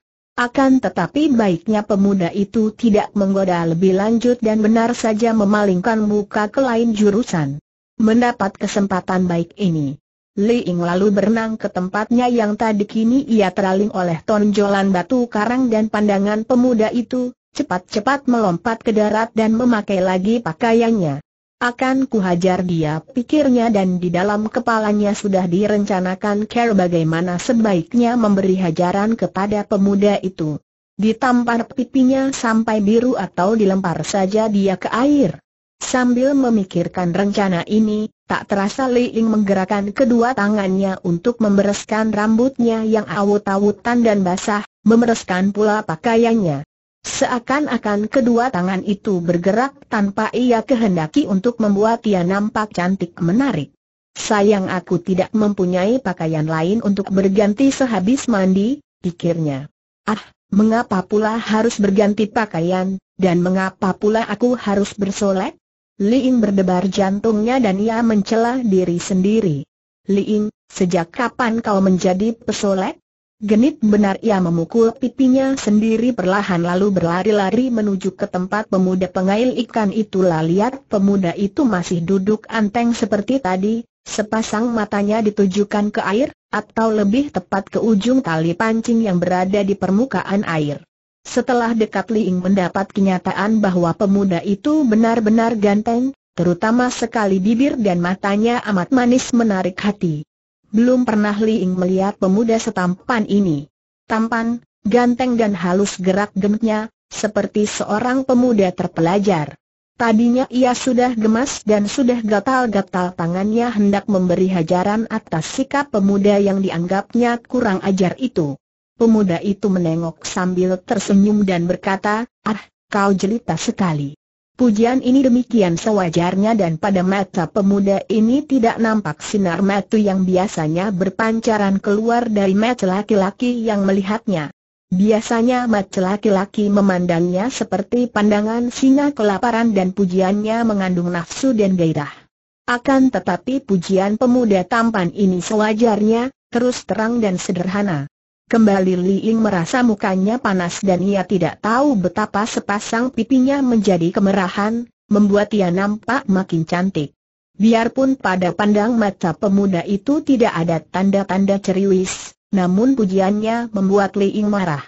Akan tetapi baiknya pemuda itu tidak menggoda lebih lanjut dan benar saja memalingkan muka ke lain jurusan. Mendapat kesempatan baik ini. Li Ying lalu berenang ke tempatnya yang tadi kini ia teraling oleh tonjolan batu karang dan pandangan pemuda itu, cepat-cepat melompat ke darat dan memakai lagi pakaiannya. Akan kuhajar dia pikirnya dan di dalam kepalanya sudah direncanakan care bagaimana sebaiknya memberi hajaran kepada pemuda itu. Ditampar pipinya sampai biru atau dilempar saja dia ke air. Sambil memikirkan rencana ini, tak terasa Li Ying menggerakkan kedua tangannya untuk membereskan rambutnya yang awut-awutan dan basah, membereskan pula pakaiannya. Seakan-akan kedua tangan itu bergerak tanpa ia kehendaki untuk membuat ia nampak cantik menarik. Sayang aku tidak mempunyai pakaian lain untuk berganti sehabis mandi, pikirnya. Ah, mengapa pula harus berganti pakaian, dan mengapa pula aku harus bersolek? Liing berdebar jantungnya dan ia mencela diri sendiri. Liing, sejak kapan kau menjadi pesolek? Genit benar ia memukul pipinya sendiri perlahan lalu berlari-lari menuju ke tempat pemuda pengail ikan itulah lihat pemuda itu masih duduk anteng seperti tadi, sepasang matanya ditujukan ke air, atau lebih tepat ke ujung tali pancing yang berada di permukaan air. Setelah dekat Liing mendapat kenyataan bahwa pemuda itu benar-benar ganteng, terutama sekali bibir dan matanya amat manis menarik hati belum pernah Liing melihat pemuda setampan ini. Tampan, ganteng dan halus gerak gemuknya, seperti seorang pemuda terpelajar. Tadinya ia sudah gemas dan sudah gatal-gatal tangannya hendak memberi hajaran atas sikap pemuda yang dianggapnya kurang ajar itu. Pemuda itu menengok sambil tersenyum dan berkata, ah, kau jelita sekali. Pujian ini demikian sewajarnya dan pada mata pemuda ini tidak nampak sinar mata yang biasanya berpancaran keluar dari mata laki-laki yang melihatnya. Biasanya mata laki-laki memandangnya seperti pandangan singa kelaparan dan pujiannya mengandung nafsu dan gairah. Akan tetapi pujian pemuda tampan ini sewajarnya, terus terang dan sederhana. Kembali Li Ying merasa mukanya panas dan ia tidak tahu betapa sepasang pipinya menjadi kemerahan, membuat ia nampak makin cantik. Biarpun pada pandang mata pemuda itu tidak ada tanda-tanda ceriwis, namun pujiannya membuat Li Ying marah.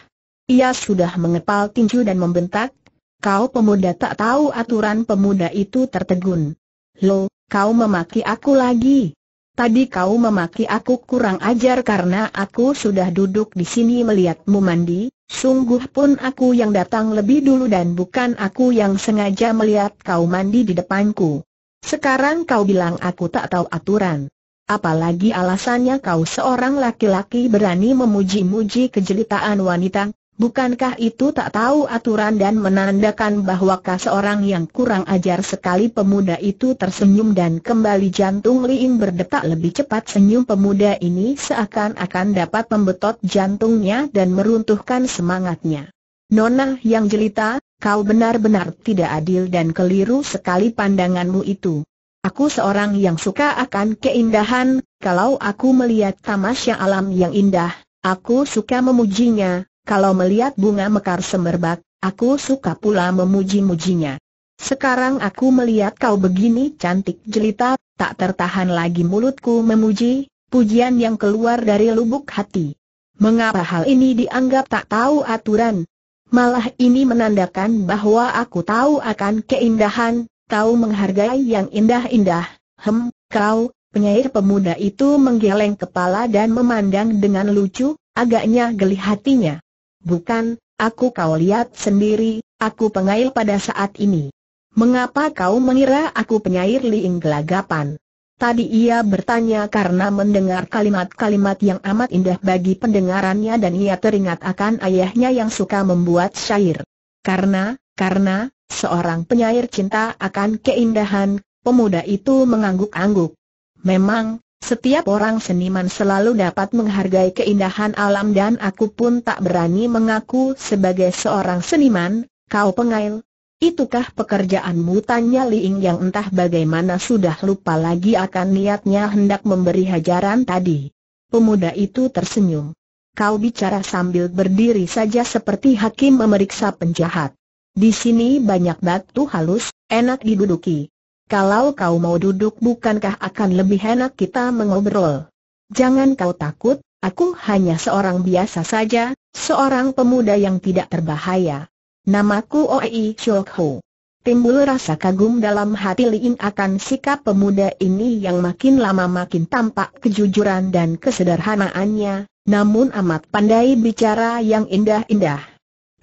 Ia sudah mengepal tinju dan membentak, kau pemuda tak tahu aturan pemuda itu tertegun. Lo, kau memaki aku lagi, Tadi kau memaki aku kurang ajar karena aku sudah duduk di sini melihatmu mandi, sungguh pun aku yang datang lebih dulu dan bukan aku yang sengaja melihat kau mandi di depanku. Sekarang kau bilang aku tak tahu aturan. Apalagi alasannya kau seorang laki-laki berani memuji-muji kejelitaan wanita, Bukankah itu tak tahu aturan dan menandakan bahwa kah seorang yang kurang ajar sekali pemuda itu tersenyum dan kembali jantung Liing berdetak lebih cepat senyum pemuda ini seakan-akan dapat membetot jantungnya dan meruntuhkan semangatnya. Nona yang jelita, kau benar-benar tidak adil dan keliru sekali pandanganmu itu. Aku seorang yang suka akan keindahan, kalau aku melihat tamasya alam yang indah, aku suka memujinya, kalau melihat bunga mekar semerbak, aku suka pula memuji-mujinya. Sekarang aku melihat kau begini cantik jelita, tak tertahan lagi mulutku memuji, pujian yang keluar dari lubuk hati. Mengapa hal ini dianggap tak tahu aturan? Malah ini menandakan bahwa aku tahu akan keindahan, tahu menghargai yang indah-indah. Hem, kau, penyair pemuda itu menggeleng kepala dan memandang dengan lucu, agaknya geli hatinya. Bukan, aku kau lihat sendiri, aku pengail pada saat ini. Mengapa kau mengira aku penyair liing gelagapan? Tadi ia bertanya karena mendengar kalimat-kalimat yang amat indah bagi pendengarannya dan ia teringat akan ayahnya yang suka membuat syair. Karena, karena, seorang penyair cinta akan keindahan, pemuda itu mengangguk-angguk. Memang, setiap orang seniman selalu dapat menghargai keindahan alam dan aku pun tak berani mengaku sebagai seorang seniman, kau pengail. Itukah pekerjaanmu? Tanya Liing yang entah bagaimana sudah lupa lagi akan niatnya hendak memberi hajaran tadi. Pemuda itu tersenyum. Kau bicara sambil berdiri saja seperti hakim memeriksa penjahat. Di sini banyak batu halus, enak diduduki. Kalau kau mau duduk bukankah akan lebih enak kita mengobrol? Jangan kau takut, aku hanya seorang biasa saja, seorang pemuda yang tidak terbahaya. Namaku Oi Chok Ho. Timbul rasa kagum dalam hati Ying akan sikap pemuda ini yang makin lama makin tampak kejujuran dan kesederhanaannya, namun amat pandai bicara yang indah-indah.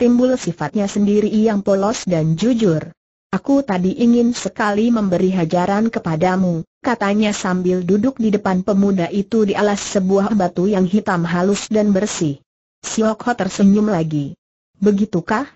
Timbul sifatnya sendiri yang polos dan jujur. Aku tadi ingin sekali memberi hajaran kepadamu, katanya sambil duduk di depan pemuda itu di alas sebuah batu yang hitam halus dan bersih. Siok Ho tersenyum lagi. Begitukah?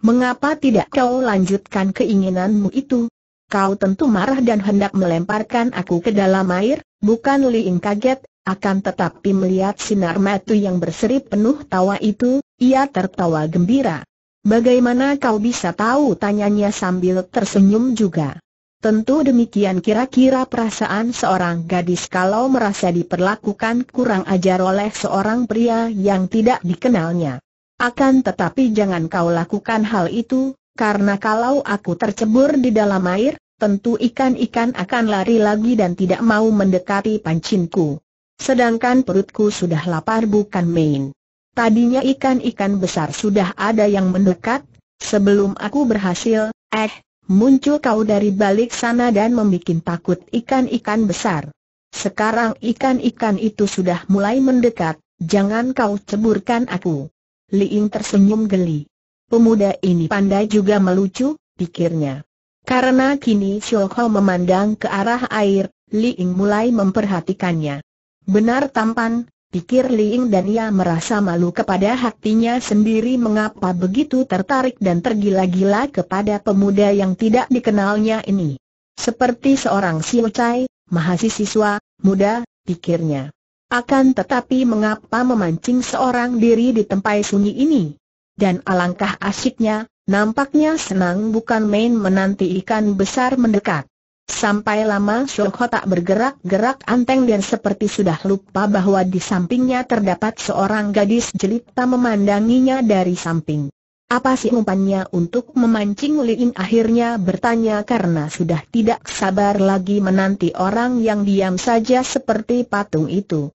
Mengapa tidak kau lanjutkan keinginanmu itu? Kau tentu marah dan hendak melemparkan aku ke dalam air, bukan Liing kaget, akan tetapi melihat sinar matu yang berseri penuh tawa itu, ia tertawa gembira. Bagaimana kau bisa tahu tanyanya sambil tersenyum juga? Tentu demikian kira-kira perasaan seorang gadis kalau merasa diperlakukan kurang ajar oleh seorang pria yang tidak dikenalnya. Akan tetapi jangan kau lakukan hal itu, karena kalau aku tercebur di dalam air, tentu ikan-ikan akan lari lagi dan tidak mau mendekati pancinku. Sedangkan perutku sudah lapar bukan main. Tadinya ikan-ikan besar sudah ada yang mendekat, sebelum aku berhasil, eh, muncul kau dari balik sana dan membuat takut ikan-ikan besar. Sekarang ikan-ikan itu sudah mulai mendekat, jangan kau ceburkan aku. Liing tersenyum geli. Pemuda ini pandai juga melucu, pikirnya. Karena kini Shoko memandang ke arah air, Liing mulai memperhatikannya. Benar tampan, pikir Liing dan ia merasa malu kepada hatinya sendiri mengapa begitu tertarik dan tergila-gila kepada pemuda yang tidak dikenalnya ini. Seperti seorang siucai, mahasiswa, muda, pikirnya. Akan tetapi mengapa memancing seorang diri di tempat sunyi ini? Dan alangkah asyiknya, nampaknya senang bukan main menanti ikan besar mendekat. Sampai lama Shoko tak bergerak-gerak anteng dan seperti sudah lupa bahwa di sampingnya terdapat seorang gadis jelita memandanginya dari samping. Apa sih umpannya untuk memancing Liin akhirnya bertanya karena sudah tidak sabar lagi menanti orang yang diam saja seperti patung itu.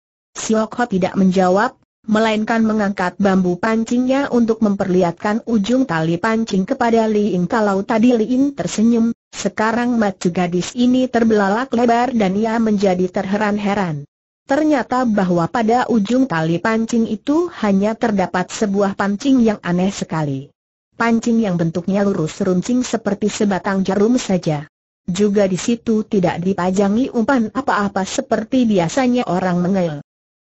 Ho tidak menjawab, melainkan mengangkat bambu pancingnya untuk memperlihatkan ujung tali pancing kepada Liin kalau tadi Liin tersenyum sekarang maju gadis ini terbelalak lebar dan ia menjadi terheran-heran. Ternyata bahwa pada ujung tali pancing itu hanya terdapat sebuah pancing yang aneh sekali. Pancing yang bentuknya lurus runcing seperti sebatang jarum saja. Juga di situ tidak dipajangi umpan apa-apa seperti biasanya orang mengel.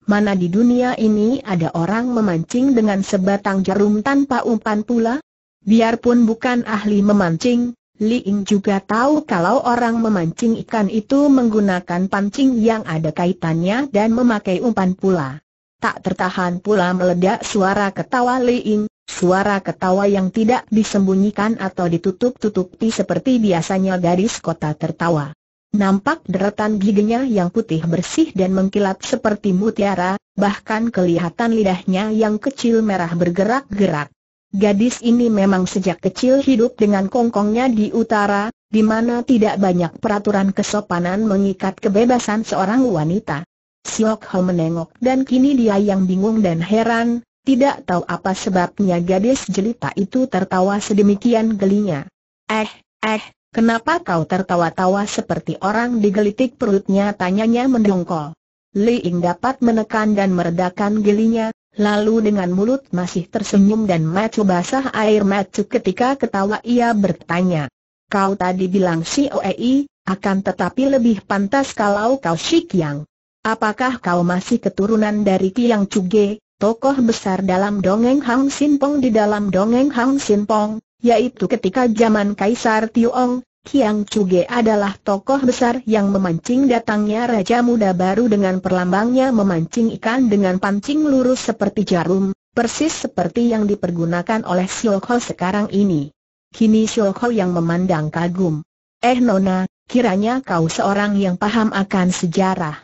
Mana di dunia ini ada orang memancing dengan sebatang jarum tanpa umpan pula? Biarpun bukan ahli memancing, Li Ying juga tahu kalau orang memancing ikan itu menggunakan pancing yang ada kaitannya dan memakai umpan pula. Tak tertahan pula meledak suara ketawa Li Ying, suara ketawa yang tidak disembunyikan atau ditutup-tutupi seperti biasanya garis kota tertawa. Nampak deretan giginya yang putih bersih dan mengkilat seperti mutiara, bahkan kelihatan lidahnya yang kecil merah bergerak-gerak. Gadis ini memang sejak kecil hidup dengan kongkongnya di utara, di mana tidak banyak peraturan kesopanan mengikat kebebasan seorang wanita. Siok Ho menengok dan kini dia yang bingung dan heran, tidak tahu apa sebabnya gadis jelita itu tertawa sedemikian gelinya. Eh, eh, kenapa kau tertawa-tawa seperti orang digelitik perutnya tanyanya mendongkol. Li Ying dapat menekan dan meredakan gelinya, Lalu dengan mulut masih tersenyum dan macu basah air macu ketika ketawa ia bertanya. Kau tadi bilang si Oei, akan tetapi lebih pantas kalau kau si Kiang. Apakah kau masih keturunan dari Kiang Cuge, tokoh besar dalam dongeng Hang Sinpong di dalam dongeng Hang Sinpong, yaitu ketika zaman Kaisar Tiong, Kiang Chuge adalah tokoh besar yang memancing datangnya Raja Muda baru dengan perlambangnya memancing ikan dengan pancing lurus seperti jarum, persis seperti yang dipergunakan oleh Sioko sekarang ini. Kini Sioko yang memandang kagum. Eh Nona, kiranya kau seorang yang paham akan sejarah.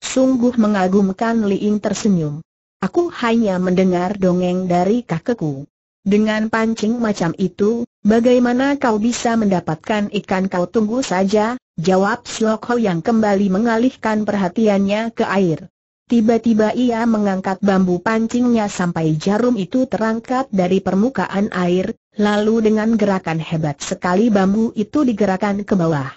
Sungguh mengagumkan Li Ying tersenyum. Aku hanya mendengar dongeng dari kakekku. Dengan pancing macam itu, bagaimana kau bisa mendapatkan ikan kau tunggu saja, jawab Siok yang kembali mengalihkan perhatiannya ke air. Tiba-tiba ia mengangkat bambu pancingnya sampai jarum itu terangkat dari permukaan air, lalu dengan gerakan hebat sekali bambu itu digerakkan ke bawah.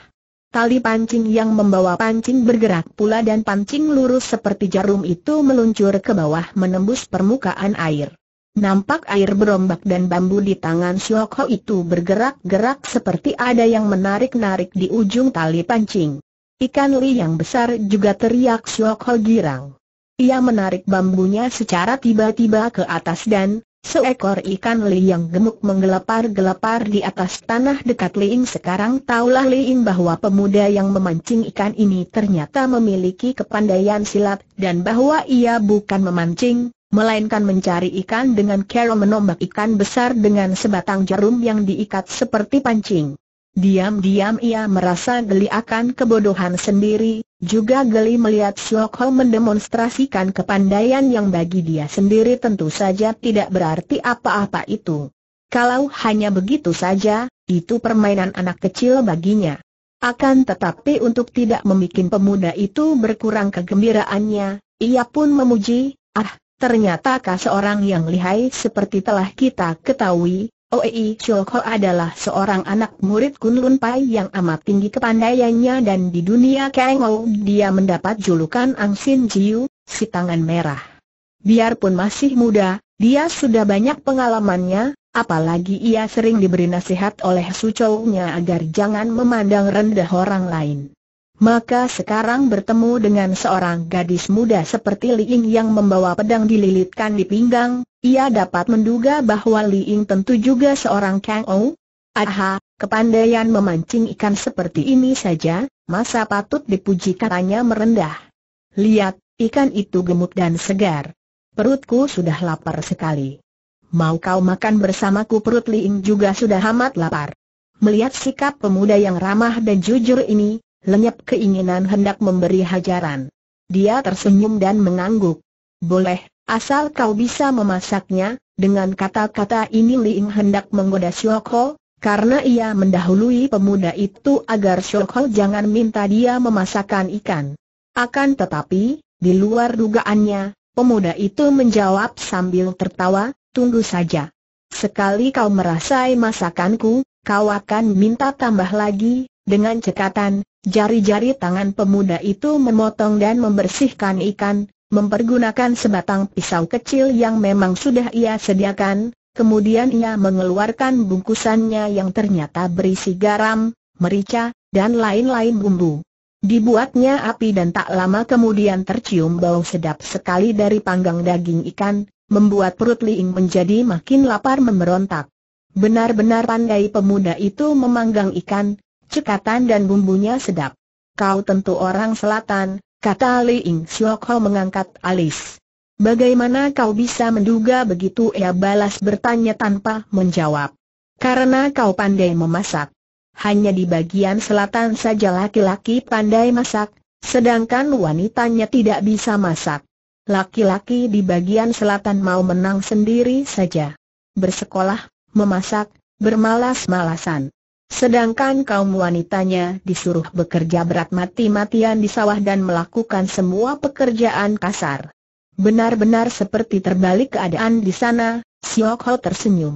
Tali pancing yang membawa pancing bergerak pula dan pancing lurus seperti jarum itu meluncur ke bawah menembus permukaan air. Nampak air berombak dan bambu di tangan Siok itu bergerak-gerak seperti ada yang menarik-narik di ujung tali pancing. Ikan li yang besar juga teriak Siok girang. Ia menarik bambunya secara tiba-tiba ke atas dan, seekor ikan li yang gemuk menggelepar-gelepar di atas tanah dekat Liing sekarang taulah Liing bahwa pemuda yang memancing ikan ini ternyata memiliki kepandaian silat dan bahwa ia bukan memancing, melainkan mencari ikan dengan cara menombak ikan besar dengan sebatang jarum yang diikat seperti pancing. Diam-diam ia merasa geli akan kebodohan sendiri, juga geli melihat Siok mendemonstrasikan kepandaian yang bagi dia sendiri tentu saja tidak berarti apa-apa itu. Kalau hanya begitu saja, itu permainan anak kecil baginya. Akan tetapi untuk tidak membuat pemuda itu berkurang kegembiraannya, ia pun memuji, ah, Ternyatakah seorang yang lihai seperti telah kita ketahui, Oei Chokho adalah seorang anak murid Kunlun Pai yang amat tinggi kepandaiannya dan di dunia Kengou dia mendapat julukan Ang Sin Jiu, si tangan merah. Biarpun masih muda, dia sudah banyak pengalamannya, apalagi ia sering diberi nasihat oleh Suchoo-nya agar jangan memandang rendah orang lain. Maka sekarang bertemu dengan seorang gadis muda seperti Li Ying yang membawa pedang dililitkan di pinggang, ia dapat menduga bahwa Li Ying tentu juga seorang Kang Ou. Aha, kepandaian memancing ikan seperti ini saja, masa patut dipuji katanya merendah. Lihat, ikan itu gemuk dan segar. Perutku sudah lapar sekali. Mau kau makan bersamaku perut Li Ying juga sudah amat lapar. Melihat sikap pemuda yang ramah dan jujur ini, lenyap keinginan hendak memberi hajaran. Dia tersenyum dan mengangguk. Boleh, asal kau bisa memasaknya, dengan kata-kata ini Liing hendak menggoda Sioko, karena ia mendahului pemuda itu agar Sioko jangan minta dia memasakkan ikan. Akan tetapi, di luar dugaannya, pemuda itu menjawab sambil tertawa, tunggu saja. Sekali kau merasai masakanku, kau akan minta tambah lagi, dengan cekatan, Jari-jari tangan pemuda itu memotong dan membersihkan ikan, mempergunakan sebatang pisau kecil yang memang sudah ia sediakan, kemudian ia mengeluarkan bungkusannya yang ternyata berisi garam, merica, dan lain-lain bumbu. Dibuatnya api dan tak lama kemudian tercium bau sedap sekali dari panggang daging ikan, membuat perut Liing menjadi makin lapar memberontak. Benar-benar pandai pemuda itu memanggang ikan, cekatan dan bumbunya sedap. Kau tentu orang selatan, kata Li Ying Siok Ho mengangkat alis. Bagaimana kau bisa menduga begitu ia balas bertanya tanpa menjawab? Karena kau pandai memasak. Hanya di bagian selatan saja laki-laki pandai masak, sedangkan wanitanya tidak bisa masak. Laki-laki di bagian selatan mau menang sendiri saja. Bersekolah, memasak, bermalas-malasan. Sedangkan kaum wanitanya disuruh bekerja berat mati-matian di sawah dan melakukan semua pekerjaan kasar. Benar-benar seperti terbalik keadaan di sana, Siok Ho tersenyum.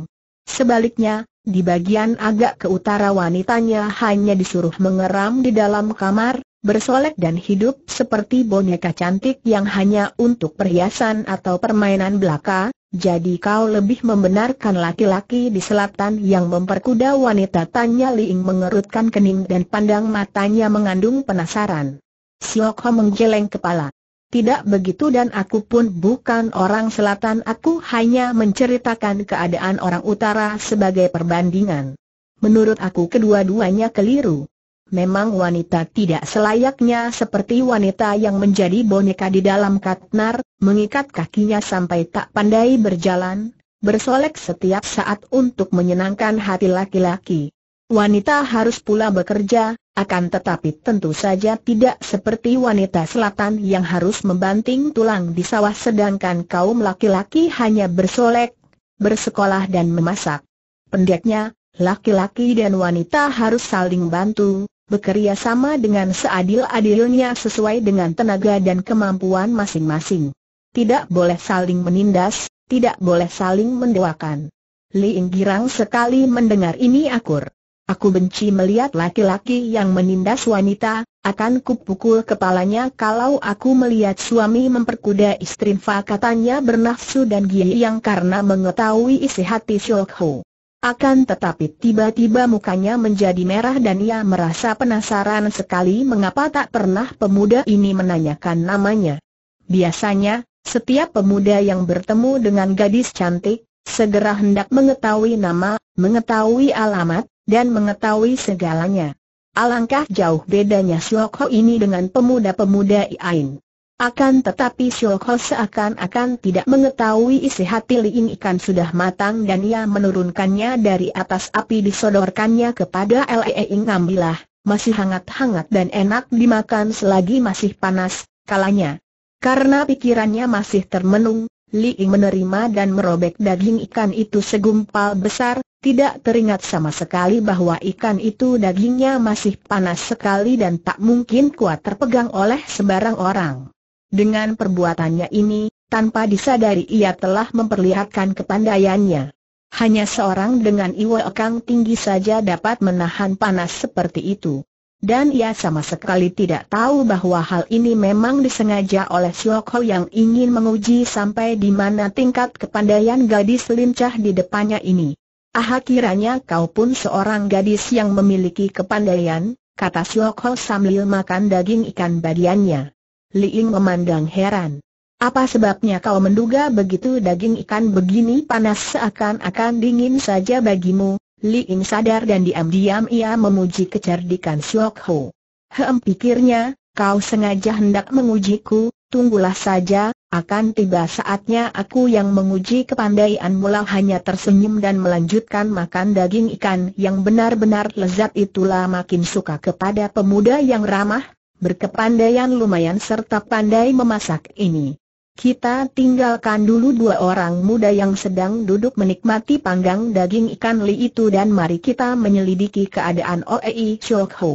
Sebaliknya, di bagian agak ke utara wanitanya hanya disuruh mengeram di dalam kamar, bersolek dan hidup seperti boneka cantik yang hanya untuk perhiasan atau permainan belaka, jadi kau lebih membenarkan laki-laki di selatan yang memperkuda wanita tanya Liing mengerutkan kening dan pandang matanya mengandung penasaran. Siok Ho menggeleng kepala. Tidak begitu dan aku pun bukan orang selatan aku hanya menceritakan keadaan orang utara sebagai perbandingan. Menurut aku kedua-duanya keliru. Memang wanita tidak selayaknya seperti wanita yang menjadi boneka di dalam katnar, mengikat kakinya sampai tak pandai berjalan, bersolek setiap saat untuk menyenangkan hati laki-laki. Wanita harus pula bekerja, akan tetapi tentu saja tidak seperti wanita selatan yang harus membanting tulang di sawah sedangkan kaum laki-laki hanya bersolek, bersekolah dan memasak. Pendeknya, laki-laki dan wanita harus saling bantu, bekerja sama dengan seadil-adilnya sesuai dengan tenaga dan kemampuan masing-masing. Tidak boleh saling menindas, tidak boleh saling mendoakan. Li girang sekali mendengar ini akur. Aku benci melihat laki-laki yang menindas wanita, akan kupukul kepalanya kalau aku melihat suami memperkuda istri Fa katanya bernafsu dan yang karena mengetahui isi hati Shulk Ho. Akan tetapi tiba-tiba mukanya menjadi merah dan ia merasa penasaran sekali mengapa tak pernah pemuda ini menanyakan namanya. Biasanya, setiap pemuda yang bertemu dengan gadis cantik, segera hendak mengetahui nama, mengetahui alamat, dan mengetahui segalanya. Alangkah jauh bedanya Sioko ini dengan pemuda-pemuda Iain. Akan tetapi Shoko seakan-akan tidak mengetahui isi hati Liing Ikan sudah matang dan ia menurunkannya dari atas api disodorkannya kepada Leing e Ngambilah, masih hangat-hangat dan enak dimakan selagi masih panas, kalanya. Karena pikirannya masih termenung, Liing menerima dan merobek daging ikan itu segumpal besar, tidak teringat sama sekali bahwa ikan itu dagingnya masih panas sekali dan tak mungkin kuat terpegang oleh sebarang orang. Dengan perbuatannya ini, tanpa disadari ia telah memperlihatkan kepandaiannya. Hanya seorang dengan iwa ekang tinggi saja dapat menahan panas seperti itu. Dan ia sama sekali tidak tahu bahwa hal ini memang disengaja oleh Siokho yang ingin menguji sampai di mana tingkat kepandaian gadis lincah di depannya ini. Ah kiranya kau pun seorang gadis yang memiliki kepandaian, kata Siokho sambil makan daging ikan bagiannya. Li Ying memandang heran. Apa sebabnya kau menduga begitu daging ikan begini panas seakan-akan dingin saja bagimu? Li Ying sadar dan diam-diam ia memuji kecerdikan Siok Ho. Hem pikirnya, kau sengaja hendak mengujiku, tunggulah saja, akan tiba saatnya aku yang menguji kepandaian mula hanya tersenyum dan melanjutkan makan daging ikan yang benar-benar lezat itulah makin suka kepada pemuda yang ramah, berkepandaian lumayan serta pandai memasak ini. Kita tinggalkan dulu dua orang muda yang sedang duduk menikmati panggang daging ikan li itu dan mari kita menyelidiki keadaan Oei Chok Ho.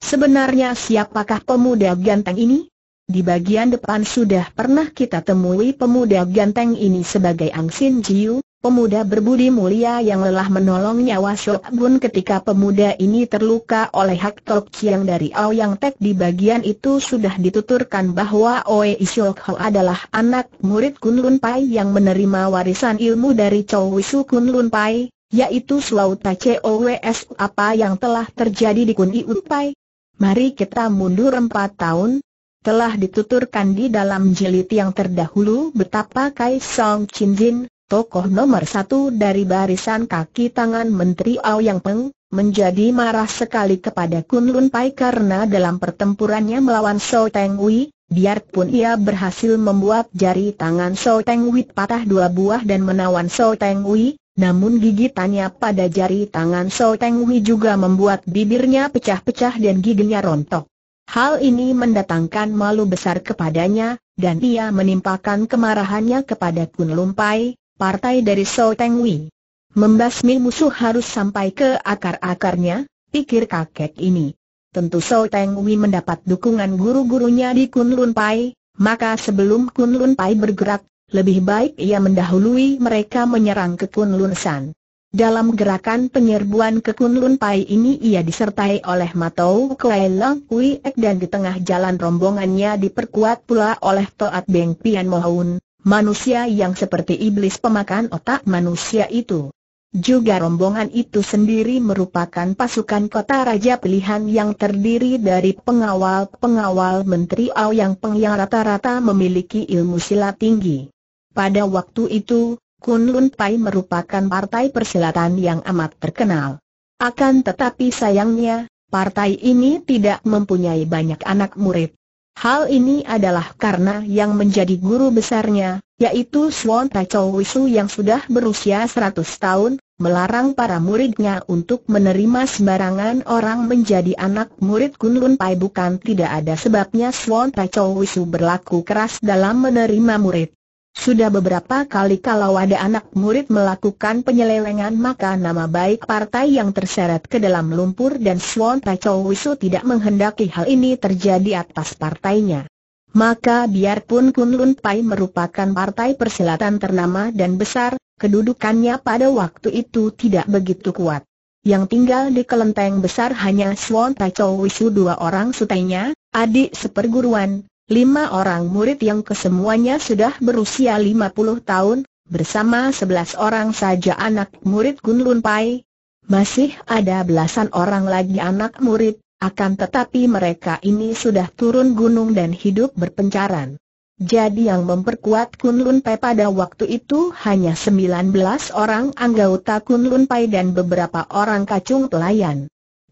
Sebenarnya siapakah pemuda ganteng ini? Di bagian depan sudah pernah kita temui pemuda ganteng ini sebagai Ang Sin Jiu, Pemuda berbudi mulia yang lelah menolong nyawa Shok Bun ketika pemuda ini terluka oleh hak Tok Chiang dari Ao Yang Tek di bagian itu sudah dituturkan bahwa Oe Shok Ho adalah anak murid Kun Lun Pai yang menerima warisan ilmu dari Chow Wisu Kun Lun Pai, yaitu Suau Tache Ows apa yang telah terjadi di Kun Iu Pai. Mari kita mundur empat tahun, telah dituturkan di dalam jilid yang terdahulu betapa Kai Song Chin Jin, tokoh nomor satu dari barisan kaki tangan Menteri Ao Yang Peng, menjadi marah sekali kepada Kun Lun Pai karena dalam pertempurannya melawan So Teng Wei, biarpun ia berhasil membuat jari tangan So Teng Wei patah dua buah dan menawan So Teng Wei, namun gigitannya pada jari tangan So Teng Wei juga membuat bibirnya pecah-pecah dan giginya rontok. Hal ini mendatangkan malu besar kepadanya, dan ia menimpakan kemarahannya kepada Kun Lumpai, partai dari So Teng Wei. Membasmi musuh harus sampai ke akar-akarnya, pikir kakek ini. Tentu So Teng Wei mendapat dukungan guru-gurunya di Kunlun Pai, maka sebelum Kunlun Pai bergerak, lebih baik ia mendahului mereka menyerang ke Kunlun San. Dalam gerakan penyerbuan ke Kunlun Pai ini ia disertai oleh Matou Kuei Lang Kui Ek dan di tengah jalan rombongannya diperkuat pula oleh Toat Beng Pian Mohun, manusia yang seperti iblis pemakan otak manusia itu. Juga rombongan itu sendiri merupakan pasukan kota raja pilihan yang terdiri dari pengawal-pengawal Menteri Ao Yang pengyang rata-rata memiliki ilmu silat tinggi. Pada waktu itu, Kunlun Pai merupakan partai persilatan yang amat terkenal. Akan tetapi sayangnya, partai ini tidak mempunyai banyak anak murid. Hal ini adalah karena yang menjadi guru besarnya, yaitu Swan Tachou Wisu yang sudah berusia 100 tahun, melarang para muridnya untuk menerima sembarangan orang menjadi anak murid Kunlun Pai bukan tidak ada sebabnya Swan Tachou Wisu berlaku keras dalam menerima murid. Sudah beberapa kali kalau ada anak murid melakukan penyelewengan maka nama baik partai yang terseret ke dalam lumpur dan Swan Pachow Wisu tidak menghendaki hal ini terjadi atas partainya. Maka biarpun Kunlun Pai merupakan partai persilatan ternama dan besar, kedudukannya pada waktu itu tidak begitu kuat. Yang tinggal di kelenteng besar hanya Swan Pachow Wisu dua orang sutainya, adik seperguruan, lima orang murid yang kesemuanya sudah berusia lima puluh tahun, bersama sebelas orang saja anak murid Gun Lun Pai. Masih ada belasan orang lagi anak murid, akan tetapi mereka ini sudah turun gunung dan hidup berpencaran. Jadi yang memperkuat Kunlun Pai pada waktu itu hanya 19 orang anggota Kunlun Pai dan beberapa orang kacung pelayan.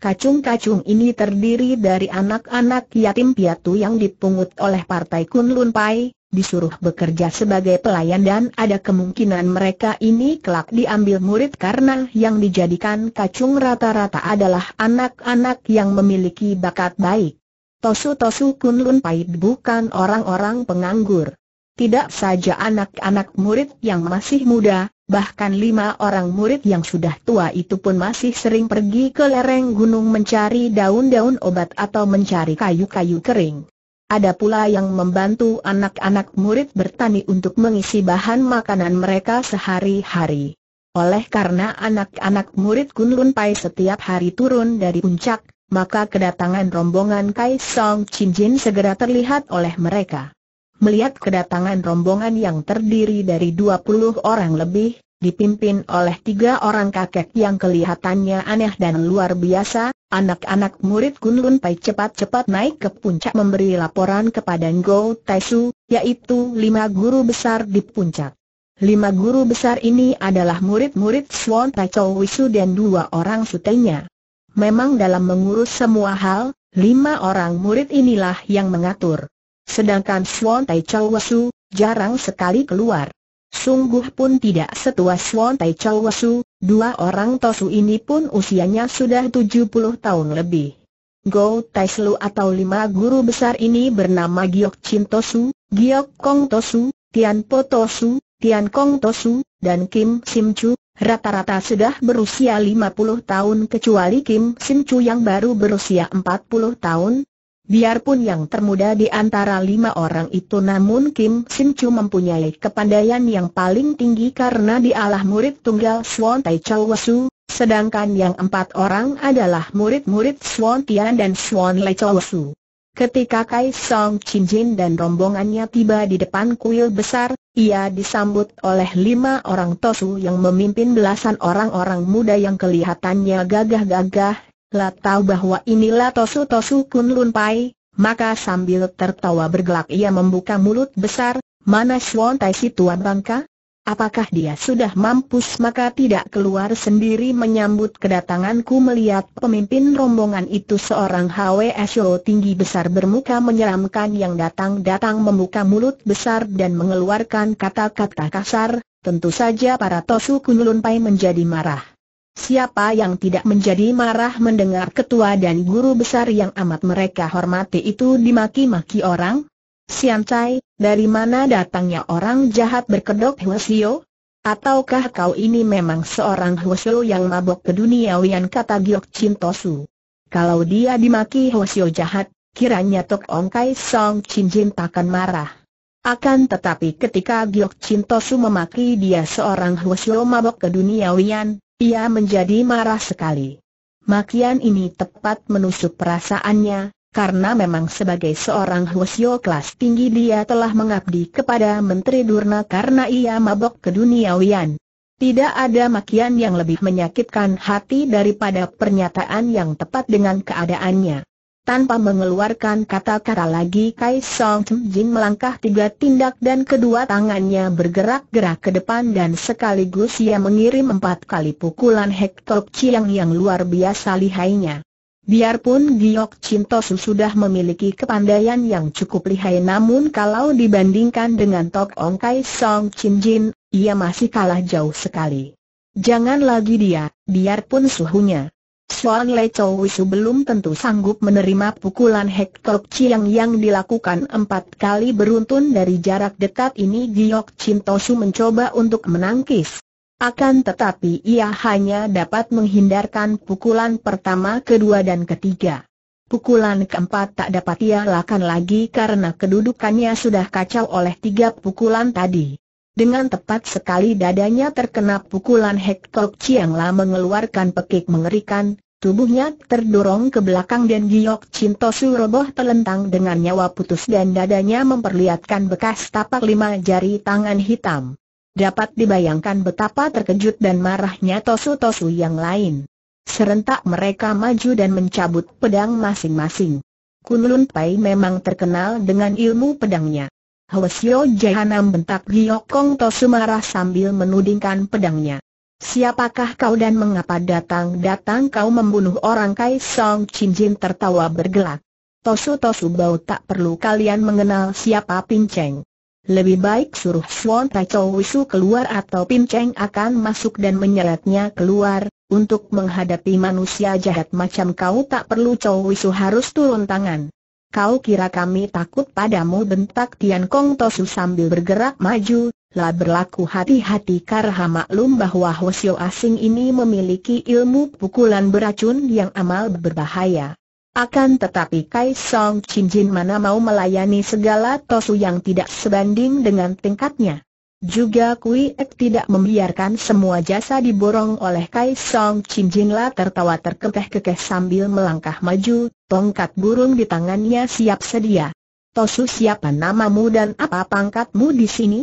Kacung-kacung ini terdiri dari anak-anak yatim piatu yang dipungut oleh Partai Kunlun Pai, disuruh bekerja sebagai pelayan dan ada kemungkinan mereka ini kelak diambil murid karena yang dijadikan kacung rata-rata adalah anak-anak yang memiliki bakat baik. Tosu-tosu Kunlun Pai bukan orang-orang penganggur. Tidak saja anak-anak murid yang masih muda, Bahkan lima orang murid yang sudah tua itu pun masih sering pergi ke lereng gunung mencari daun-daun obat atau mencari kayu-kayu kering. Ada pula yang membantu anak-anak murid bertani untuk mengisi bahan makanan mereka sehari-hari. Oleh karena anak-anak murid Kunlun Pai setiap hari turun dari puncak, maka kedatangan rombongan Kai Song Chin Jin segera terlihat oleh mereka. Melihat kedatangan rombongan yang terdiri dari 20 orang lebih, dipimpin oleh tiga orang kakek yang kelihatannya aneh dan luar biasa, anak-anak murid Kunlun Pai cepat-cepat naik ke puncak memberi laporan kepada Ngo Taisu, yaitu lima guru besar di puncak. Lima guru besar ini adalah murid-murid Swan Tai Chow Wisu dan dua orang sutenya. Memang dalam mengurus semua hal, lima orang murid inilah yang mengatur. Sedangkan Swan Tai Chau Wasu, jarang sekali keluar. Sungguh pun tidak setua Swan Tai Chau Wasu, dua orang Tosu ini pun usianya sudah 70 tahun lebih. Go Tai Selu atau lima guru besar ini bernama Giok Chin Tosu, Giok Kong Tosu, Tian Po Tosu, Tian Kong Tosu, dan Kim Sim Chu, rata-rata sudah berusia 50 tahun kecuali Kim Sim Chu yang baru berusia 40 tahun, Biarpun yang termuda di antara lima orang itu namun Kim Sin Chu mempunyai kepandaian yang paling tinggi karena dialah murid tunggal Swan Tai Chau Su, sedangkan yang empat orang adalah murid-murid Swan Tian dan Swan Le Chau Su. Ketika Kai Song Chin Jin dan rombongannya tiba di depan kuil besar, ia disambut oleh lima orang Tosu yang memimpin belasan orang-orang muda yang kelihatannya gagah-gagah, lah tahu bahwa inilah Tosu Tosu Kun Lun Pai, maka sambil tertawa bergelak ia membuka mulut besar, mana Suan Tai si Tuan Bangka? Apakah dia sudah mampus maka tidak keluar sendiri menyambut kedatanganku melihat pemimpin rombongan itu seorang HWSO tinggi besar bermuka menyeramkan yang datang-datang membuka mulut besar dan mengeluarkan kata-kata kasar, tentu saja para Tosu Kunlun Pai menjadi marah. Siapa yang tidak menjadi marah mendengar ketua dan guru besar yang amat mereka hormati itu dimaki-maki orang? Sian Cai, dari mana datangnya orang jahat berkedok Huasio? Ataukah kau ini memang seorang Huasio yang mabok ke dunia Wian kata Giok Chin Kalau dia dimaki Huasio jahat, kiranya Tok Ong Kai Song Chin Jin takkan marah. Akan tetapi ketika Giok Chin memaki dia seorang Huasio mabok ke dunia Wian, ia menjadi marah sekali. Makian ini tepat menusuk perasaannya, karena memang sebagai seorang Hwasyo kelas tinggi dia telah mengabdi kepada Menteri Durna karena ia mabok ke Dunia Wian. Tidak ada makian yang lebih menyakitkan hati daripada pernyataan yang tepat dengan keadaannya. Tanpa mengeluarkan kata-kata lagi Kai Song Jin melangkah tiga tindak dan kedua tangannya bergerak-gerak ke depan dan sekaligus ia mengirim empat kali pukulan Hektor Chiang yang luar biasa lihainya. Biarpun Giok Chintosu sudah memiliki kepandaian yang cukup lihai namun kalau dibandingkan dengan Tok Ong Kai Song Chin Jin, ia masih kalah jauh sekali. Jangan lagi dia, biarpun suhunya. Suan Le Chow Wisu belum tentu sanggup menerima pukulan Hektok Chiang yang dilakukan empat kali beruntun dari jarak dekat ini Giok Chin Tosu mencoba untuk menangkis. Akan tetapi ia hanya dapat menghindarkan pukulan pertama, kedua dan ketiga. Pukulan keempat tak dapat ia lakukan lagi karena kedudukannya sudah kacau oleh tiga pukulan tadi. Dengan tepat sekali dadanya terkena pukulan Hektok Chiangla mengeluarkan pekik mengerikan, tubuhnya terdorong ke belakang dan Giok Cinto roboh terlentang dengan nyawa putus dan dadanya memperlihatkan bekas tapak lima jari tangan hitam. Dapat dibayangkan betapa terkejut dan marahnya Tosu-Tosu yang lain. Serentak mereka maju dan mencabut pedang masing-masing. Kunlun Pai memang terkenal dengan ilmu pedangnya. Hwasyo Jahanam bentak Kong Tosu marah sambil menudingkan pedangnya. Siapakah kau dan mengapa datang-datang kau membunuh orang Kai Song Chin Jin tertawa bergelak. Tosu Tosu bau tak perlu kalian mengenal siapa Pinceng. Lebih baik suruh Tai Tacho Wisu keluar atau Pinceng akan masuk dan menyeretnya keluar, untuk menghadapi manusia jahat macam kau tak perlu Chow Wisu harus turun tangan. Kau kira kami takut padamu bentak Tian Kong Tosu sambil bergerak maju, lah berlaku hati-hati karena maklum bahwa Hosio asing ini memiliki ilmu pukulan beracun yang amal berbahaya. Akan tetapi Kai Song Chin Jin mana mau melayani segala Tosu yang tidak sebanding dengan tingkatnya. Juga Kui Ek tidak membiarkan semua jasa diborong oleh Kai Song Chin Jin La tertawa terkekeh-kekeh sambil melangkah maju, tongkat burung di tangannya siap sedia. Tosu siapa namamu dan apa pangkatmu di sini?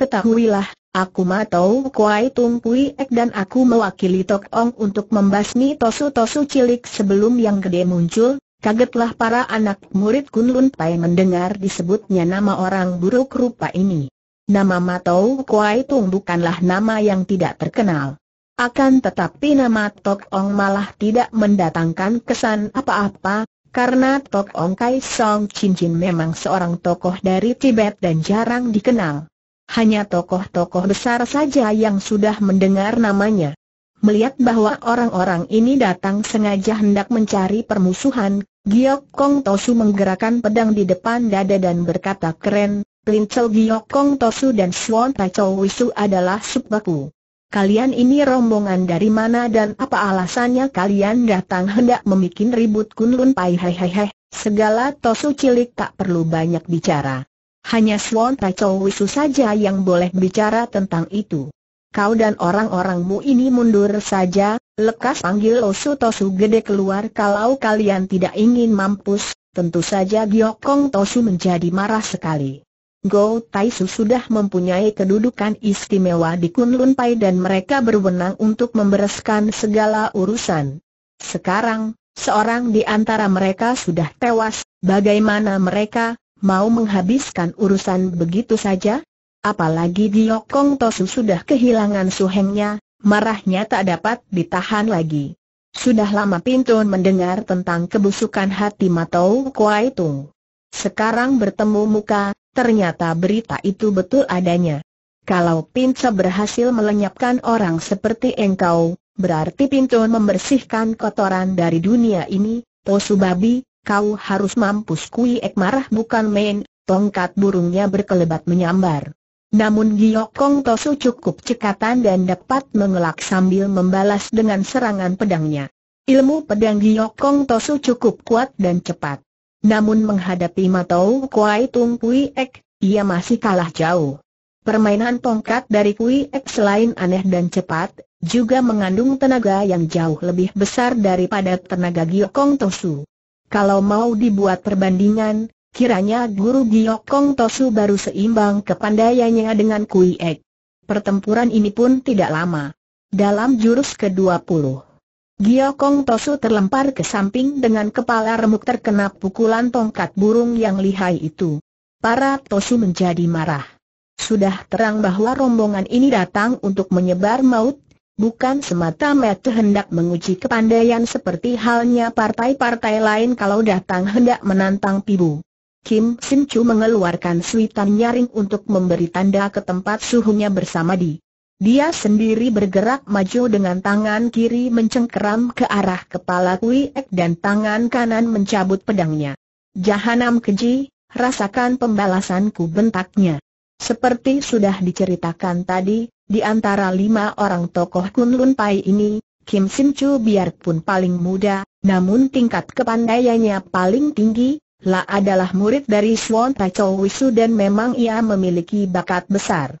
Ketahuilah, aku Matau Kuai Tung Kui Ek dan aku mewakili Tok Ong untuk membasmi Tosu-Tosu cilik sebelum yang gede muncul, Kagetlah para anak murid Kunlun Pai mendengar disebutnya nama orang buruk rupa ini. Nama Matou Kuai Tung bukanlah nama yang tidak terkenal. Akan tetapi nama Tok Ong malah tidak mendatangkan kesan apa-apa, karena Tok Ong Kai Song Cincin memang seorang tokoh dari Tibet dan jarang dikenal. Hanya tokoh-tokoh besar saja yang sudah mendengar namanya. Melihat bahwa orang-orang ini datang sengaja hendak mencari permusuhan, Giok Kong Tosu menggerakkan pedang di depan dada dan berkata keren, Lincel Kong Tosu dan Tai Pacau Wisu adalah subbaku. Kalian ini rombongan dari mana dan apa alasannya kalian datang hendak memikin ribut Kunlun Pai hehehe. Segala Tosu cilik tak perlu banyak bicara. Hanya Tai Pacau Wisu saja yang boleh bicara tentang itu. Kau dan orang-orangmu ini mundur saja, lekas panggil Osu Tosu gede keluar kalau kalian tidak ingin mampus, tentu saja Kong Tosu menjadi marah sekali. Go Tai Su sudah mempunyai kedudukan istimewa di Kunlun Pai dan mereka berwenang untuk membereskan segala urusan. Sekarang, seorang di antara mereka sudah tewas, bagaimana mereka mau menghabiskan urusan begitu saja? Apalagi Giok Kong Tosu sudah kehilangan suhengnya, marahnya tak dapat ditahan lagi. Sudah lama Pintu mendengar tentang kebusukan hati Matou Kuai Tung. Sekarang bertemu muka, Ternyata berita itu betul adanya. Kalau Pinca berhasil melenyapkan orang seperti engkau, berarti Pinto membersihkan kotoran dari dunia ini, Tosu Babi, kau harus mampus Kui Ek marah bukan main, tongkat burungnya berkelebat menyambar. Namun Giokong Tosu cukup cekatan dan dapat mengelak sambil membalas dengan serangan pedangnya. Ilmu pedang Giokong Tosu cukup kuat dan cepat. Namun menghadapi Matau Kuai Tung Kui Ek, ia masih kalah jauh. Permainan tongkat dari Kui Ek selain aneh dan cepat, juga mengandung tenaga yang jauh lebih besar daripada tenaga Giokong Tosu. Kalau mau dibuat perbandingan, kiranya guru Giokong Tosu baru seimbang kepandaiannya dengan Kui Ek. Pertempuran ini pun tidak lama. Dalam jurus ke-20 Giokong Tosu terlempar ke samping dengan kepala remuk terkena pukulan tongkat burung yang lihai itu. Para Tosu menjadi marah. Sudah terang bahwa rombongan ini datang untuk menyebar maut, bukan semata-mata hendak menguji kepandaian seperti halnya partai-partai lain kalau datang hendak menantang pibu. Kim Sim Chu mengeluarkan suitan nyaring untuk memberi tanda ke tempat suhunya bersama di dia sendiri bergerak maju dengan tangan kiri mencengkeram ke arah kepala Kui Ek dan tangan kanan mencabut pedangnya. Jahanam keji, rasakan pembalasanku bentaknya. Seperti sudah diceritakan tadi, di antara lima orang tokoh Kunlun Pai ini, Kim Sin Chu biarpun paling muda, namun tingkat kepandaiannya paling tinggi, La adalah murid dari Swan Chou Wisu dan memang ia memiliki bakat besar.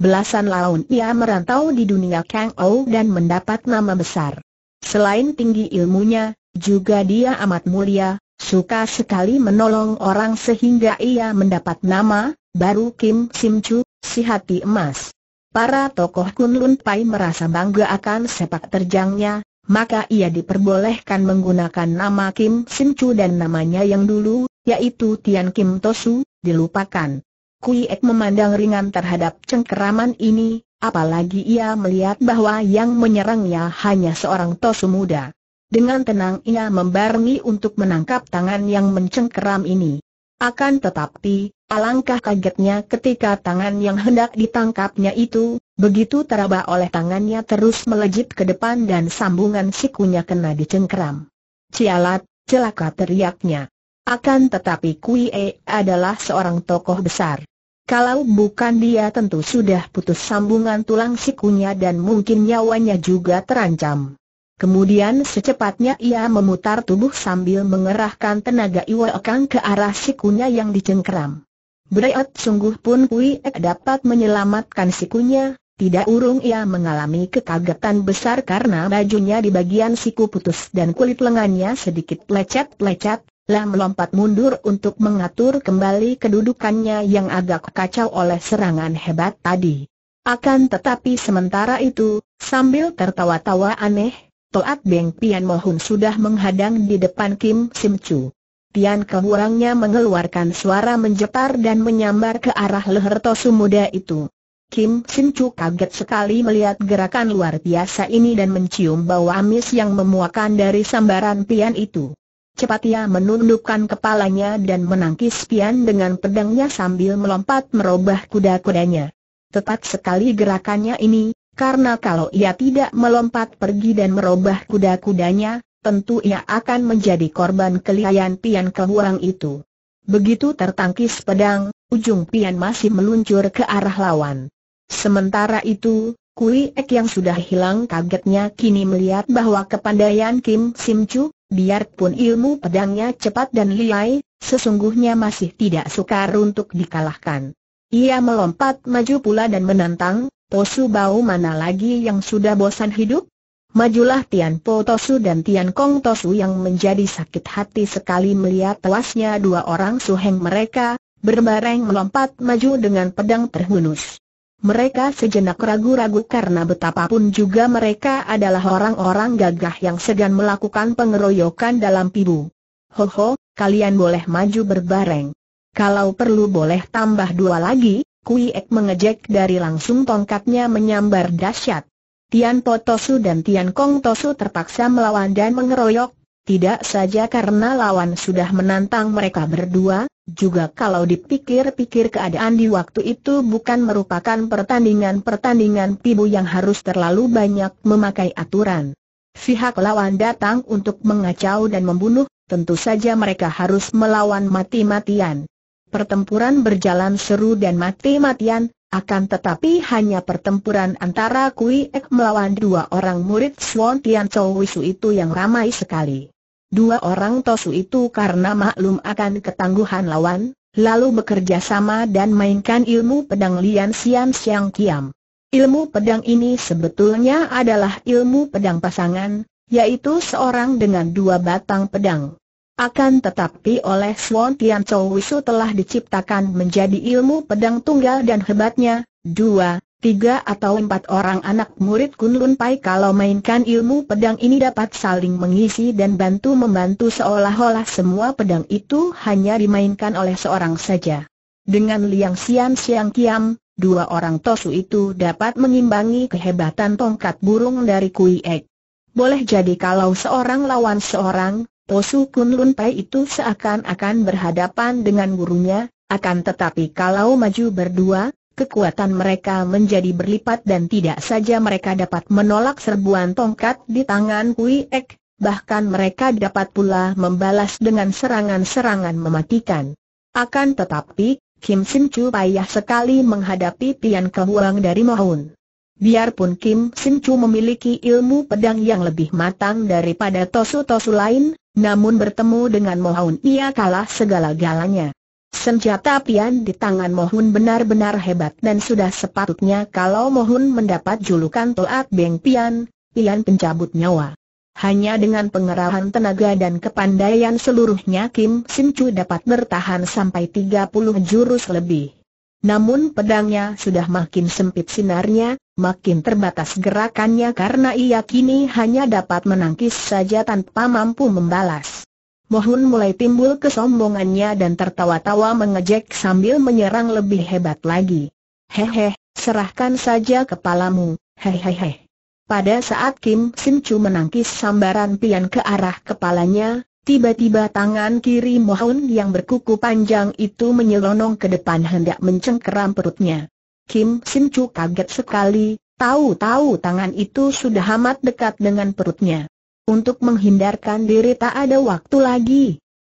Belasan laun ia merantau di dunia Kang Ou dan mendapat nama besar. Selain tinggi ilmunya, juga dia amat mulia, suka sekali menolong orang sehingga ia mendapat nama, baru Kim Sim Chu, si hati emas. Para tokoh Kunlun Pai merasa bangga akan sepak terjangnya, maka ia diperbolehkan menggunakan nama Kim Sim Chu dan namanya yang dulu, yaitu Tian Kim Tosu, dilupakan. Kui Ek memandang ringan terhadap cengkeraman ini, apalagi ia melihat bahwa yang menyerangnya hanya seorang tosu muda. Dengan tenang ia membarengi untuk menangkap tangan yang mencengkeram ini. Akan tetapi, alangkah kagetnya ketika tangan yang hendak ditangkapnya itu, begitu teraba oleh tangannya terus melejit ke depan dan sambungan sikunya kena dicengkeram. Cialat, celaka teriaknya. Akan tetapi Kui E adalah seorang tokoh besar. Kalau bukan dia tentu sudah putus sambungan tulang sikunya dan mungkin nyawanya juga terancam. Kemudian secepatnya ia memutar tubuh sambil mengerahkan tenaga Iwa Kang ke arah sikunya yang dicengkeram. Breot sungguh pun Kui dapat menyelamatkan sikunya, tidak urung ia mengalami kekagetan besar karena bajunya di bagian siku putus dan kulit lengannya sedikit lecet-lecet, Lam melompat mundur untuk mengatur kembali kedudukannya yang agak kacau oleh serangan hebat tadi. Akan tetapi sementara itu, sambil tertawa-tawa aneh, Toat Beng Pian Mohun sudah menghadang di depan Kim Sim Chu. Tian kehurangnya mengeluarkan suara menjepar dan menyambar ke arah leher Tosu muda itu. Kim Sim Chu kaget sekali melihat gerakan luar biasa ini dan mencium bau amis yang memuakan dari sambaran pian itu. Cepat ia menundukkan kepalanya dan menangkis pian dengan pedangnya sambil melompat merubah kuda-kudanya. Tepat sekali gerakannya ini, karena kalau ia tidak melompat pergi dan merubah kuda-kudanya, tentu ia akan menjadi korban kelihayan pian kehuang itu. Begitu tertangkis pedang, ujung pian masih meluncur ke arah lawan. Sementara itu, Kui Ek yang sudah hilang kagetnya kini melihat bahwa kepandaian Kim Sim Chu, biarpun ilmu pedangnya cepat dan liai, sesungguhnya masih tidak sukar untuk dikalahkan. Ia melompat maju pula dan menantang, Tosu Bau mana lagi yang sudah bosan hidup? Majulah Tian Po Tosu dan Tian Kong Tosu yang menjadi sakit hati sekali melihat tewasnya dua orang suheng mereka, berbareng melompat maju dengan pedang terhunus. Mereka sejenak ragu-ragu karena betapapun juga mereka adalah orang-orang gagah yang sedang melakukan pengeroyokan dalam pibu. ho, kalian boleh maju berbareng. Kalau perlu boleh tambah dua lagi, Kui Ek mengejek dari langsung tongkatnya menyambar dahsyat. Tian Po Tosu dan Tian Kong Tosu terpaksa melawan dan mengeroyok, tidak saja karena lawan sudah menantang mereka berdua, juga kalau dipikir-pikir keadaan di waktu itu bukan merupakan pertandingan-pertandingan pibu yang harus terlalu banyak memakai aturan. Pihak lawan datang untuk mengacau dan membunuh, tentu saja mereka harus melawan mati-matian. Pertempuran berjalan seru dan mati-matian, akan tetapi hanya pertempuran antara Kui Ek melawan dua orang murid Swan Tian Chou Wisu itu yang ramai sekali dua orang Tosu itu karena maklum akan ketangguhan lawan, lalu bekerja sama dan mainkan ilmu pedang Lian Siam Siang Kiam. Ilmu pedang ini sebetulnya adalah ilmu pedang pasangan, yaitu seorang dengan dua batang pedang. Akan tetapi oleh Swan Tian Chou Wisu telah diciptakan menjadi ilmu pedang tunggal dan hebatnya, dua, tiga atau empat orang anak murid Kunlun Pai kalau mainkan ilmu pedang ini dapat saling mengisi dan bantu-membantu seolah-olah semua pedang itu hanya dimainkan oleh seorang saja. Dengan Liang Xian Siang Kiam, dua orang tosu itu dapat mengimbangi kehebatan tongkat burung dari Kui Ek. Boleh jadi kalau seorang lawan seorang, tosu Kunlun Pai itu seakan-akan berhadapan dengan gurunya, akan tetapi kalau maju berdua, kekuatan mereka menjadi berlipat dan tidak saja mereka dapat menolak serbuan tongkat di tangan Kui Ek, bahkan mereka dapat pula membalas dengan serangan-serangan mematikan. Akan tetapi, Kim Sin Chu payah sekali menghadapi Tian Kehuang dari Mohun. Biarpun Kim Sin Chu memiliki ilmu pedang yang lebih matang daripada tosu-tosu lain, namun bertemu dengan Mohun ia kalah segala-galanya. Senjata pian di tangan Mohun benar-benar hebat dan sudah sepatutnya kalau Mohun mendapat julukan Toat Beng Pian, pian pencabut nyawa. Hanya dengan pengerahan tenaga dan kepandaian seluruhnya Kim Sim Chu dapat bertahan sampai 30 jurus lebih. Namun pedangnya sudah makin sempit sinarnya, makin terbatas gerakannya karena ia kini hanya dapat menangkis saja tanpa mampu membalas. Mohun mulai timbul kesombongannya dan tertawa-tawa mengejek sambil menyerang lebih hebat lagi. Hehe, serahkan saja kepalamu, hehehe. Pada saat Kim Sim Chu menangkis sambaran pian ke arah kepalanya, tiba-tiba tangan kiri Mohun yang berkuku panjang itu menyelonong ke depan hendak mencengkeram perutnya. Kim Sim Chu kaget sekali, tahu-tahu tangan itu sudah amat dekat dengan perutnya. Untuk menghindarkan diri tak ada waktu lagi.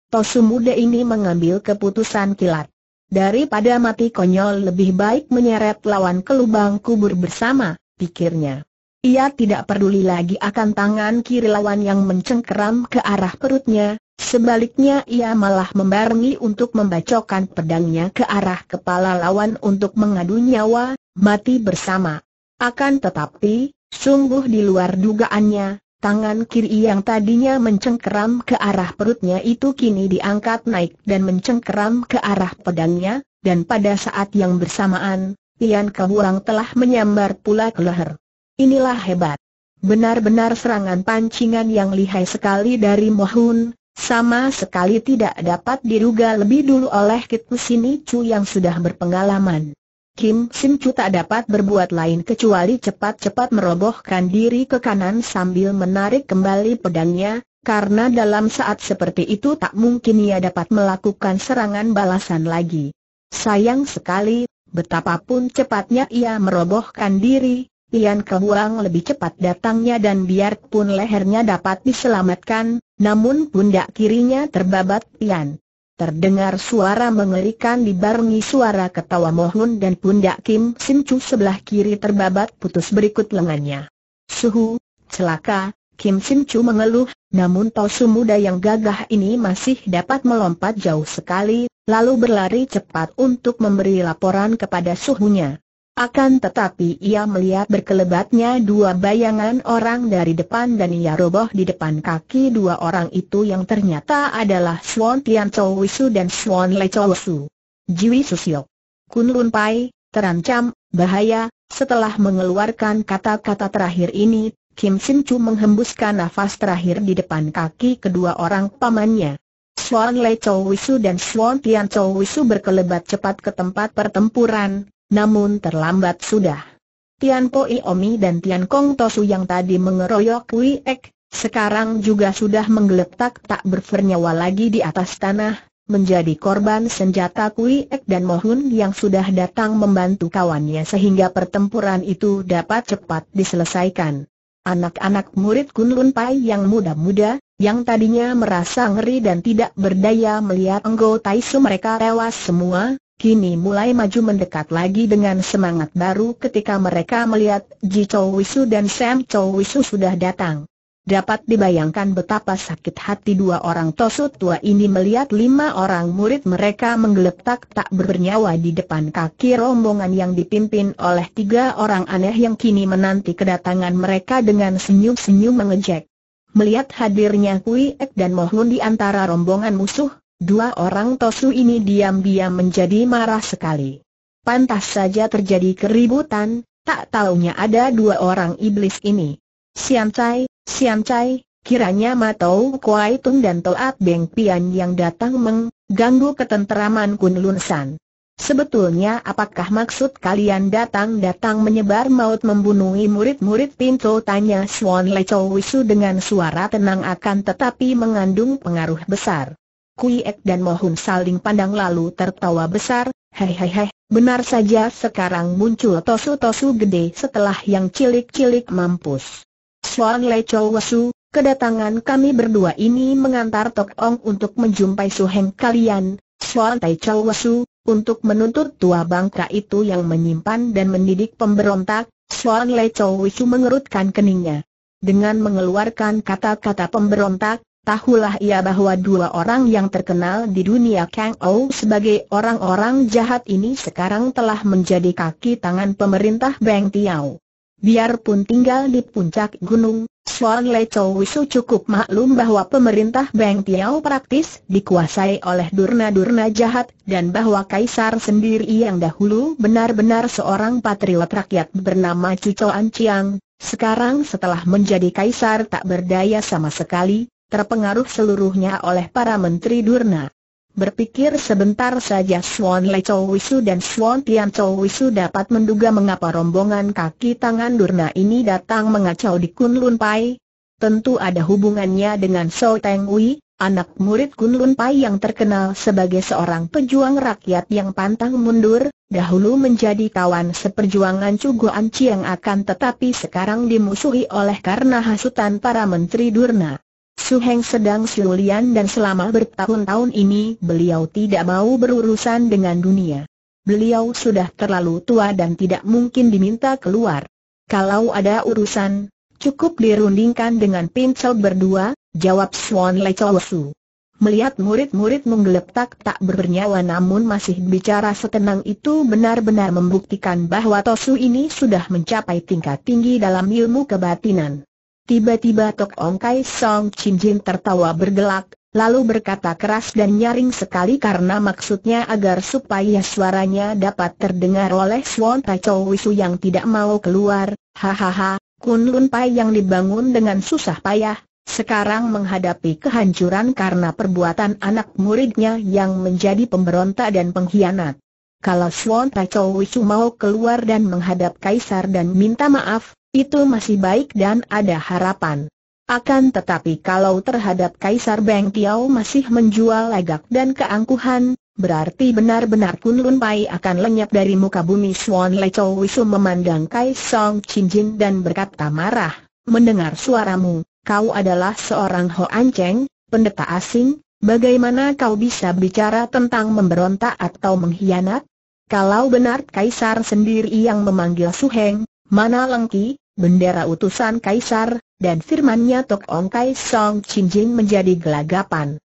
Tosu muda ini mengambil keputusan kilat. Daripada mati konyol lebih baik menyeret lawan ke lubang kubur bersama, pikirnya. Ia tidak peduli lagi akan tangan kiri lawan yang mencengkeram ke arah perutnya, sebaliknya ia malah membarengi untuk membacokan pedangnya ke arah kepala lawan untuk mengadu nyawa, mati bersama. Akan tetapi, sungguh di luar dugaannya, Tangan kiri yang tadinya mencengkeram ke arah perutnya itu kini diangkat naik dan mencengkeram ke arah pedangnya, dan pada saat yang bersamaan, Tian Kehuang telah menyambar pula ke leher. Inilah hebat. Benar-benar serangan pancingan yang lihai sekali dari Mohun, sama sekali tidak dapat diduga lebih dulu oleh Kit Sini Chu yang sudah berpengalaman. Kim Sim Chu tak dapat berbuat lain kecuali cepat-cepat merobohkan diri ke kanan sambil menarik kembali pedangnya, karena dalam saat seperti itu tak mungkin ia dapat melakukan serangan balasan lagi. Sayang sekali, betapapun cepatnya ia merobohkan diri, Ian Kehuang lebih cepat datangnya dan biarpun lehernya dapat diselamatkan, namun pundak kirinya terbabat Ian. Terdengar suara mengerikan dibarengi suara ketawa Mohun dan pundak Kim Sim Chu sebelah kiri terbabat putus berikut lengannya. Suhu, celaka, Kim Sim Chu mengeluh, namun Tosu muda yang gagah ini masih dapat melompat jauh sekali, lalu berlari cepat untuk memberi laporan kepada suhunya. Akan tetapi ia melihat berkelebatnya dua bayangan orang dari depan dan ia roboh di depan kaki dua orang itu yang ternyata adalah Swan Tian Chou Wisu dan Swan Le Chou Wisu. Jiwi Susio. Kun Lun Pai, terancam, bahaya, setelah mengeluarkan kata-kata terakhir ini, Kim Sin Chu menghembuskan nafas terakhir di depan kaki kedua orang pamannya. Swan Le Chou Wisu dan Swan Tian Chou Wisu berkelebat cepat ke tempat pertempuran, namun terlambat sudah. Tian Po Iomi dan Tian Kong Tosu yang tadi mengeroyok Wei Ek, sekarang juga sudah menggeletak tak bernyawa lagi di atas tanah, menjadi korban senjata Kui Ek dan Mohun yang sudah datang membantu kawannya sehingga pertempuran itu dapat cepat diselesaikan. Anak-anak murid Kunlun Pai yang muda-muda, yang tadinya merasa ngeri dan tidak berdaya melihat anggota isu mereka tewas semua, kini mulai maju mendekat lagi dengan semangat baru ketika mereka melihat Ji Chou Wisu dan Sam Chou Wisu sudah datang. Dapat dibayangkan betapa sakit hati dua orang tosut tua ini melihat lima orang murid mereka menggeletak tak bernyawa di depan kaki rombongan yang dipimpin oleh tiga orang aneh yang kini menanti kedatangan mereka dengan senyum-senyum mengejek. Melihat hadirnya Kui Ek dan Mohun di antara rombongan musuh, Dua orang Tosu ini diam-diam menjadi marah sekali. Pantas saja terjadi keributan, tak taunya ada dua orang iblis ini. Sian Cai, Sian Cai, kiranya Matau Kuai Tung dan Toat Beng Pian yang datang mengganggu ketenteraman Kun Lun Sebetulnya apakah maksud kalian datang-datang menyebar maut membunuh murid-murid pintu? tanya Swan Wisu dengan suara tenang akan tetapi mengandung pengaruh besar. Kui Ek dan Mohun saling pandang lalu tertawa besar, hehehe, benar saja sekarang muncul tosu-tosu gede setelah yang cilik-cilik mampus. Suan Le Chow Wesu, kedatangan kami berdua ini mengantar Tok Ong untuk menjumpai suheng kalian, Suan Tai Chow Wesu, untuk menuntut tua bangka itu yang menyimpan dan mendidik pemberontak, Suan Le Chow Wesu mengerutkan keningnya. Dengan mengeluarkan kata-kata pemberontak, Tahulah ia bahwa dua orang yang terkenal di dunia Kang Ou sebagai orang-orang jahat ini sekarang telah menjadi kaki tangan pemerintah Beng Tiao. Biarpun tinggal di puncak gunung, Suan Le Chow Wisu cukup maklum bahwa pemerintah Beng Tiao praktis dikuasai oleh durna-durna jahat dan bahwa kaisar sendiri yang dahulu benar-benar seorang patriot rakyat bernama Cucoan Chiang, sekarang setelah menjadi kaisar tak berdaya sama sekali, terpengaruh seluruhnya oleh para menteri Durna. Berpikir sebentar saja Swan Le Chow Wisu dan Swan Tian Chow Wisu dapat menduga mengapa rombongan kaki tangan Durna ini datang mengacau di Kunlun Pai. Tentu ada hubungannya dengan So Teng Wei, anak murid Kunlun Pai yang terkenal sebagai seorang pejuang rakyat yang pantang mundur, dahulu menjadi kawan seperjuangan Cuguan yang akan tetapi sekarang dimusuhi oleh karena hasutan para menteri Durna. Su Heng sedang Siulian dan selama bertahun-tahun ini beliau tidak mau berurusan dengan dunia. Beliau sudah terlalu tua dan tidak mungkin diminta keluar. Kalau ada urusan, cukup dirundingkan dengan pincel berdua, jawab Swan Le Chow Su. Melihat murid-murid menggeletak tak bernyawa namun masih bicara setenang itu benar-benar membuktikan bahwa Tosu ini sudah mencapai tingkat tinggi dalam ilmu kebatinan. Tiba-tiba Tok Ong Kai Song Chin Jin tertawa bergelak, lalu berkata keras dan nyaring sekali karena maksudnya agar supaya suaranya dapat terdengar oleh Swan Tai Chow Wisu yang tidak mau keluar, hahaha, Kun Lun Pai yang dibangun dengan susah payah, sekarang menghadapi kehancuran karena perbuatan anak muridnya yang menjadi pemberontak dan pengkhianat. Kalau Swan Tai Chow Wisu mau keluar dan menghadap Kaisar dan minta maaf, itu masih baik dan ada harapan. Akan tetapi kalau terhadap Kaisar Beng Tiao masih menjual legak dan keangkuhan, berarti benar-benar Kunlun Pai akan lenyap dari muka bumi Swan Leco Wisu memandang Kaisong Jin dan berkata marah, mendengar suaramu, kau adalah seorang An Cheng, pendeta asing, bagaimana kau bisa bicara tentang memberontak atau mengkhianat? Kalau benar Kaisar sendiri yang memanggil Su Heng, mana lengki, bendera utusan kaisar, dan firmannya Tok Ong Kai Song Chin Jing menjadi gelagapan.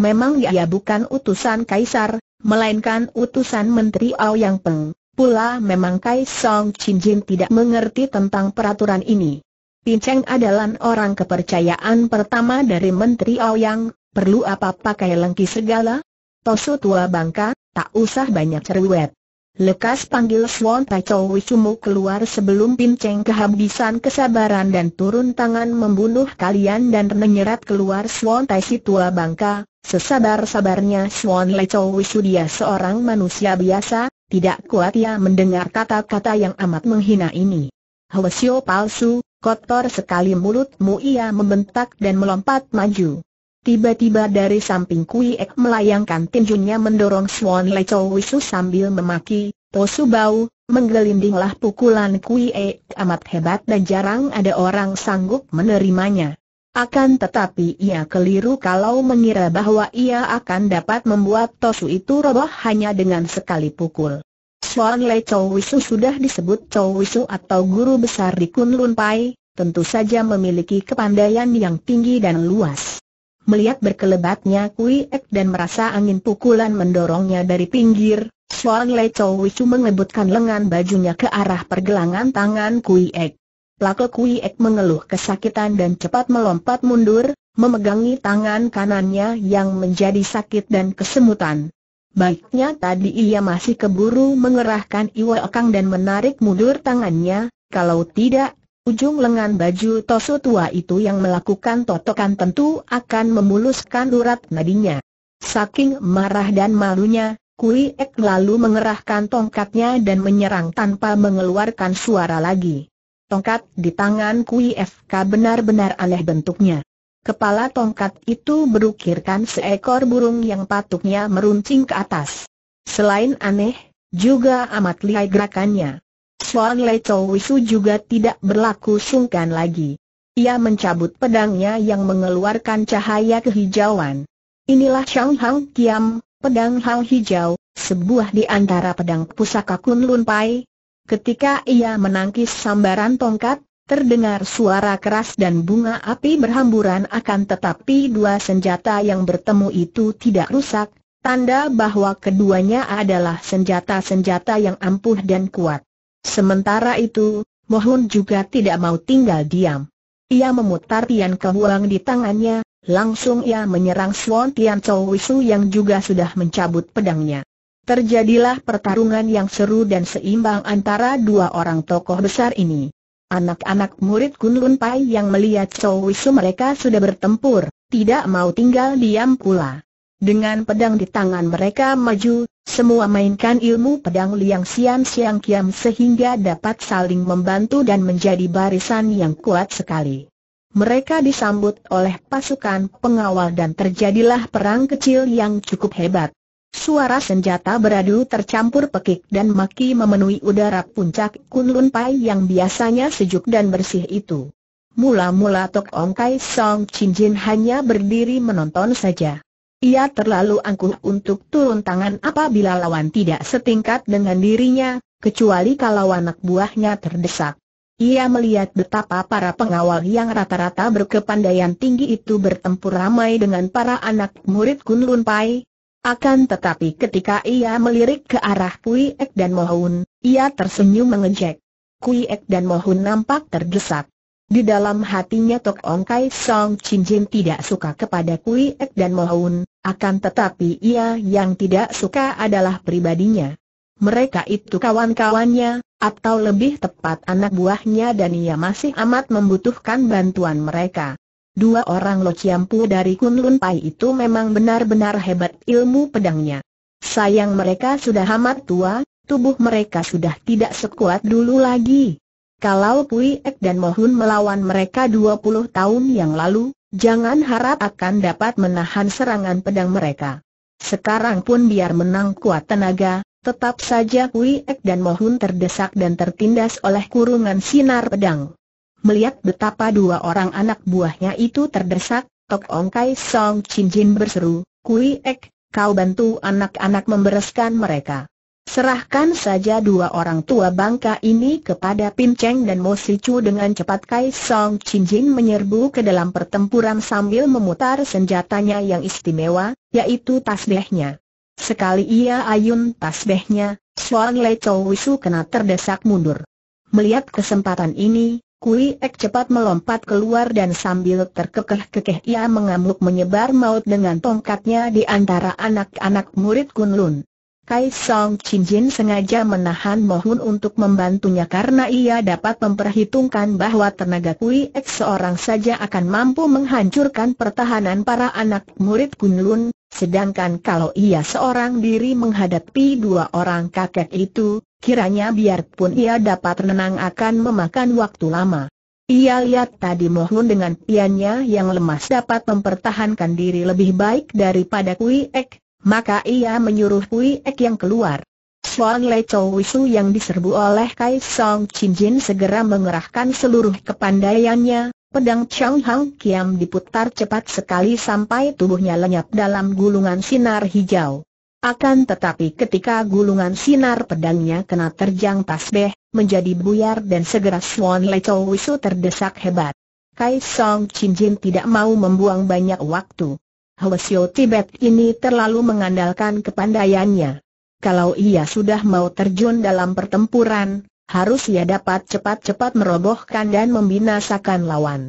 Memang ia bukan utusan kaisar, melainkan utusan Menteri Ao Yang Peng. Pula memang Kai Song Chin Jin tidak mengerti tentang peraturan ini. Pincang adalah orang kepercayaan pertama dari Menteri Ao Yang, perlu apa pakai lengki segala? Tosu tua bangka, tak usah banyak cerewet. Lekas panggil Swan Tai Chow Wichumu keluar sebelum Pin Cheng kehabisan kesabaran dan turun tangan membunuh kalian dan menyeret keluar Swan Tai tua bangka. Sesabar-sabarnya Swan Le Chow Wichu dia seorang manusia biasa, tidak kuat ia mendengar kata-kata yang amat menghina ini. Hwasyo palsu, kotor sekali mulutmu ia membentak dan melompat maju. Tiba-tiba dari samping Kui Ek melayangkan tinjunya mendorong Swan Le Chow Wisu sambil memaki, Tosu Bau, menggelindinglah pukulan Kui Ek amat hebat dan jarang ada orang sanggup menerimanya. Akan tetapi ia keliru kalau mengira bahwa ia akan dapat membuat Tosu itu roboh hanya dengan sekali pukul. Swan Le Chow Wisu sudah disebut Chow Wisu atau guru besar di Kunlun Pai, tentu saja memiliki kepandaian yang tinggi dan luas. Melihat berkelebatnya Kui Ek dan merasa angin pukulan mendorongnya dari pinggir, Suan Le Chow Wichu mengebutkan lengan bajunya ke arah pergelangan tangan Kui Ek. Lako Kui Ek mengeluh kesakitan dan cepat melompat mundur, memegangi tangan kanannya yang menjadi sakit dan kesemutan. Baiknya tadi ia masih keburu mengerahkan Iwa Okang dan menarik mundur tangannya, kalau tidak Ujung lengan baju Tosu tua itu yang melakukan totokan tentu akan memuluskan urat nadinya. Saking marah dan malunya, Kui Ek lalu mengerahkan tongkatnya dan menyerang tanpa mengeluarkan suara lagi. Tongkat di tangan Kui FK benar-benar aneh bentuknya. Kepala tongkat itu berukirkan seekor burung yang patuknya meruncing ke atas. Selain aneh, juga amat lihai gerakannya. Suan Chow Wisu juga tidak berlaku sungkan lagi. Ia mencabut pedangnya yang mengeluarkan cahaya kehijauan. Inilah Shang Hang Kiam, pedang Hang Hijau, sebuah di antara pedang pusaka Kunlun Pai. Ketika ia menangkis sambaran tongkat, Terdengar suara keras dan bunga api berhamburan akan tetapi dua senjata yang bertemu itu tidak rusak, tanda bahwa keduanya adalah senjata-senjata yang ampuh dan kuat. Sementara itu, Mohun juga tidak mau tinggal diam. Ia memutar Tian Kehuang di tangannya, langsung ia menyerang Suan Tian Chow Wisu yang juga sudah mencabut pedangnya. Terjadilah pertarungan yang seru dan seimbang antara dua orang tokoh besar ini. Anak-anak murid Kunlun Pai yang melihat Chow Wisu mereka sudah bertempur, tidak mau tinggal diam pula. Dengan pedang di tangan mereka maju, semua mainkan ilmu pedang liang siam siang kiam sehingga dapat saling membantu dan menjadi barisan yang kuat sekali. Mereka disambut oleh pasukan pengawal dan terjadilah perang kecil yang cukup hebat. Suara senjata beradu tercampur pekik dan maki memenuhi udara puncak Kunlun Pai yang biasanya sejuk dan bersih itu. Mula-mula Tok Ong Kai Song Chin Jin hanya berdiri menonton saja. Ia terlalu angkuh untuk turun tangan apabila lawan tidak setingkat dengan dirinya, kecuali kalau anak buahnya terdesak. Ia melihat betapa para pengawal yang rata-rata berkepandaian tinggi itu bertempur ramai dengan para anak murid Kunlun Pai. Akan tetapi ketika ia melirik ke arah Kui Ek dan Mohun, ia tersenyum mengejek. Kui Ek dan Mohun nampak terdesak. Di dalam hatinya Tok Ong Kai Song Chin Jin tidak suka kepada Kui Ek dan Mohun, akan tetapi ia yang tidak suka adalah pribadinya. Mereka itu kawan-kawannya, atau lebih tepat anak buahnya dan ia masih amat membutuhkan bantuan mereka. Dua orang Lo Chiampu dari Kunlun Pai itu memang benar-benar hebat ilmu pedangnya. Sayang mereka sudah amat tua, tubuh mereka sudah tidak sekuat dulu lagi. Kalau Pui Ek dan Mohun melawan mereka 20 tahun yang lalu, jangan harap akan dapat menahan serangan pedang mereka. Sekarang pun biar menang kuat tenaga, tetap saja Pui Ek dan Mohun terdesak dan tertindas oleh kurungan sinar pedang. Melihat betapa dua orang anak buahnya itu terdesak, Tok Ong Kai Song Chin Jin berseru, Kui Ek, kau bantu anak-anak membereskan mereka. Serahkan saja dua orang tua bangka ini kepada Pin Cheng dan Mo Si Chu dengan cepat Kai Song Chin Jin menyerbu ke dalam pertempuran sambil memutar senjatanya yang istimewa, yaitu tasbihnya. Sekali ia ayun tasbihnya, Suang Le Chow Wisu kena terdesak mundur. Melihat kesempatan ini, Kui Ek cepat melompat keluar dan sambil terkekeh-kekeh ia mengamuk menyebar maut dengan tongkatnya di antara anak-anak murid Kun Lun. Kai Song Chin Jin sengaja menahan Mohun untuk membantunya karena ia dapat memperhitungkan bahwa tenaga Kui X seorang saja akan mampu menghancurkan pertahanan para anak murid Kun Lun, sedangkan kalau ia seorang diri menghadapi dua orang kakek itu, kiranya biarpun ia dapat renang akan memakan waktu lama. Ia lihat tadi Mohun dengan piannya yang lemas dapat mempertahankan diri lebih baik daripada Kui X maka ia menyuruh Pui Ek yang keluar. Swan Le Chow Wisu yang diserbu oleh Kai Song Chin Jin segera mengerahkan seluruh kepandaiannya, pedang Chang Hang Kiam diputar cepat sekali sampai tubuhnya lenyap dalam gulungan sinar hijau. Akan tetapi ketika gulungan sinar pedangnya kena terjang tasbeh, menjadi buyar dan segera Swan Le Chow Wisu terdesak hebat. Kai Song Chin Jin tidak mau membuang banyak waktu. Hwasyo Tibet ini terlalu mengandalkan kepandaiannya. Kalau ia sudah mau terjun dalam pertempuran, harus ia dapat cepat-cepat merobohkan dan membinasakan lawan.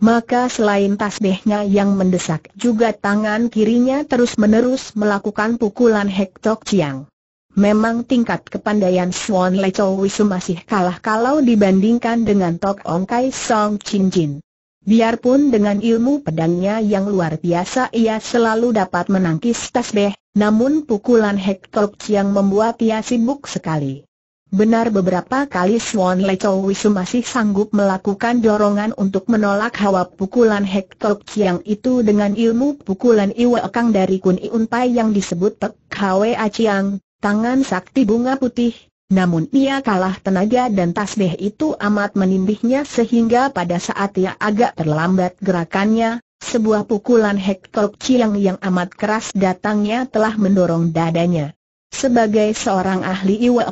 Maka selain tasbihnya yang mendesak juga tangan kirinya terus-menerus melakukan pukulan Hektok Chiang. Memang tingkat kepandaian Swan Chow Wisu masih kalah kalau dibandingkan dengan Tok Ong Kai Song Chin Jin. Biarpun dengan ilmu pedangnya yang luar biasa ia selalu dapat menangkis tasbeh, namun pukulan Hector yang membuat ia sibuk sekali. Benar beberapa kali Swan Chow Wisu masih sanggup melakukan dorongan untuk menolak hawa pukulan Hector yang itu dengan ilmu pukulan Iwe Kang dari Kun Iun Pai yang disebut Pek Hwa Chiang, tangan sakti bunga putih, namun ia kalah tenaga dan tasbih itu amat menindihnya sehingga pada saat ia agak terlambat gerakannya, sebuah pukulan Hektok Chiang yang amat keras datangnya telah mendorong dadanya. Sebagai seorang ahli Iwa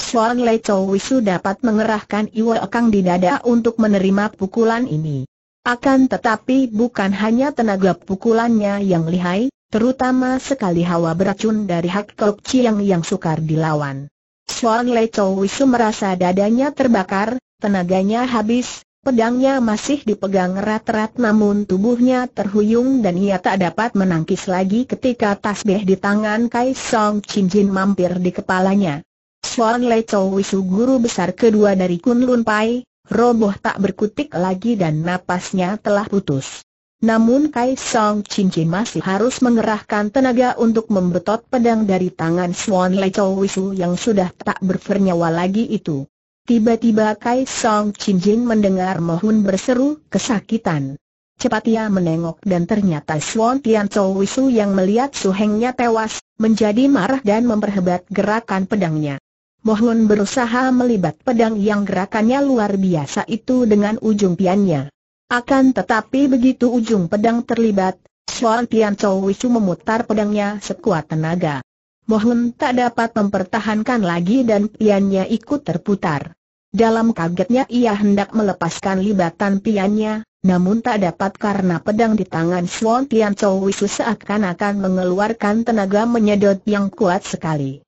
Swan Le Chow Wisu dapat mengerahkan Iwa kang di dada untuk menerima pukulan ini. Akan tetapi bukan hanya tenaga pukulannya yang lihai, terutama sekali hawa beracun dari Hektok Chiang yang sukar dilawan. Sean Le Chou Wisu merasa dadanya terbakar, tenaganya habis, pedangnya masih dipegang erat-erat namun tubuhnya terhuyung dan ia tak dapat menangkis lagi ketika tasbih di tangan Kai Song Chin Jin mampir di kepalanya. Sean Le Chou Wisu guru besar kedua dari Kun Lun Pai, roboh tak berkutik lagi dan napasnya telah putus. Namun Kai Song Chin masih harus mengerahkan tenaga untuk membetot pedang dari tangan Swan Le Chow Wisu yang sudah tak bernyawa lagi itu. Tiba-tiba Kai Song Chin mendengar Mohun berseru kesakitan. Cepat ia menengok dan ternyata Swan Tian Chow Wisu yang melihat suhengnya tewas, menjadi marah dan memperhebat gerakan pedangnya. Mohun berusaha melibat pedang yang gerakannya luar biasa itu dengan ujung piannya. Akan tetapi begitu ujung pedang terlibat, Shuan Tian Chow Wisu memutar pedangnya sekuat tenaga. Mohun tak dapat mempertahankan lagi dan piannya ikut terputar. Dalam kagetnya ia hendak melepaskan libatan piannya, namun tak dapat karena pedang di tangan Shuan Tian Chow Wisu seakan-akan mengeluarkan tenaga menyedot yang kuat sekali.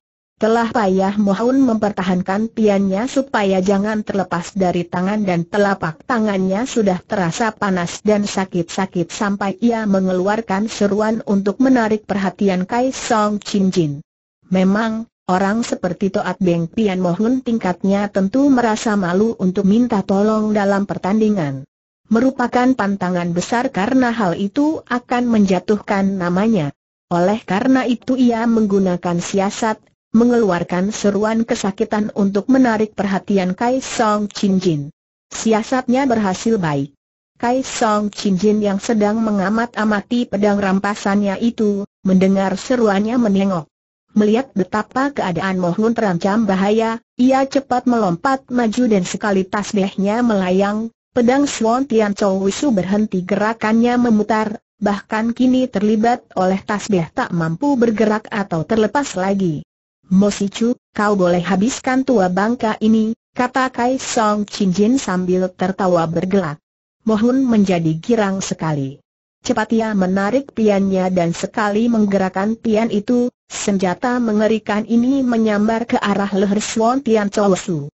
Telah payah Mohun mempertahankan piannya supaya jangan terlepas dari tangan dan telapak tangannya sudah terasa panas dan sakit-sakit sampai ia mengeluarkan seruan untuk menarik perhatian Kai Song Chin Jin. Memang, orang seperti Toat Beng Pian Mohun tingkatnya tentu merasa malu untuk minta tolong dalam pertandingan. Merupakan pantangan besar karena hal itu akan menjatuhkan namanya. Oleh karena itu ia menggunakan siasat mengeluarkan seruan kesakitan untuk menarik perhatian Kai Song Chin Jin. Siasatnya berhasil baik. Kai Song Chin Jin yang sedang mengamat-amati pedang rampasannya itu, mendengar seruannya menengok. Melihat betapa keadaan Mohun terancam bahaya, ia cepat melompat maju dan sekali tasbihnya melayang, pedang Swan Tian Chow Wisu berhenti gerakannya memutar, bahkan kini terlibat oleh tasbih tak mampu bergerak atau terlepas lagi. Mosicu, kau boleh habiskan tua bangka ini, kata Kai Song Chin Jin sambil tertawa bergelak. Mohun menjadi girang sekali. Cepat ia menarik piannya dan sekali menggerakkan pian itu, senjata mengerikan ini menyambar ke arah leher Swan Tian Su.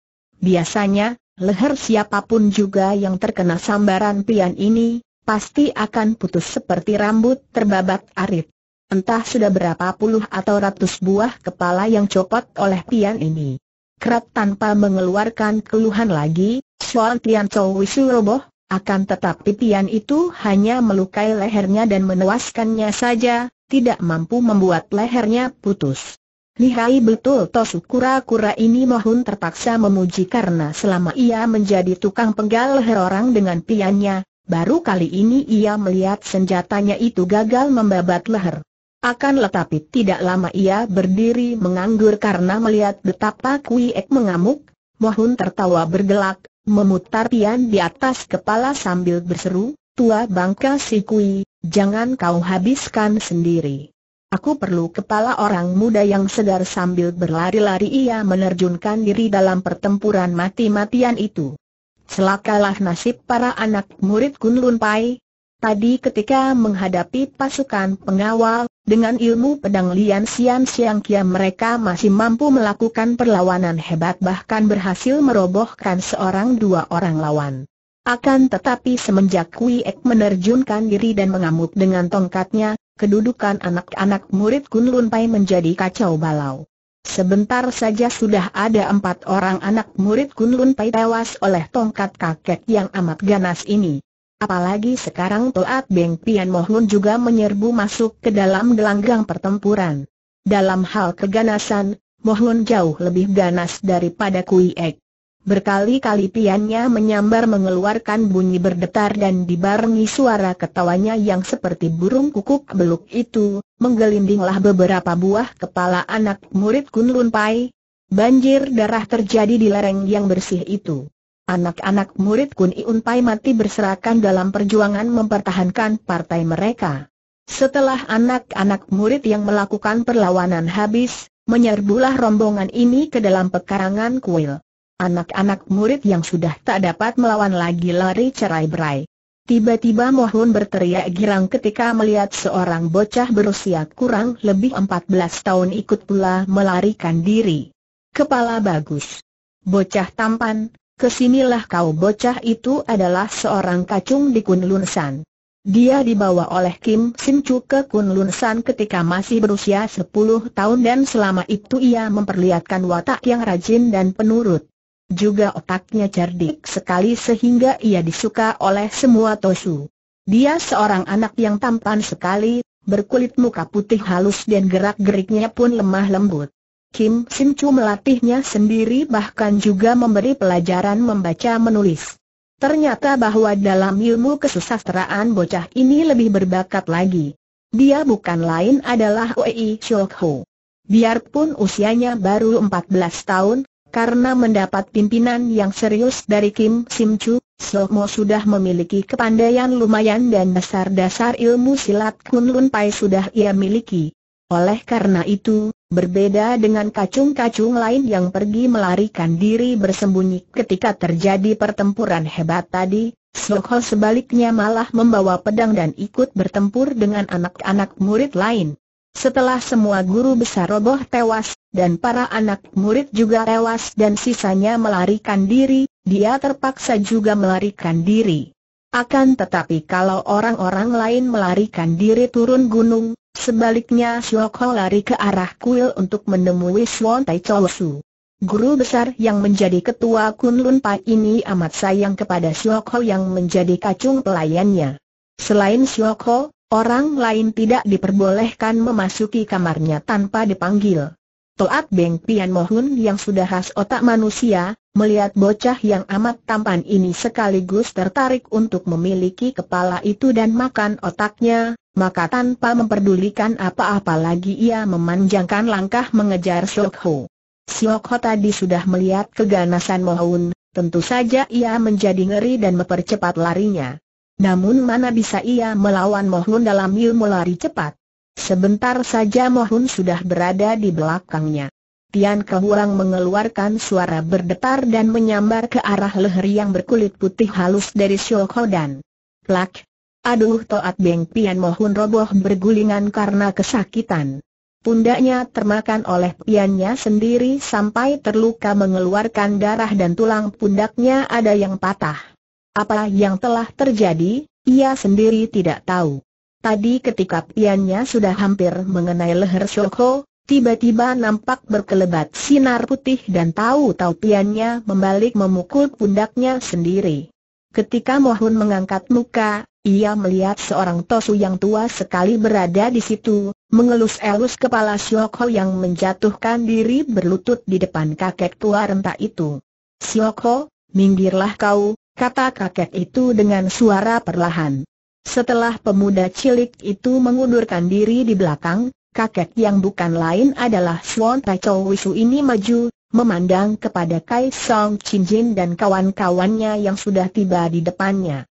Biasanya, leher siapapun juga yang terkena sambaran pian ini, pasti akan putus seperti rambut terbabat arit. Entah sudah berapa puluh atau ratus buah kepala yang copot oleh pian ini. Kerap tanpa mengeluarkan keluhan lagi, soal Tian Chou Wisu roboh, akan tetapi Tian itu hanya melukai lehernya dan menewaskannya saja, tidak mampu membuat lehernya putus. Lihai betul Tosu kura-kura ini mohon terpaksa memuji karena selama ia menjadi tukang penggal leher orang dengan piannya, baru kali ini ia melihat senjatanya itu gagal membabat leher. Akan tetapi tidak lama ia berdiri menganggur karena melihat betapa Kui Ek mengamuk, Mohun tertawa bergelak, memutar pian di atas kepala sambil berseru, Tua bangka si Kui, jangan kau habiskan sendiri. Aku perlu kepala orang muda yang segar sambil berlari-lari ia menerjunkan diri dalam pertempuran mati-matian itu. Selakalah nasib para anak murid Kunlun Pai, Tadi ketika menghadapi pasukan pengawal, dengan ilmu pedang Lian Xian Siang Kia mereka masih mampu melakukan perlawanan hebat bahkan berhasil merobohkan seorang dua orang lawan. Akan tetapi semenjak Kui Ek menerjunkan diri dan mengamuk dengan tongkatnya, kedudukan anak-anak murid Kun Lun Pai menjadi kacau balau. Sebentar saja sudah ada empat orang anak murid Kun Lun Pai tewas oleh tongkat kakek yang amat ganas ini. Apalagi sekarang Toat Beng Pian Mohun juga menyerbu masuk ke dalam gelanggang pertempuran. Dalam hal keganasan, Mohun jauh lebih ganas daripada Kui Ek. Berkali-kali piannya menyambar mengeluarkan bunyi berdetar dan dibarengi suara ketawanya yang seperti burung kukuk beluk itu, menggelindinglah beberapa buah kepala anak murid Kunlun Pai. Banjir darah terjadi di lereng yang bersih itu. Anak-anak murid Kun Iun mati berserakan dalam perjuangan mempertahankan partai mereka. Setelah anak-anak murid yang melakukan perlawanan habis, menyerbulah rombongan ini ke dalam pekarangan kuil. Anak-anak murid yang sudah tak dapat melawan lagi lari cerai berai. Tiba-tiba Mohun berteriak girang ketika melihat seorang bocah berusia kurang lebih 14 tahun ikut pula melarikan diri. Kepala bagus. Bocah tampan, Kesinilah kau bocah itu adalah seorang kacung di Kunlun San. Dia dibawa oleh Kim Sin Chu ke Kunlun San ketika masih berusia 10 tahun dan selama itu ia memperlihatkan watak yang rajin dan penurut. Juga otaknya cerdik sekali sehingga ia disuka oleh semua Tosu. Dia seorang anak yang tampan sekali, berkulit muka putih halus dan gerak-geriknya pun lemah lembut. Kim Sim Chu melatihnya sendiri bahkan juga memberi pelajaran membaca menulis. Ternyata bahwa dalam ilmu kesusasteraan bocah ini lebih berbakat lagi. Dia bukan lain adalah Wei Shok Ho. Biarpun usianya baru 14 tahun, karena mendapat pimpinan yang serius dari Kim Sim Chu, sudah memiliki kepandaian lumayan dan dasar-dasar ilmu silat Kun Lun Pai sudah ia miliki. Oleh karena itu, Berbeda dengan kacung-kacung lain yang pergi melarikan diri bersembunyi ketika terjadi pertempuran hebat tadi, Sokho sebaliknya malah membawa pedang dan ikut bertempur dengan anak-anak murid lain. Setelah semua guru besar roboh tewas, dan para anak murid juga tewas dan sisanya melarikan diri, dia terpaksa juga melarikan diri. Akan tetapi kalau orang-orang lain melarikan diri turun gunung, Sebaliknya Sioko lari ke arah kuil untuk menemui Suan Tai Chow Guru besar yang menjadi ketua Kunlun Pai ini amat sayang kepada Sioko yang menjadi kacung pelayannya. Selain Sioko, orang lain tidak diperbolehkan memasuki kamarnya tanpa dipanggil. Toat Beng Pian Mohun yang sudah khas otak manusia, melihat bocah yang amat tampan ini sekaligus tertarik untuk memiliki kepala itu dan makan otaknya, maka tanpa memperdulikan apa-apa lagi ia memanjangkan langkah mengejar Siok Ho. Siok Ho tadi sudah melihat keganasan Mohun, tentu saja ia menjadi ngeri dan mempercepat larinya. Namun mana bisa ia melawan Mohun dalam ilmu lari cepat? Sebentar saja Mohun sudah berada di belakangnya. Tian Kehuang mengeluarkan suara berdetar dan menyambar ke arah leher yang berkulit putih halus dari Siok Ho dan Plak, Aduh Toat Beng Pian Mohun roboh bergulingan karena kesakitan. Pundaknya termakan oleh piannya sendiri sampai terluka mengeluarkan darah dan tulang pundaknya ada yang patah. Apa yang telah terjadi, ia sendiri tidak tahu. Tadi ketika piannya sudah hampir mengenai leher Shoko, Tiba-tiba nampak berkelebat sinar putih dan tahu-tahu piannya membalik memukul pundaknya sendiri. Ketika Mohun mengangkat muka, ia melihat seorang Tosu yang tua sekali berada di situ, mengelus-elus kepala Sioko yang menjatuhkan diri berlutut di depan kakek tua renta itu. Sioko, minggirlah kau, kata kakek itu dengan suara perlahan. Setelah pemuda cilik itu mengundurkan diri di belakang, kakek yang bukan lain adalah Swan Tai Wisu ini maju, memandang kepada Kai Song Chin Jin dan kawan-kawannya yang sudah tiba di depannya.